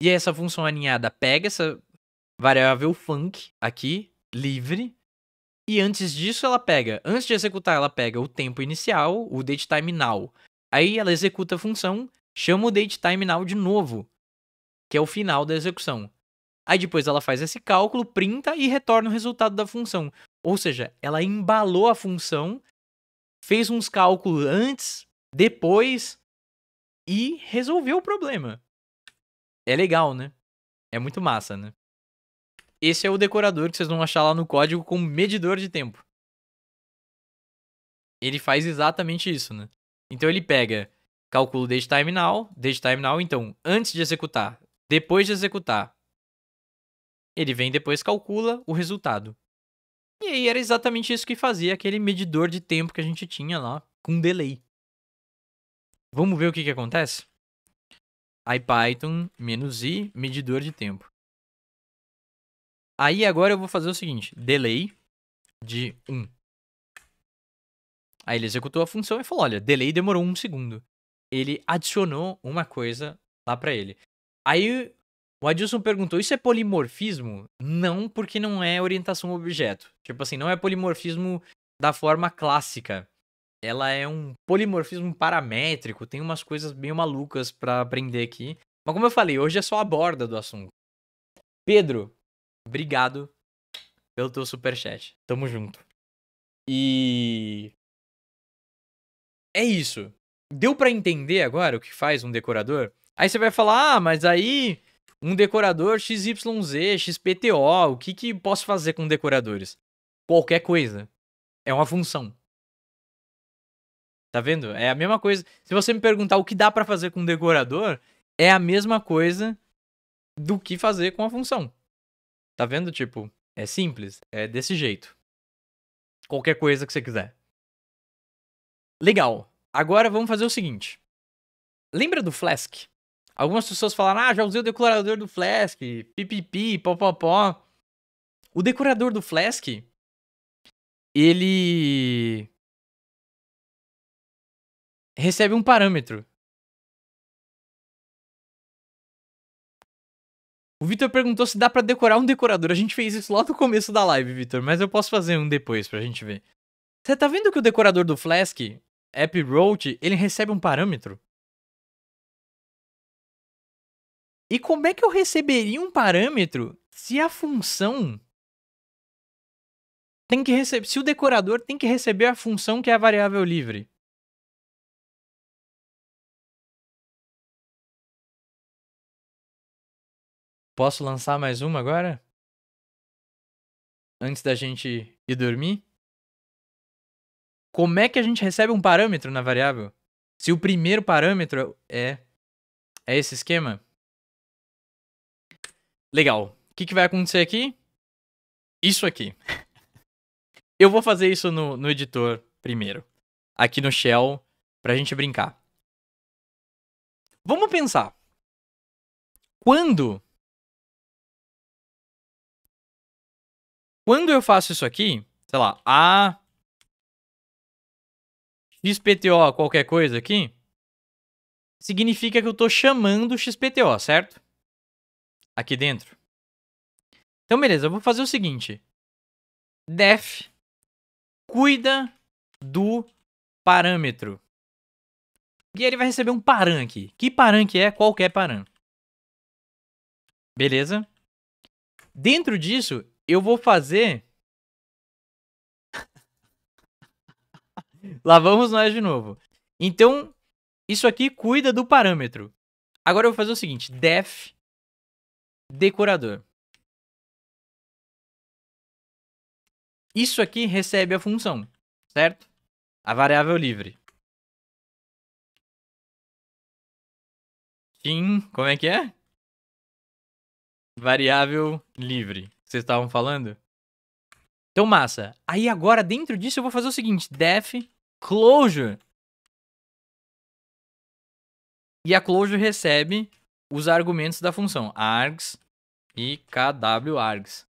E essa função aninhada pega essa variável func aqui, livre, e antes disso ela pega, antes de executar ela pega o tempo inicial, o datetime now. Aí ela executa a função, chama o datetime now de novo, que é o final da execução. Aí depois ela faz esse cálculo, printa e retorna o resultado da função. Ou seja, ela embalou a função, fez uns cálculos antes, depois e resolveu o problema. É legal, né? É muito massa, né? Esse é o decorador que vocês vão achar lá no código com medidor de tempo. Ele faz exatamente isso, né? Então ele pega calculo date time now, date time now, então, antes de executar, depois de executar. Ele vem depois calcula o resultado. E aí era exatamente isso que fazia aquele medidor de tempo que a gente tinha lá, com delay. Vamos ver o que, que acontece? IPython "-i", medidor de tempo. Aí agora eu vou fazer o seguinte, delay de 1. Aí ele executou a função e falou, olha, delay demorou um segundo. Ele adicionou uma coisa lá para ele. Aí o Adilson perguntou: isso é polimorfismo? Não, porque não é orientação objeto. Tipo assim, não é polimorfismo da forma clássica. Ela é um polimorfismo paramétrico, tem umas coisas bem malucas para aprender aqui. Mas como eu falei, hoje é só a borda do assunto. Pedro, obrigado pelo teu superchat. Tamo junto. E é isso. Deu para entender agora o que faz um decorador? Aí você vai falar: "Ah, mas aí um decorador XYZ, XPTO, o que, que posso fazer com decoradores? Qualquer coisa. É uma função. Tá vendo? É a mesma coisa. Se você me perguntar o que dá para fazer com um decorador, é a mesma coisa do que fazer com a função. Tá vendo? Tipo, é simples. É desse jeito. Qualquer coisa que você quiser. Legal. Agora vamos fazer o seguinte. Lembra do Flask? Algumas pessoas falaram, ah, já usei o decorador do Flask, pipipi, pó. O decorador do Flask, ele recebe um parâmetro. O Vitor perguntou se dá para decorar um decorador. A gente fez isso lá no começo da live, Vitor, mas eu posso fazer um depois pra gente ver. Você tá vendo que o decorador do Flask, AppRoute, ele recebe um parâmetro? E como é que eu receberia um parâmetro se a função tem que receber, se o decorador tem que receber a função que é a variável livre? Posso lançar mais uma agora? Antes da gente ir dormir? Como é que a gente recebe um parâmetro na variável? Se o primeiro parâmetro é, é esse esquema? legal, o que, que vai acontecer aqui? Isso aqui. [LAUGHS] Eu vou fazer isso no, no editor primeiro, aqui no Shell, pra gente brincar. Vamos pensar. Quando. Quando eu faço isso aqui, sei lá, a. XPTO qualquer coisa aqui, significa que eu estou chamando XPTO, certo? aqui dentro. Então, beleza, eu vou fazer o seguinte. Def cuida do parâmetro. E ele vai receber um param aqui. Que param que é? Qualquer param. Beleza? Dentro disso, eu vou fazer... [LAUGHS] Lá vamos nós de novo. Então, isso aqui cuida do parâmetro. Agora eu vou fazer o seguinte. Def decorador. Isso aqui recebe a função, certo? A variável livre. Sim, como é que é? Variável livre. Vocês estavam falando? Então, massa. Aí agora, dentro disso, eu vou fazer o seguinte: def closure. E a closure recebe os argumentos da função args e kw args.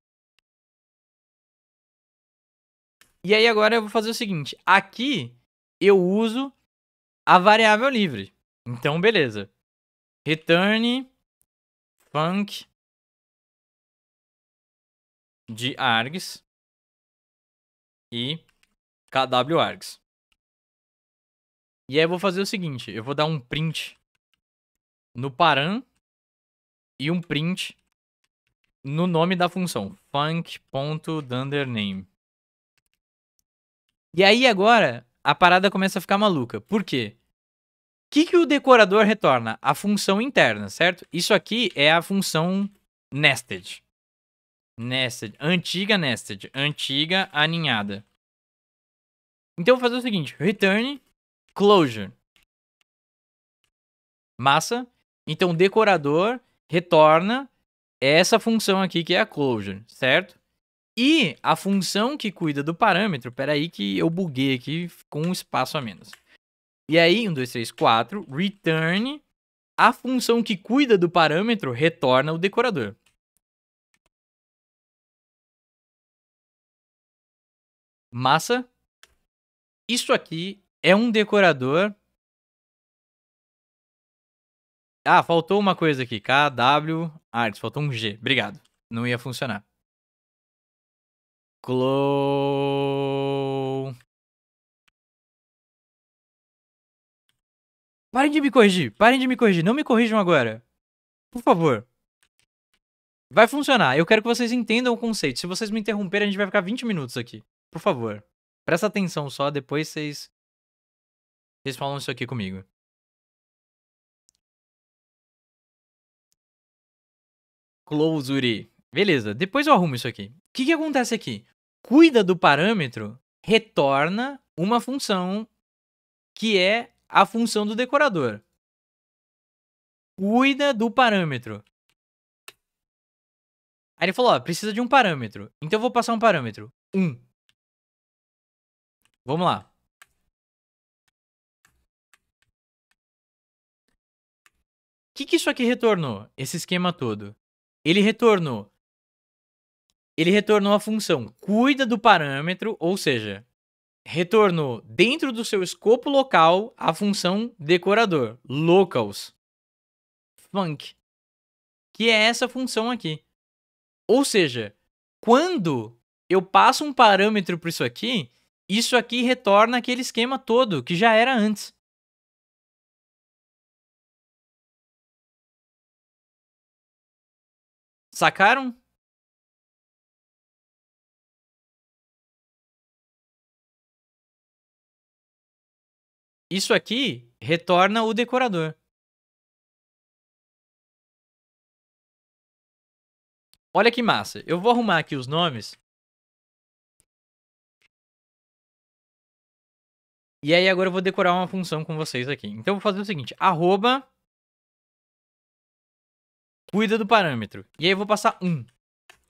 E aí agora eu vou fazer o seguinte, aqui eu uso a variável livre. Então, beleza. Return func de args e kw args. E aí eu vou fazer o seguinte, eu vou dar um print no param e um print no nome da função, func.dundername. E aí agora a parada começa a ficar maluca. Por quê? O que, que o decorador retorna? A função interna, certo? Isso aqui é a função nested. Nested. Antiga nested. Antiga aninhada. Então eu vou fazer o seguinte: return closure. Massa. Então decorador retorna essa função aqui que é a closure, certo? E a função que cuida do parâmetro, peraí que eu buguei aqui com um espaço a menos. E aí, 1, 2, 3, 4, return, a função que cuida do parâmetro retorna o decorador. Massa, isso aqui é um decorador ah, faltou uma coisa aqui. KW Arts. Faltou um G. Obrigado. Não ia funcionar. Glow. Parem de me corrigir. Parem de me corrigir. Não me corrijam agora. Por favor. Vai funcionar. Eu quero que vocês entendam o conceito. Se vocês me interromperem, a gente vai ficar 20 minutos aqui. Por favor. Presta atenção só, depois vocês. Vocês falam isso aqui comigo. closure. Beleza, depois eu arrumo isso aqui. O que, que acontece aqui? Cuida do parâmetro, retorna uma função que é a função do decorador. Cuida do parâmetro. Aí ele falou, ó, precisa de um parâmetro. Então eu vou passar um parâmetro. 1. Um. Vamos lá. O que, que isso aqui retornou? Esse esquema todo. Ele retornou. Ele retornou a função cuida do parâmetro, ou seja, retornou dentro do seu escopo local a função decorador, locals, func, que é essa função aqui. Ou seja, quando eu passo um parâmetro para isso aqui, isso aqui retorna aquele esquema todo que já era antes. Sacaram? Isso aqui retorna o decorador. Olha que massa. Eu vou arrumar aqui os nomes. E aí agora eu vou decorar uma função com vocês aqui. Então eu vou fazer o seguinte. Arroba cuida do parâmetro. E aí eu vou passar 1.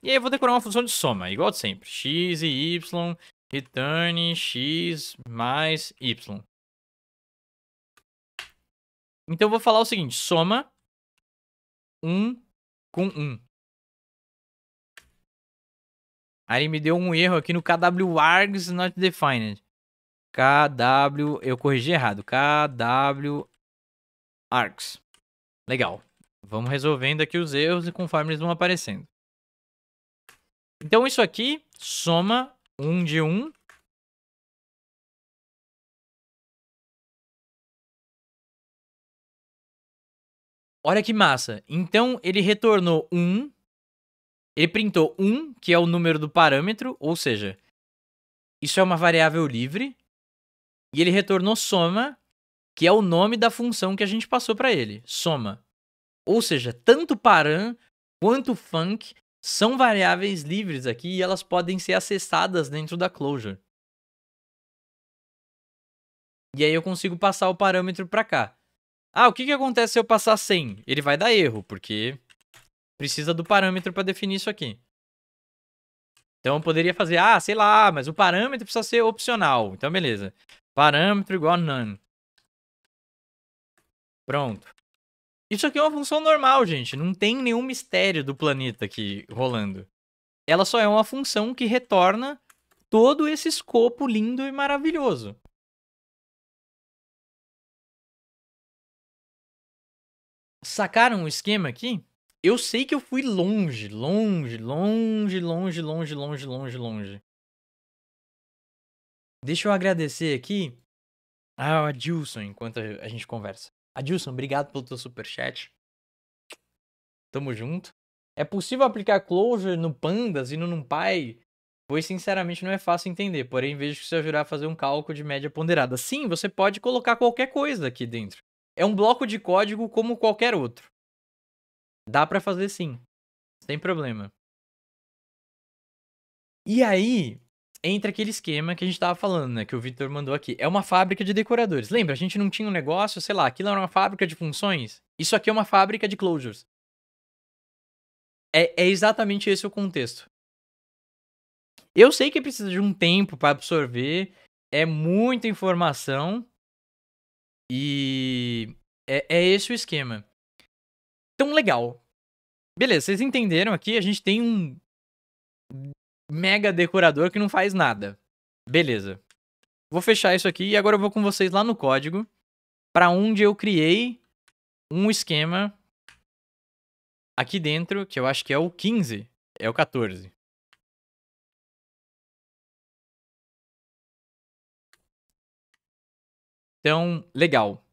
E aí eu vou decorar uma função de soma, igual de sempre. x e y, return x mais y. Então eu vou falar o seguinte, soma 1 com 1. Aí ele me deu um erro aqui no kwargs not defined. KW, eu corrigi errado, kw args Legal. Vamos resolvendo aqui os erros e conforme eles vão aparecendo. Então isso aqui soma 1 um de 1. Um. Olha que massa. Então ele retornou 1. Um, ele printou 1, que é o número do parâmetro, ou seja, isso é uma variável livre. E ele retornou soma, que é o nome da função que a gente passou para ele, soma. Ou seja, tanto Paran quanto func são variáveis livres aqui e elas podem ser acessadas dentro da closure. E aí eu consigo passar o parâmetro para cá. Ah, o que, que acontece se eu passar 100? Ele vai dar erro, porque precisa do parâmetro para definir isso aqui. Então eu poderia fazer, ah, sei lá, mas o parâmetro precisa ser opcional. Então beleza. Parâmetro igual a none. Pronto. Isso aqui é uma função normal, gente. Não tem nenhum mistério do planeta aqui rolando. Ela só é uma função que retorna todo esse escopo lindo e maravilhoso. Sacaram o esquema aqui? Eu sei que eu fui longe, longe, longe, longe, longe, longe, longe, longe. Deixa eu agradecer aqui ao Adilson enquanto a gente conversa. Adilson, obrigado pelo teu superchat. Tamo junto. É possível aplicar closure no Pandas e no NumPy? Pois, sinceramente, não é fácil entender. Porém, vejo que se eu a fazer um cálculo de média ponderada. Sim, você pode colocar qualquer coisa aqui dentro. É um bloco de código como qualquer outro. Dá para fazer sim. Sem problema. E aí, entra aquele esquema que a gente tava falando, né? Que o Victor mandou aqui. É uma fábrica de decoradores. Lembra, a gente não tinha um negócio, sei lá, aquilo era uma fábrica de funções? Isso aqui é uma fábrica de closures. É, é exatamente esse o contexto. Eu sei que precisa de um tempo para absorver, é muita informação e é, é esse o esquema. Então, legal. Beleza, vocês entenderam aqui, a gente tem um mega decorador que não faz nada. Beleza. Vou fechar isso aqui e agora eu vou com vocês lá no código para onde eu criei um esquema aqui dentro, que eu acho que é o 15, é o 14. Então, legal.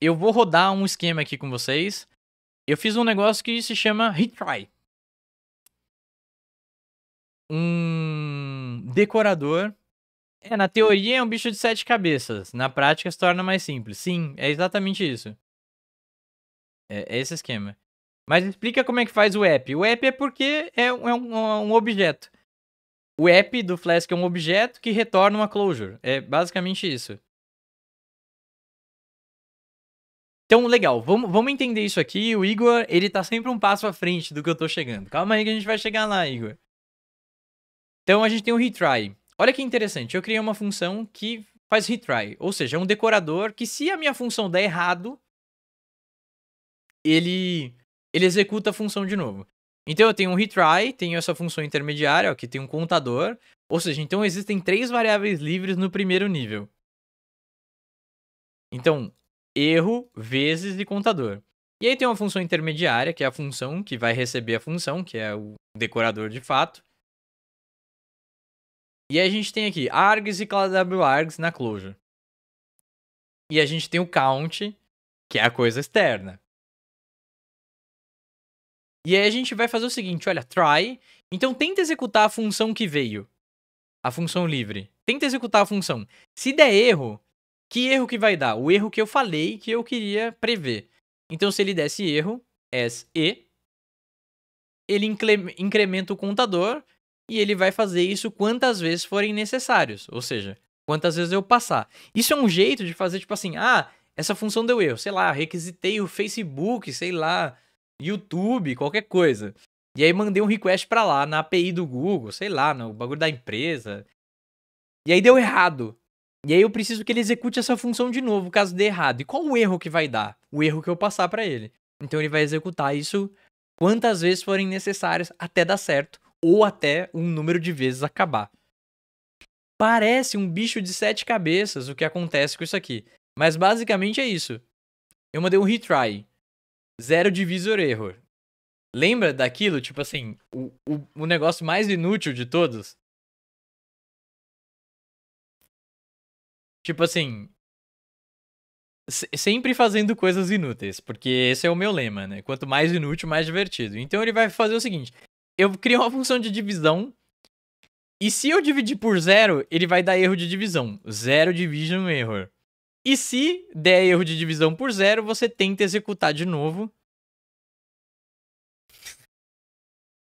Eu vou rodar um esquema aqui com vocês. Eu fiz um negócio que se chama retry um decorador. É, na teoria é um bicho de sete cabeças, na prática se torna mais simples. Sim, é exatamente isso. É, é esse esquema. Mas explica como é que faz o app. O app é porque é, é um, um objeto. O app do Flask é um objeto que retorna uma closure. É basicamente isso. Então, legal, vamos, vamos entender isso aqui. O Igor, ele tá sempre um passo à frente do que eu tô chegando. Calma aí que a gente vai chegar lá, Igor. Então a gente tem o retry. Olha que interessante, eu criei uma função que faz retry, ou seja, é um decorador que se a minha função der errado, ele ele executa a função de novo. Então eu tenho um retry, tenho essa função intermediária, ó, que tem um contador, ou seja, então existem três variáveis livres no primeiro nível. Então, erro, vezes e contador. E aí tem uma função intermediária, que é a função que vai receber a função, que é o decorador de fato. E a gente tem aqui args e wargs na closure. E a gente tem o count, que é a coisa externa. E aí a gente vai fazer o seguinte, olha, try. Então tenta executar a função que veio. A função livre. Tenta executar a função. Se der erro, que erro que vai dar? O erro que eu falei que eu queria prever. Então se ele desse erro, SE, ele incrementa o contador e ele vai fazer isso quantas vezes forem necessários, ou seja, quantas vezes eu passar. Isso é um jeito de fazer tipo assim, ah, essa função deu erro, sei lá, requisitei o Facebook, sei lá, YouTube, qualquer coisa. E aí mandei um request para lá na API do Google, sei lá, no bagulho da empresa. E aí deu errado. E aí eu preciso que ele execute essa função de novo, caso dê errado. E qual o erro que vai dar? O erro que eu passar para ele. Então ele vai executar isso quantas vezes forem necessárias até dar certo ou até um número de vezes acabar. Parece um bicho de sete cabeças o que acontece com isso aqui, mas basicamente é isso. Eu mandei um retry, zero divisor error. Lembra daquilo, tipo assim, o, o, o negócio mais inútil de todos? Tipo assim, sempre fazendo coisas inúteis, porque esse é o meu lema, né? Quanto mais inútil, mais divertido. Então ele vai fazer o seguinte: eu crio uma função de divisão. E se eu dividir por zero, ele vai dar erro de divisão. Zero division error. E se der erro de divisão por zero, você tenta executar de novo.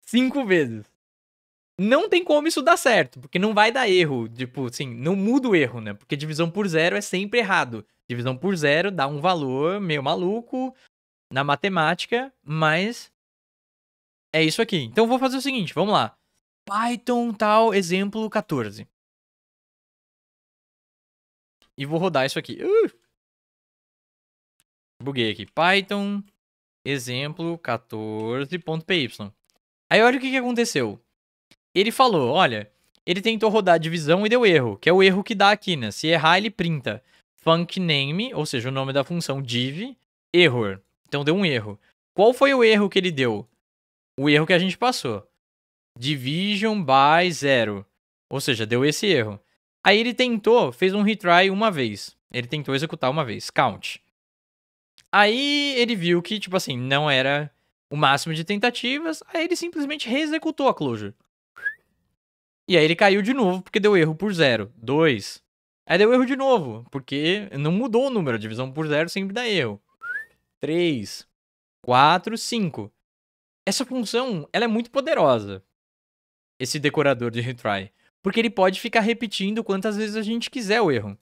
Cinco vezes. Não tem como isso dar certo, porque não vai dar erro. Tipo, assim, não muda o erro, né? Porque divisão por zero é sempre errado. Divisão por zero dá um valor meio maluco na matemática, mas é isso aqui. Então vou fazer o seguinte, vamos lá. Python tal exemplo 14. E vou rodar isso aqui. Uh! Buguei aqui. Python exemplo 14.py. Aí olha o que, que aconteceu. Ele falou, olha, ele tentou rodar a divisão e deu erro, que é o erro que dá aqui, né? Se errar, ele printa Funk name, ou seja, o nome da função div, error. Então deu um erro. Qual foi o erro que ele deu? o erro que a gente passou. Division by zero. Ou seja, deu esse erro. Aí ele tentou, fez um retry uma vez. Ele tentou executar uma vez, count. Aí ele viu que, tipo assim, não era o máximo de tentativas, aí ele simplesmente reexecutou a closure. E aí ele caiu de novo, porque deu erro por zero. Dois. Aí deu erro de novo, porque não mudou o número. A divisão por zero sempre dá erro. Três. Quatro, cinco essa função ela é muito poderosa. Esse decorador de retry. Porque ele pode ficar repetindo quantas vezes a gente quiser o erro.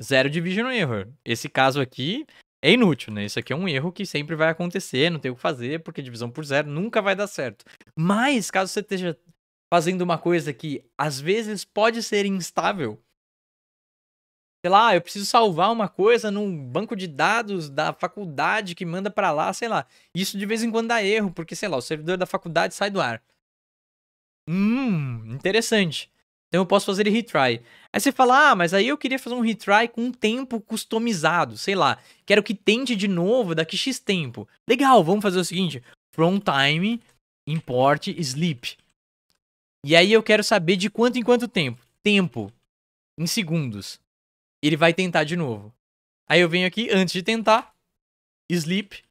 Zero division error. Esse caso aqui é inútil, né? Isso aqui é um erro que sempre vai acontecer, não tem o que fazer, porque divisão por zero nunca vai dar certo. Mas, caso você esteja fazendo uma coisa que às vezes pode ser instável, sei lá, ah, eu preciso salvar uma coisa num banco de dados da faculdade que manda para lá, sei lá. Isso de vez em quando dá erro, porque sei lá, o servidor da faculdade sai do ar. Hum, interessante. Então eu posso fazer retry. Aí você fala, ah, mas aí eu queria fazer um retry com um tempo customizado, sei lá. Quero que tente de novo daqui X tempo. Legal, vamos fazer o seguinte: from time, import, sleep. E aí eu quero saber de quanto em quanto tempo. Tempo, em segundos. Ele vai tentar de novo. Aí eu venho aqui, antes de tentar, sleep.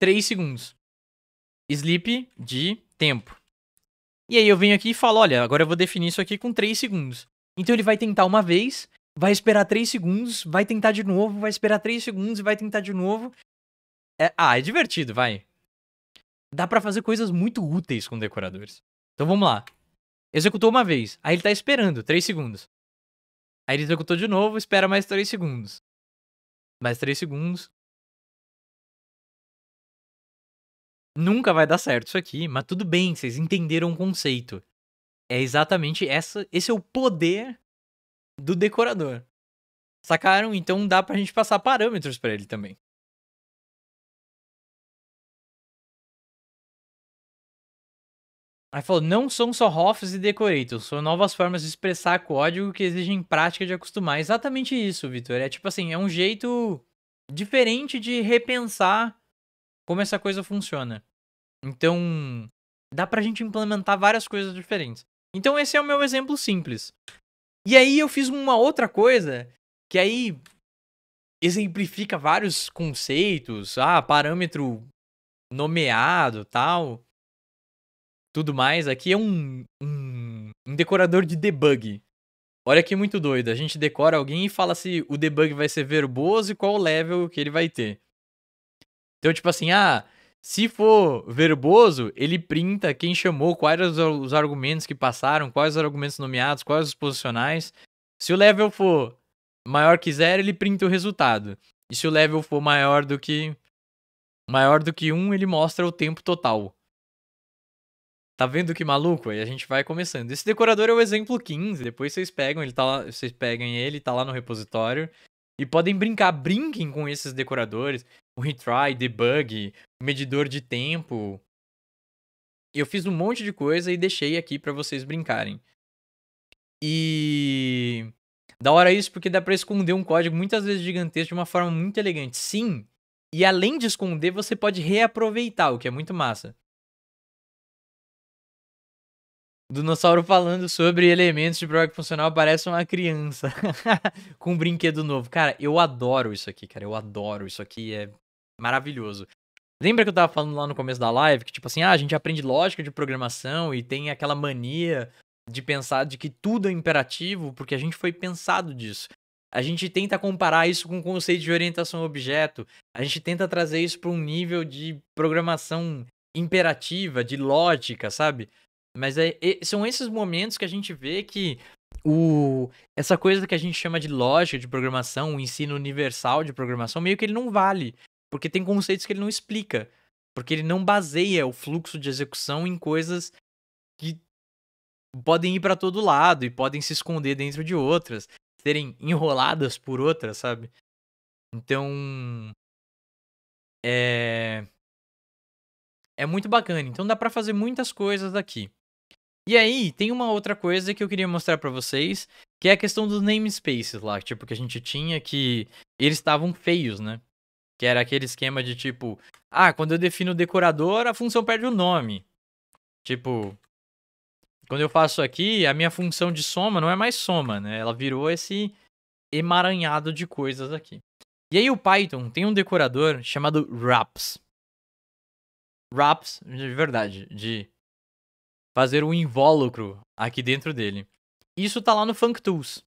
3 segundos. Sleep de tempo. E aí eu venho aqui e falo, olha, agora eu vou definir isso aqui com 3 segundos. Então ele vai tentar uma vez, vai esperar 3 segundos, vai tentar de novo, vai esperar 3 segundos e vai tentar de novo. É, ah, é divertido, vai. Dá para fazer coisas muito úteis com decoradores. Então vamos lá. Executou uma vez. Aí ele tá esperando, 3 segundos. Aí ele executou de novo, espera mais 3 segundos. Mais 3 segundos. Nunca vai dar certo isso aqui, mas tudo bem, vocês entenderam o conceito. É exatamente essa, esse é o poder do decorador. Sacaram? Então dá pra gente passar parâmetros para ele também. Aí falou, não são só hoffs e decorators, são novas formas de expressar código que exigem prática de acostumar. Exatamente isso, Vitor. É tipo assim, é um jeito diferente de repensar como essa coisa funciona. Então, dá pra gente implementar várias coisas diferentes. Então, esse é o meu exemplo simples. E aí eu fiz uma outra coisa que aí exemplifica vários conceitos, ah, parâmetro nomeado, tal tudo mais. Aqui é um, um, um decorador de debug. Olha que muito doido. A gente decora alguém e fala se o debug vai ser verboso e qual o level que ele vai ter. Então, tipo assim, ah, se for verboso, ele printa quem chamou, quais os argumentos que passaram, quais os argumentos nomeados, quais os posicionais. Se o level for maior que zero, ele printa o resultado. E se o level for maior do que maior do que um, ele mostra o tempo total. Tá vendo que maluco? Aí a gente vai começando. Esse decorador é o exemplo 15, depois vocês pegam, ele tá lá, vocês pegam ele, tá lá no repositório. E podem brincar, brinquem com esses decoradores. O retry, debug, medidor de tempo. Eu fiz um monte de coisa e deixei aqui para vocês brincarem. E da hora isso porque dá para esconder um código muitas vezes gigantesco de uma forma muito elegante. Sim. E além de esconder, você pode reaproveitar, o que é muito massa. Dinossauro falando sobre elementos de programação funcional parece uma criança [LAUGHS] com um brinquedo novo. Cara, eu adoro isso aqui, cara. Eu adoro isso aqui, é maravilhoso. Lembra que eu tava falando lá no começo da live que, tipo assim, ah, a gente aprende lógica de programação e tem aquela mania de pensar de que tudo é imperativo porque a gente foi pensado disso. A gente tenta comparar isso com o conceito de orientação a objeto, a gente tenta trazer isso para um nível de programação imperativa, de lógica, sabe? Mas é, são esses momentos que a gente vê que o, essa coisa que a gente chama de lógica de programação, o ensino universal de programação, meio que ele não vale. Porque tem conceitos que ele não explica. Porque ele não baseia o fluxo de execução em coisas que podem ir para todo lado e podem se esconder dentro de outras, serem enroladas por outras, sabe? Então. É. É muito bacana. Então dá para fazer muitas coisas aqui e aí, tem uma outra coisa que eu queria mostrar para vocês, que é a questão dos namespaces lá, tipo, que a gente tinha que eles estavam feios, né? Que era aquele esquema de tipo, ah, quando eu defino o decorador, a função perde o nome. Tipo, quando eu faço aqui, a minha função de soma não é mais soma, né? Ela virou esse emaranhado de coisas aqui. E aí o Python tem um decorador chamado wraps. Wraps, de verdade, de fazer um invólucro aqui dentro dele. Isso está lá no Funk Tools.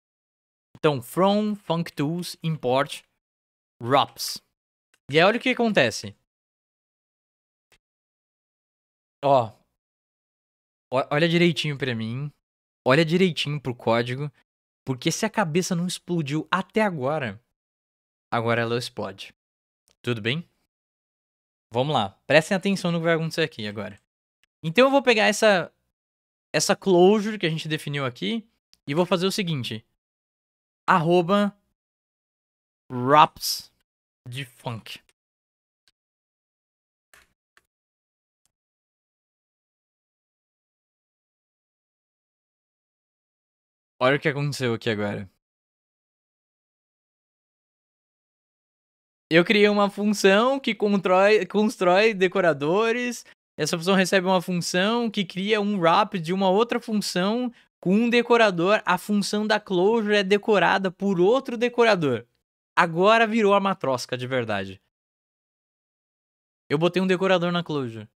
Então, from Funk Tools import ROPS. E aí olha o que acontece. Ó. Olha direitinho para mim. Olha direitinho pro código. Porque se a cabeça não explodiu até agora, agora ela explode. Tudo bem? Vamos lá. Prestem atenção no que vai acontecer aqui agora. Então eu vou pegar essa, essa closure que a gente definiu aqui e vou fazer o seguinte. Arroba wraps de funk. Olha o que aconteceu aqui agora. Eu criei uma função que constrói, constrói decoradores, essa função recebe uma função que cria um wrap de uma outra função com um decorador. A função da closure é decorada por outro decorador. Agora virou a matrosca de verdade. Eu botei um decorador na closure.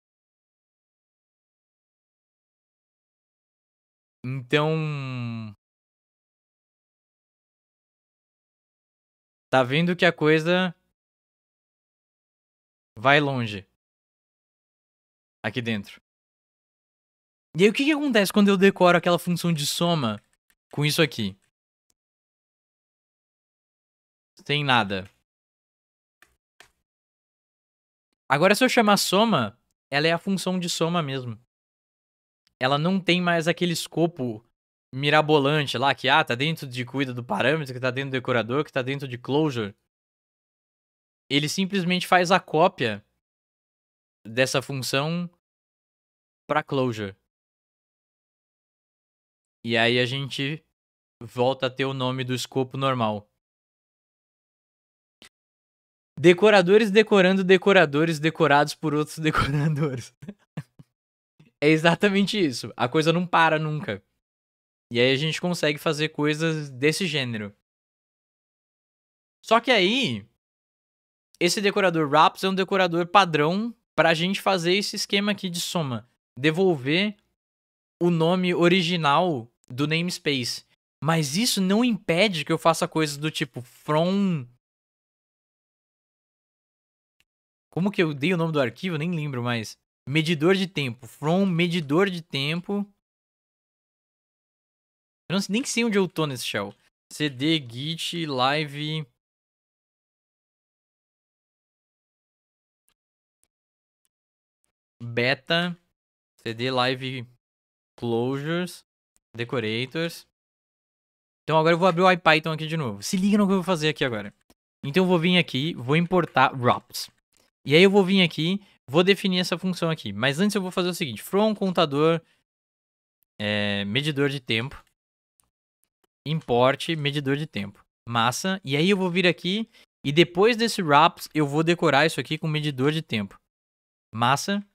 Então. Tá vendo que a coisa vai longe aqui dentro. E aí o que, que acontece quando eu decoro aquela função de soma com isso aqui? Sem nada. Agora se eu chamar soma, ela é a função de soma mesmo. Ela não tem mais aquele escopo mirabolante lá que ah, tá dentro de cuida do parâmetro, que tá dentro do decorador, que tá dentro de closure. Ele simplesmente faz a cópia dessa função para closure. E aí a gente volta a ter o nome do escopo normal. Decoradores decorando decoradores decorados por outros [LAUGHS] decoradores. é exatamente isso. A coisa não para nunca. E aí a gente consegue fazer coisas desse gênero. Só que aí, esse decorador wraps é um decorador padrão para a gente fazer esse esquema aqui de soma, devolver o nome original do namespace. Mas isso não impede que eu faça coisas do tipo from. Como que eu dei o nome do arquivo? Nem lembro mais. Medidor de tempo. From medidor de tempo. Eu não, nem sei onde eu tô nesse shell. CD, Git, Live. beta, CD live closures, decorators. Então agora eu vou abrir o IPython aqui de novo. Se liga no que eu vou fazer aqui agora. Então eu vou vir aqui, vou importar wraps. E aí eu vou vir aqui, vou definir essa função aqui. Mas antes eu vou fazer o seguinte, from contador é, medidor de tempo, import medidor de tempo, massa. E aí eu vou vir aqui e depois desse wraps eu vou decorar isso aqui com medidor de tempo, massa.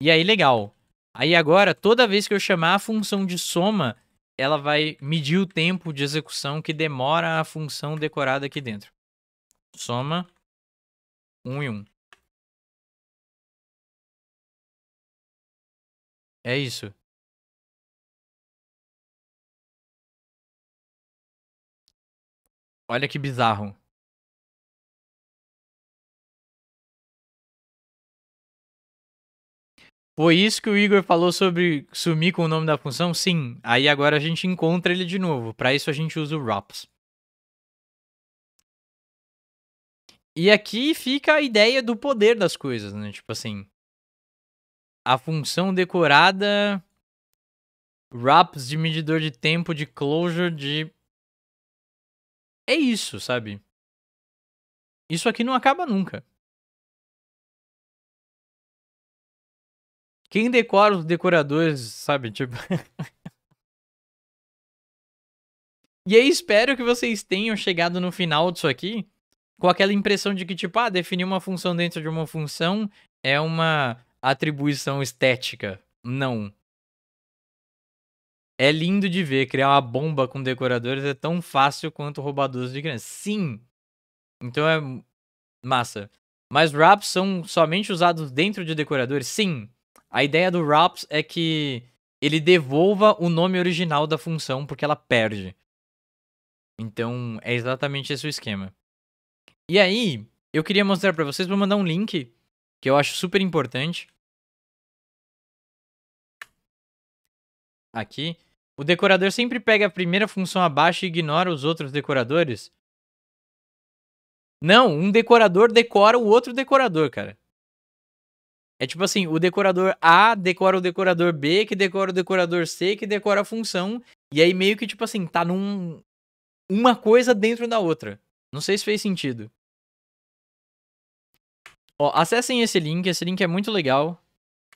E aí, legal. Aí agora, toda vez que eu chamar a função de soma, ela vai medir o tempo de execução que demora a função decorada aqui dentro. Soma 1 um e 1. Um. É isso. Olha que bizarro. Foi isso que o Igor falou sobre sumir com o nome da função? Sim. Aí agora a gente encontra ele de novo. Para isso a gente usa o wraps. E aqui fica a ideia do poder das coisas, né? Tipo assim, a função decorada wraps de medidor de tempo de closure de é isso, sabe? Isso aqui não acaba nunca. Quem decora os decoradores, sabe? Tipo. [LAUGHS] e aí espero que vocês tenham chegado no final disso aqui com aquela impressão de que, tipo, ah, definir uma função dentro de uma função é uma atribuição estética. Não. É lindo de ver, criar uma bomba com decoradores é tão fácil quanto roubar doce de criança. Sim! Então é massa. Mas wraps são somente usados dentro de decoradores? Sim. A ideia do wraps é que ele devolva o nome original da função porque ela perde. Então, é exatamente esse o esquema. E aí, eu queria mostrar para vocês, vou mandar um link que eu acho super importante. Aqui, o decorador sempre pega a primeira função abaixo e ignora os outros decoradores. Não, um decorador decora o outro decorador, cara. É tipo assim, o decorador A decora o decorador B, que decora o decorador C, que decora a função, e aí meio que tipo assim, tá num uma coisa dentro da outra. Não sei se fez sentido. Ó, acessem esse link, esse link é muito legal,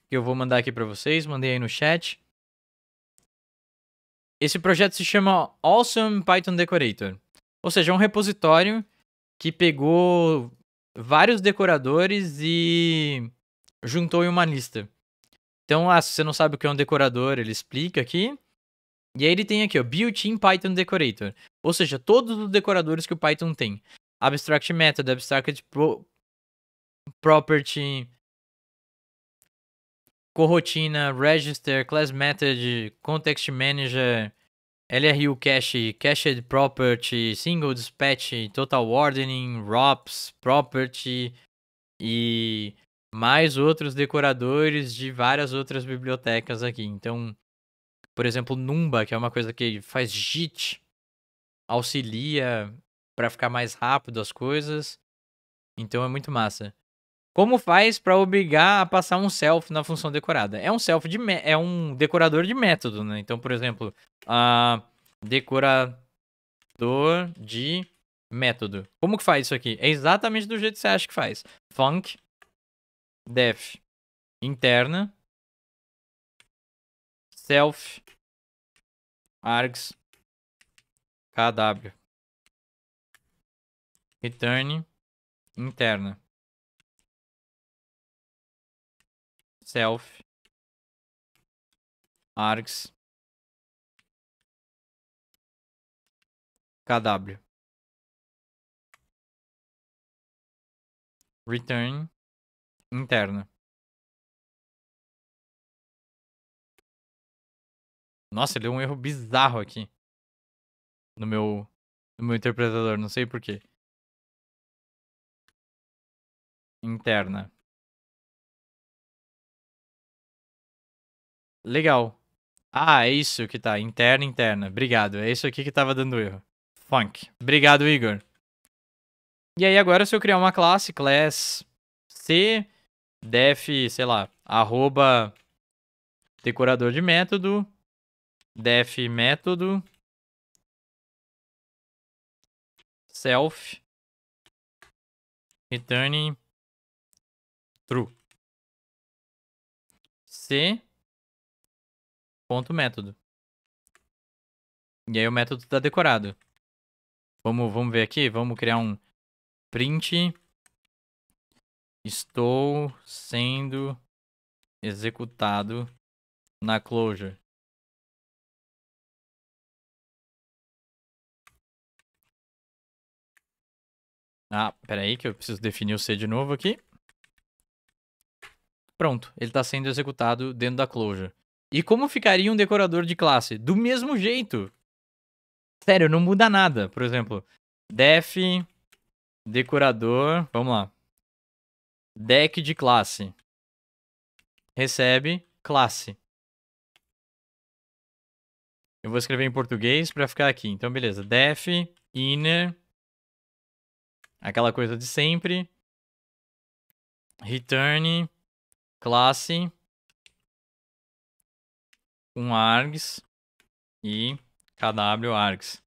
que eu vou mandar aqui para vocês, mandei aí no chat. Esse projeto se chama Awesome Python Decorator. Ou seja, é um repositório que pegou vários decoradores e juntou em uma lista. Então, ah, se você não sabe o que é um decorador, ele explica aqui. E aí ele tem aqui, ó, Built-in Python Decorator. Ou seja, todos os decoradores que o Python tem. Abstract Method, Abstract Pro... Property, Corrotina, Register, Class Method, Context Manager, LRU Cache, Cached Property, Single Dispatch, Total Ordering, ROPS, Property e mais outros decoradores de várias outras bibliotecas aqui. Então, por exemplo, Numba, que é uma coisa que faz JIT, auxilia para ficar mais rápido as coisas. Então é muito massa. Como faz para obrigar a passar um self na função decorada? É um self de é um decorador de método, né? Então, por exemplo, a decorador de método. Como que faz isso aqui? É exatamente do jeito que você acha que faz. funk def interna self args kw return interna self args kw return interna. Nossa, ele deu um erro bizarro aqui. No meu, no meu interpretador, não sei porquê. Interna. Legal. Ah, é isso que tá. Interna, interna. Obrigado. É isso aqui que tava dando erro. Funk. Obrigado, Igor. E aí agora se eu criar uma classe, class C, def, sei lá, arroba decorador de método, def método, self, return true. C ponto método. E aí o método está decorado. Vamos, vamos ver aqui, vamos criar um print Estou sendo executado na closure. Ah, peraí que eu preciso definir o C de novo aqui. Pronto, ele está sendo executado dentro da closure. E como ficaria um decorador de classe? Do mesmo jeito. Sério, não muda nada. Por exemplo, def decorador, vamos lá. Deck de classe. Recebe classe. Eu vou escrever em português para ficar aqui. Então, beleza. Def, inner, aquela coisa de sempre. Return, classe, um args e kw args.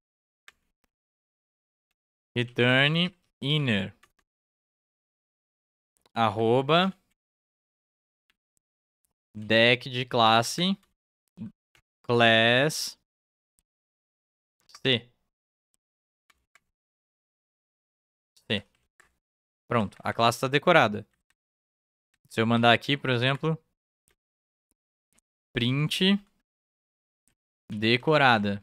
Return inner arroba deck de classe class C. C. Pronto, a classe está decorada. Se eu mandar aqui, por exemplo, print decorada.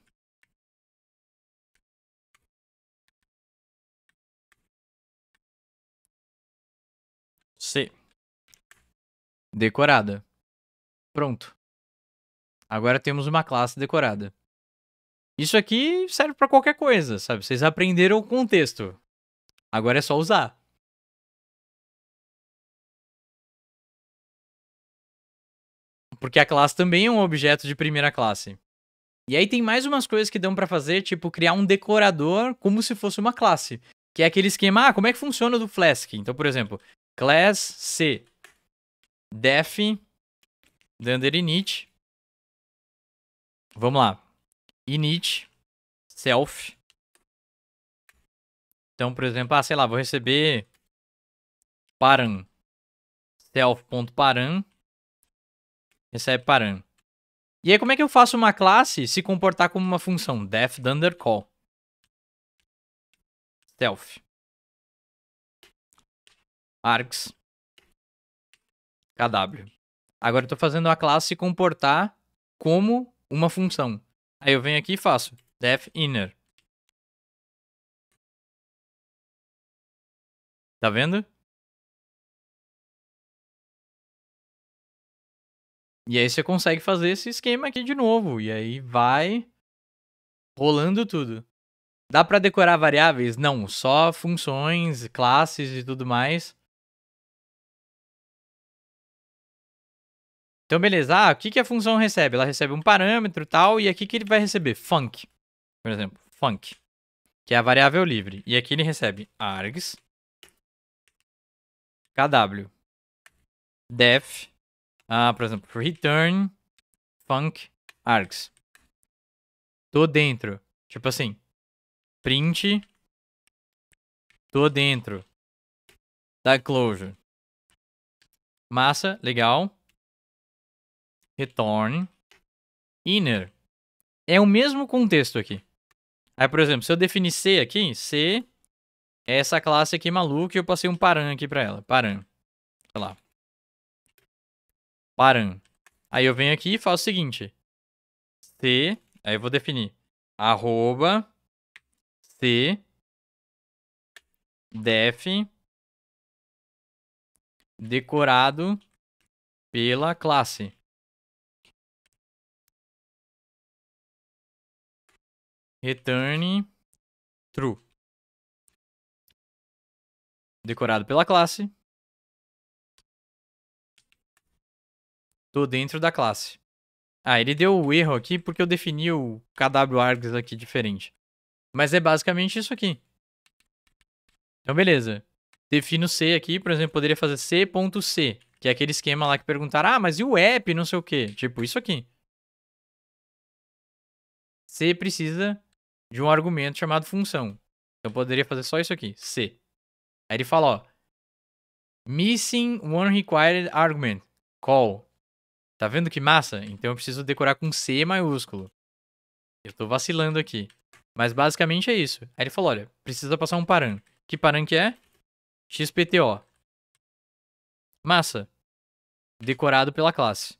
decorada. Pronto. Agora temos uma classe decorada. Isso aqui serve para qualquer coisa, sabe? Vocês aprenderam o contexto. Agora é só usar. Porque a classe também é um objeto de primeira classe. E aí tem mais umas coisas que dão para fazer, tipo criar um decorador como se fosse uma classe, que é aquele esquema, ah, como é que funciona do Flask? Então, por exemplo, class C. Def, Dunder init. Vamos lá. Init, self. Então, por exemplo, ah, sei lá, vou receber param. self.param recebe param. E aí, como é que eu faço uma classe se comportar como uma função? def dunder call. self. args KW. Agora eu estou fazendo a classe se comportar como uma função. Aí eu venho aqui e faço def inner. Tá vendo? E aí você consegue fazer esse esquema aqui de novo. E aí vai rolando tudo. Dá para decorar variáveis? Não, só funções, classes e tudo mais. Então, beleza. Ah, o que, que a função recebe? Ela recebe um parâmetro tal, e aqui que ele vai receber func, por exemplo, func, que é a variável livre. E aqui ele recebe args, kw, def, ah, por exemplo, return func args. Tô dentro. Tipo assim, print, tô dentro da closure. Massa, legal return inner. É o mesmo contexto aqui. Aí, por exemplo, se eu definir C aqui, C é essa classe aqui maluca e eu passei um parâmetro aqui pra ela. Param. Sei lá. Param. Aí eu venho aqui e faço o seguinte. C, aí eu vou definir. Arroba C def decorado pela classe. return true. Decorado pela classe. Tô dentro da classe. Ah, ele deu o erro aqui porque eu defini o kwargs aqui diferente. Mas é basicamente isso aqui. Então, beleza. Defino C aqui, por exemplo, poderia fazer C.C, que é aquele esquema lá que perguntaram, ah, mas e o app, não sei o quê. Tipo, isso aqui. C precisa de um argumento chamado função. Então, eu poderia fazer só isso aqui, C. Aí ele fala, ó, missing one required argument, call. Tá vendo que massa? Então eu preciso decorar com C maiúsculo. Eu tô vacilando aqui. Mas basicamente é isso. Aí ele falou, olha, precisa passar um paran. Que paran que é? XPTO. Massa. Decorado pela classe.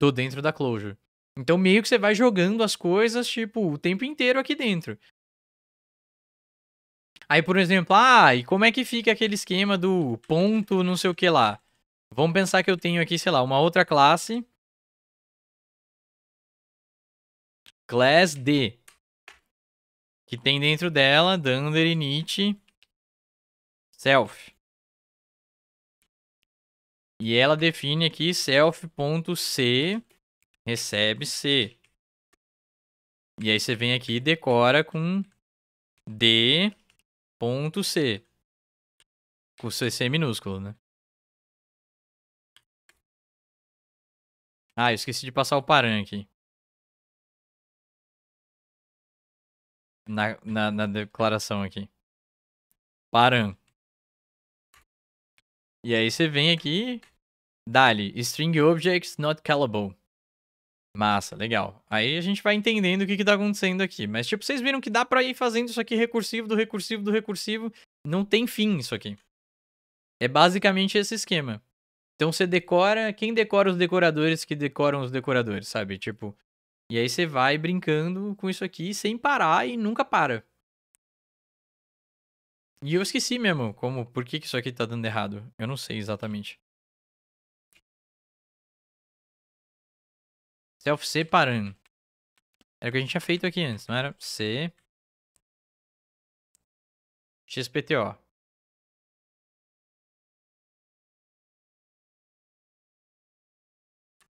Tô dentro da closure. Então meio que você vai jogando as coisas, tipo, o tempo inteiro aqui dentro. Aí, por exemplo, ah, e como é que fica aquele esquema do ponto não sei o que lá? Vamos pensar que eu tenho aqui, sei lá, uma outra classe. Class D. Que tem dentro dela Dunder init self. E ela define aqui self.c recebe C. E aí você vem aqui e decora com D ponto C. Com CC minúsculo, né? Ah, eu esqueci de passar o paran aqui. Na, na, na declaração aqui. Paran. E aí você vem aqui, dali, string objects not callable. Massa, legal. Aí a gente vai entendendo o que, que tá acontecendo aqui. Mas, tipo, vocês viram que dá para ir fazendo isso aqui recursivo, do recursivo, do recursivo. Não tem fim isso aqui. É basicamente esse esquema. Então você decora, quem decora os decoradores que decoram os decoradores, sabe? Tipo, e aí você vai brincando com isso aqui sem parar e nunca para. E eu esqueci mesmo como, por que, que isso aqui tá dando errado. Eu não sei exatamente. self separando. Era o que a gente tinha feito aqui antes, não era? C. XPTO.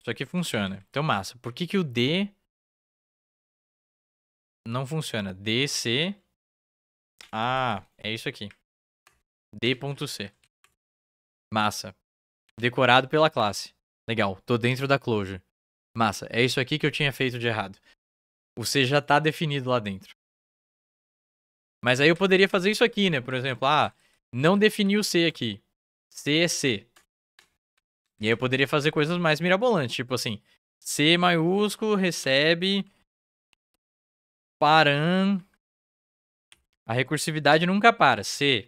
Isso aqui funciona. Então, massa. Por que, que o D não funciona? DC. Ah, é isso aqui. D.C. Massa. Decorado pela classe. Legal. Tô dentro da closure. Massa, é isso aqui que eu tinha feito de errado. Você já tá definido lá dentro. Mas aí eu poderia fazer isso aqui, né? Por exemplo, ah, não defini o C aqui. C é C. E aí eu poderia fazer coisas mais mirabolantes, tipo assim, C maiúsculo recebe paran. A recursividade nunca para. C.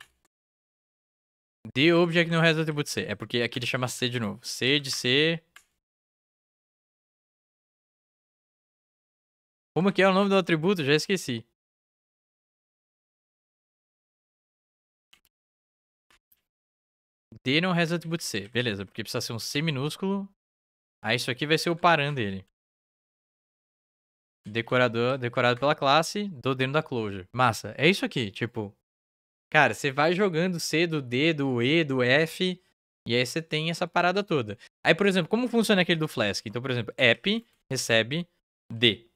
The object não has atributo C. É porque aqui ele chama C de novo. C de C Como que é o nome do atributo? Já esqueci. D não resta atributo C. Beleza, porque precisa ser um C minúsculo. Aí isso aqui vai ser o param dele. Decorador, decorado pela classe, do dentro da closure. Massa, é isso aqui, tipo... Cara, você vai jogando C do D, do E, do F, e aí você tem essa parada toda. Aí, por exemplo, como funciona aquele do Flask? Então, por exemplo, app recebe D.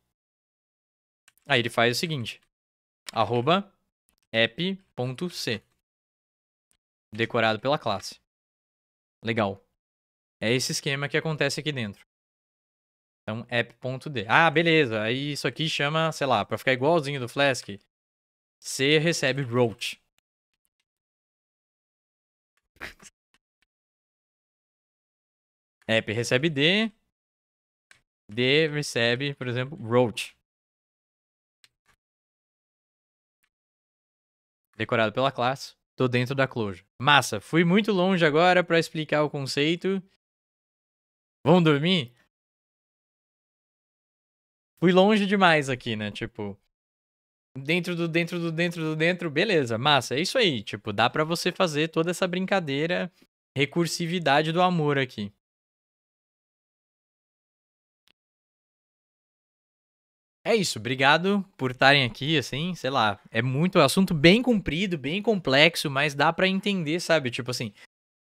Aí ele faz o seguinte, arroba app.c, decorado pela classe. Legal. É esse esquema que acontece aqui dentro. Então, app.d. Ah, beleza. Aí isso aqui chama, sei lá, para ficar igualzinho do Flask, C recebe route. App recebe D. D recebe, por exemplo, route. decorado pela classe, tô dentro da closure. Massa, fui muito longe agora para explicar o conceito. Vão dormir? Fui longe demais aqui, né? Tipo, dentro do dentro do dentro do dentro, beleza, massa, é isso aí, tipo, dá para você fazer toda essa brincadeira recursividade do amor aqui. É isso, obrigado por estarem aqui, assim, sei lá, é muito é assunto bem comprido, bem complexo, mas dá para entender, sabe? Tipo assim,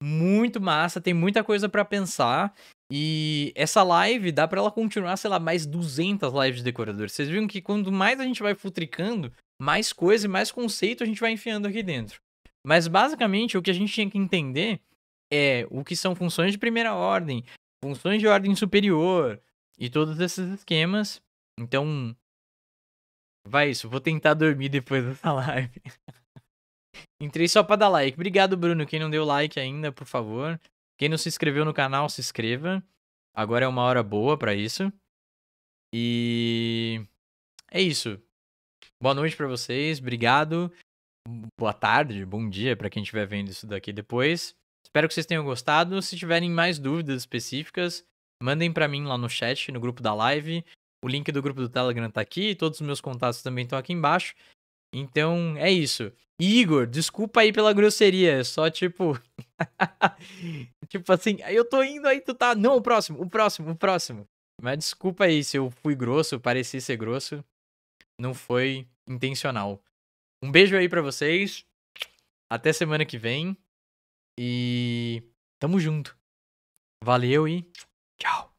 muito massa, tem muita coisa para pensar e essa live dá para ela continuar, sei lá, mais 200 lives de decorador. Vocês viram que quanto mais a gente vai futricando, mais coisa e mais conceito a gente vai enfiando aqui dentro. Mas basicamente o que a gente tinha que entender é o que são funções de primeira ordem, funções de ordem superior e todos esses esquemas então, vai isso. Vou tentar dormir depois dessa [LAUGHS] live. Entrei só pra dar like. Obrigado, Bruno. Quem não deu like ainda, por favor. Quem não se inscreveu no canal, se inscreva. Agora é uma hora boa para isso. E é isso. Boa noite para vocês. Obrigado. Boa tarde, bom dia para quem estiver vendo isso daqui depois. Espero que vocês tenham gostado. Se tiverem mais dúvidas específicas, mandem para mim lá no chat, no grupo da live. O link do grupo do Telegram tá aqui, todos os meus contatos também estão aqui embaixo. Então, é isso. Igor, desculpa aí pela grosseria, é só tipo. [LAUGHS] tipo assim, eu tô indo aí, tu tá. Não, o próximo, o próximo, o próximo. Mas desculpa aí se eu fui grosso, pareci ser grosso. Não foi intencional. Um beijo aí para vocês. Até semana que vem. E tamo junto. Valeu e tchau.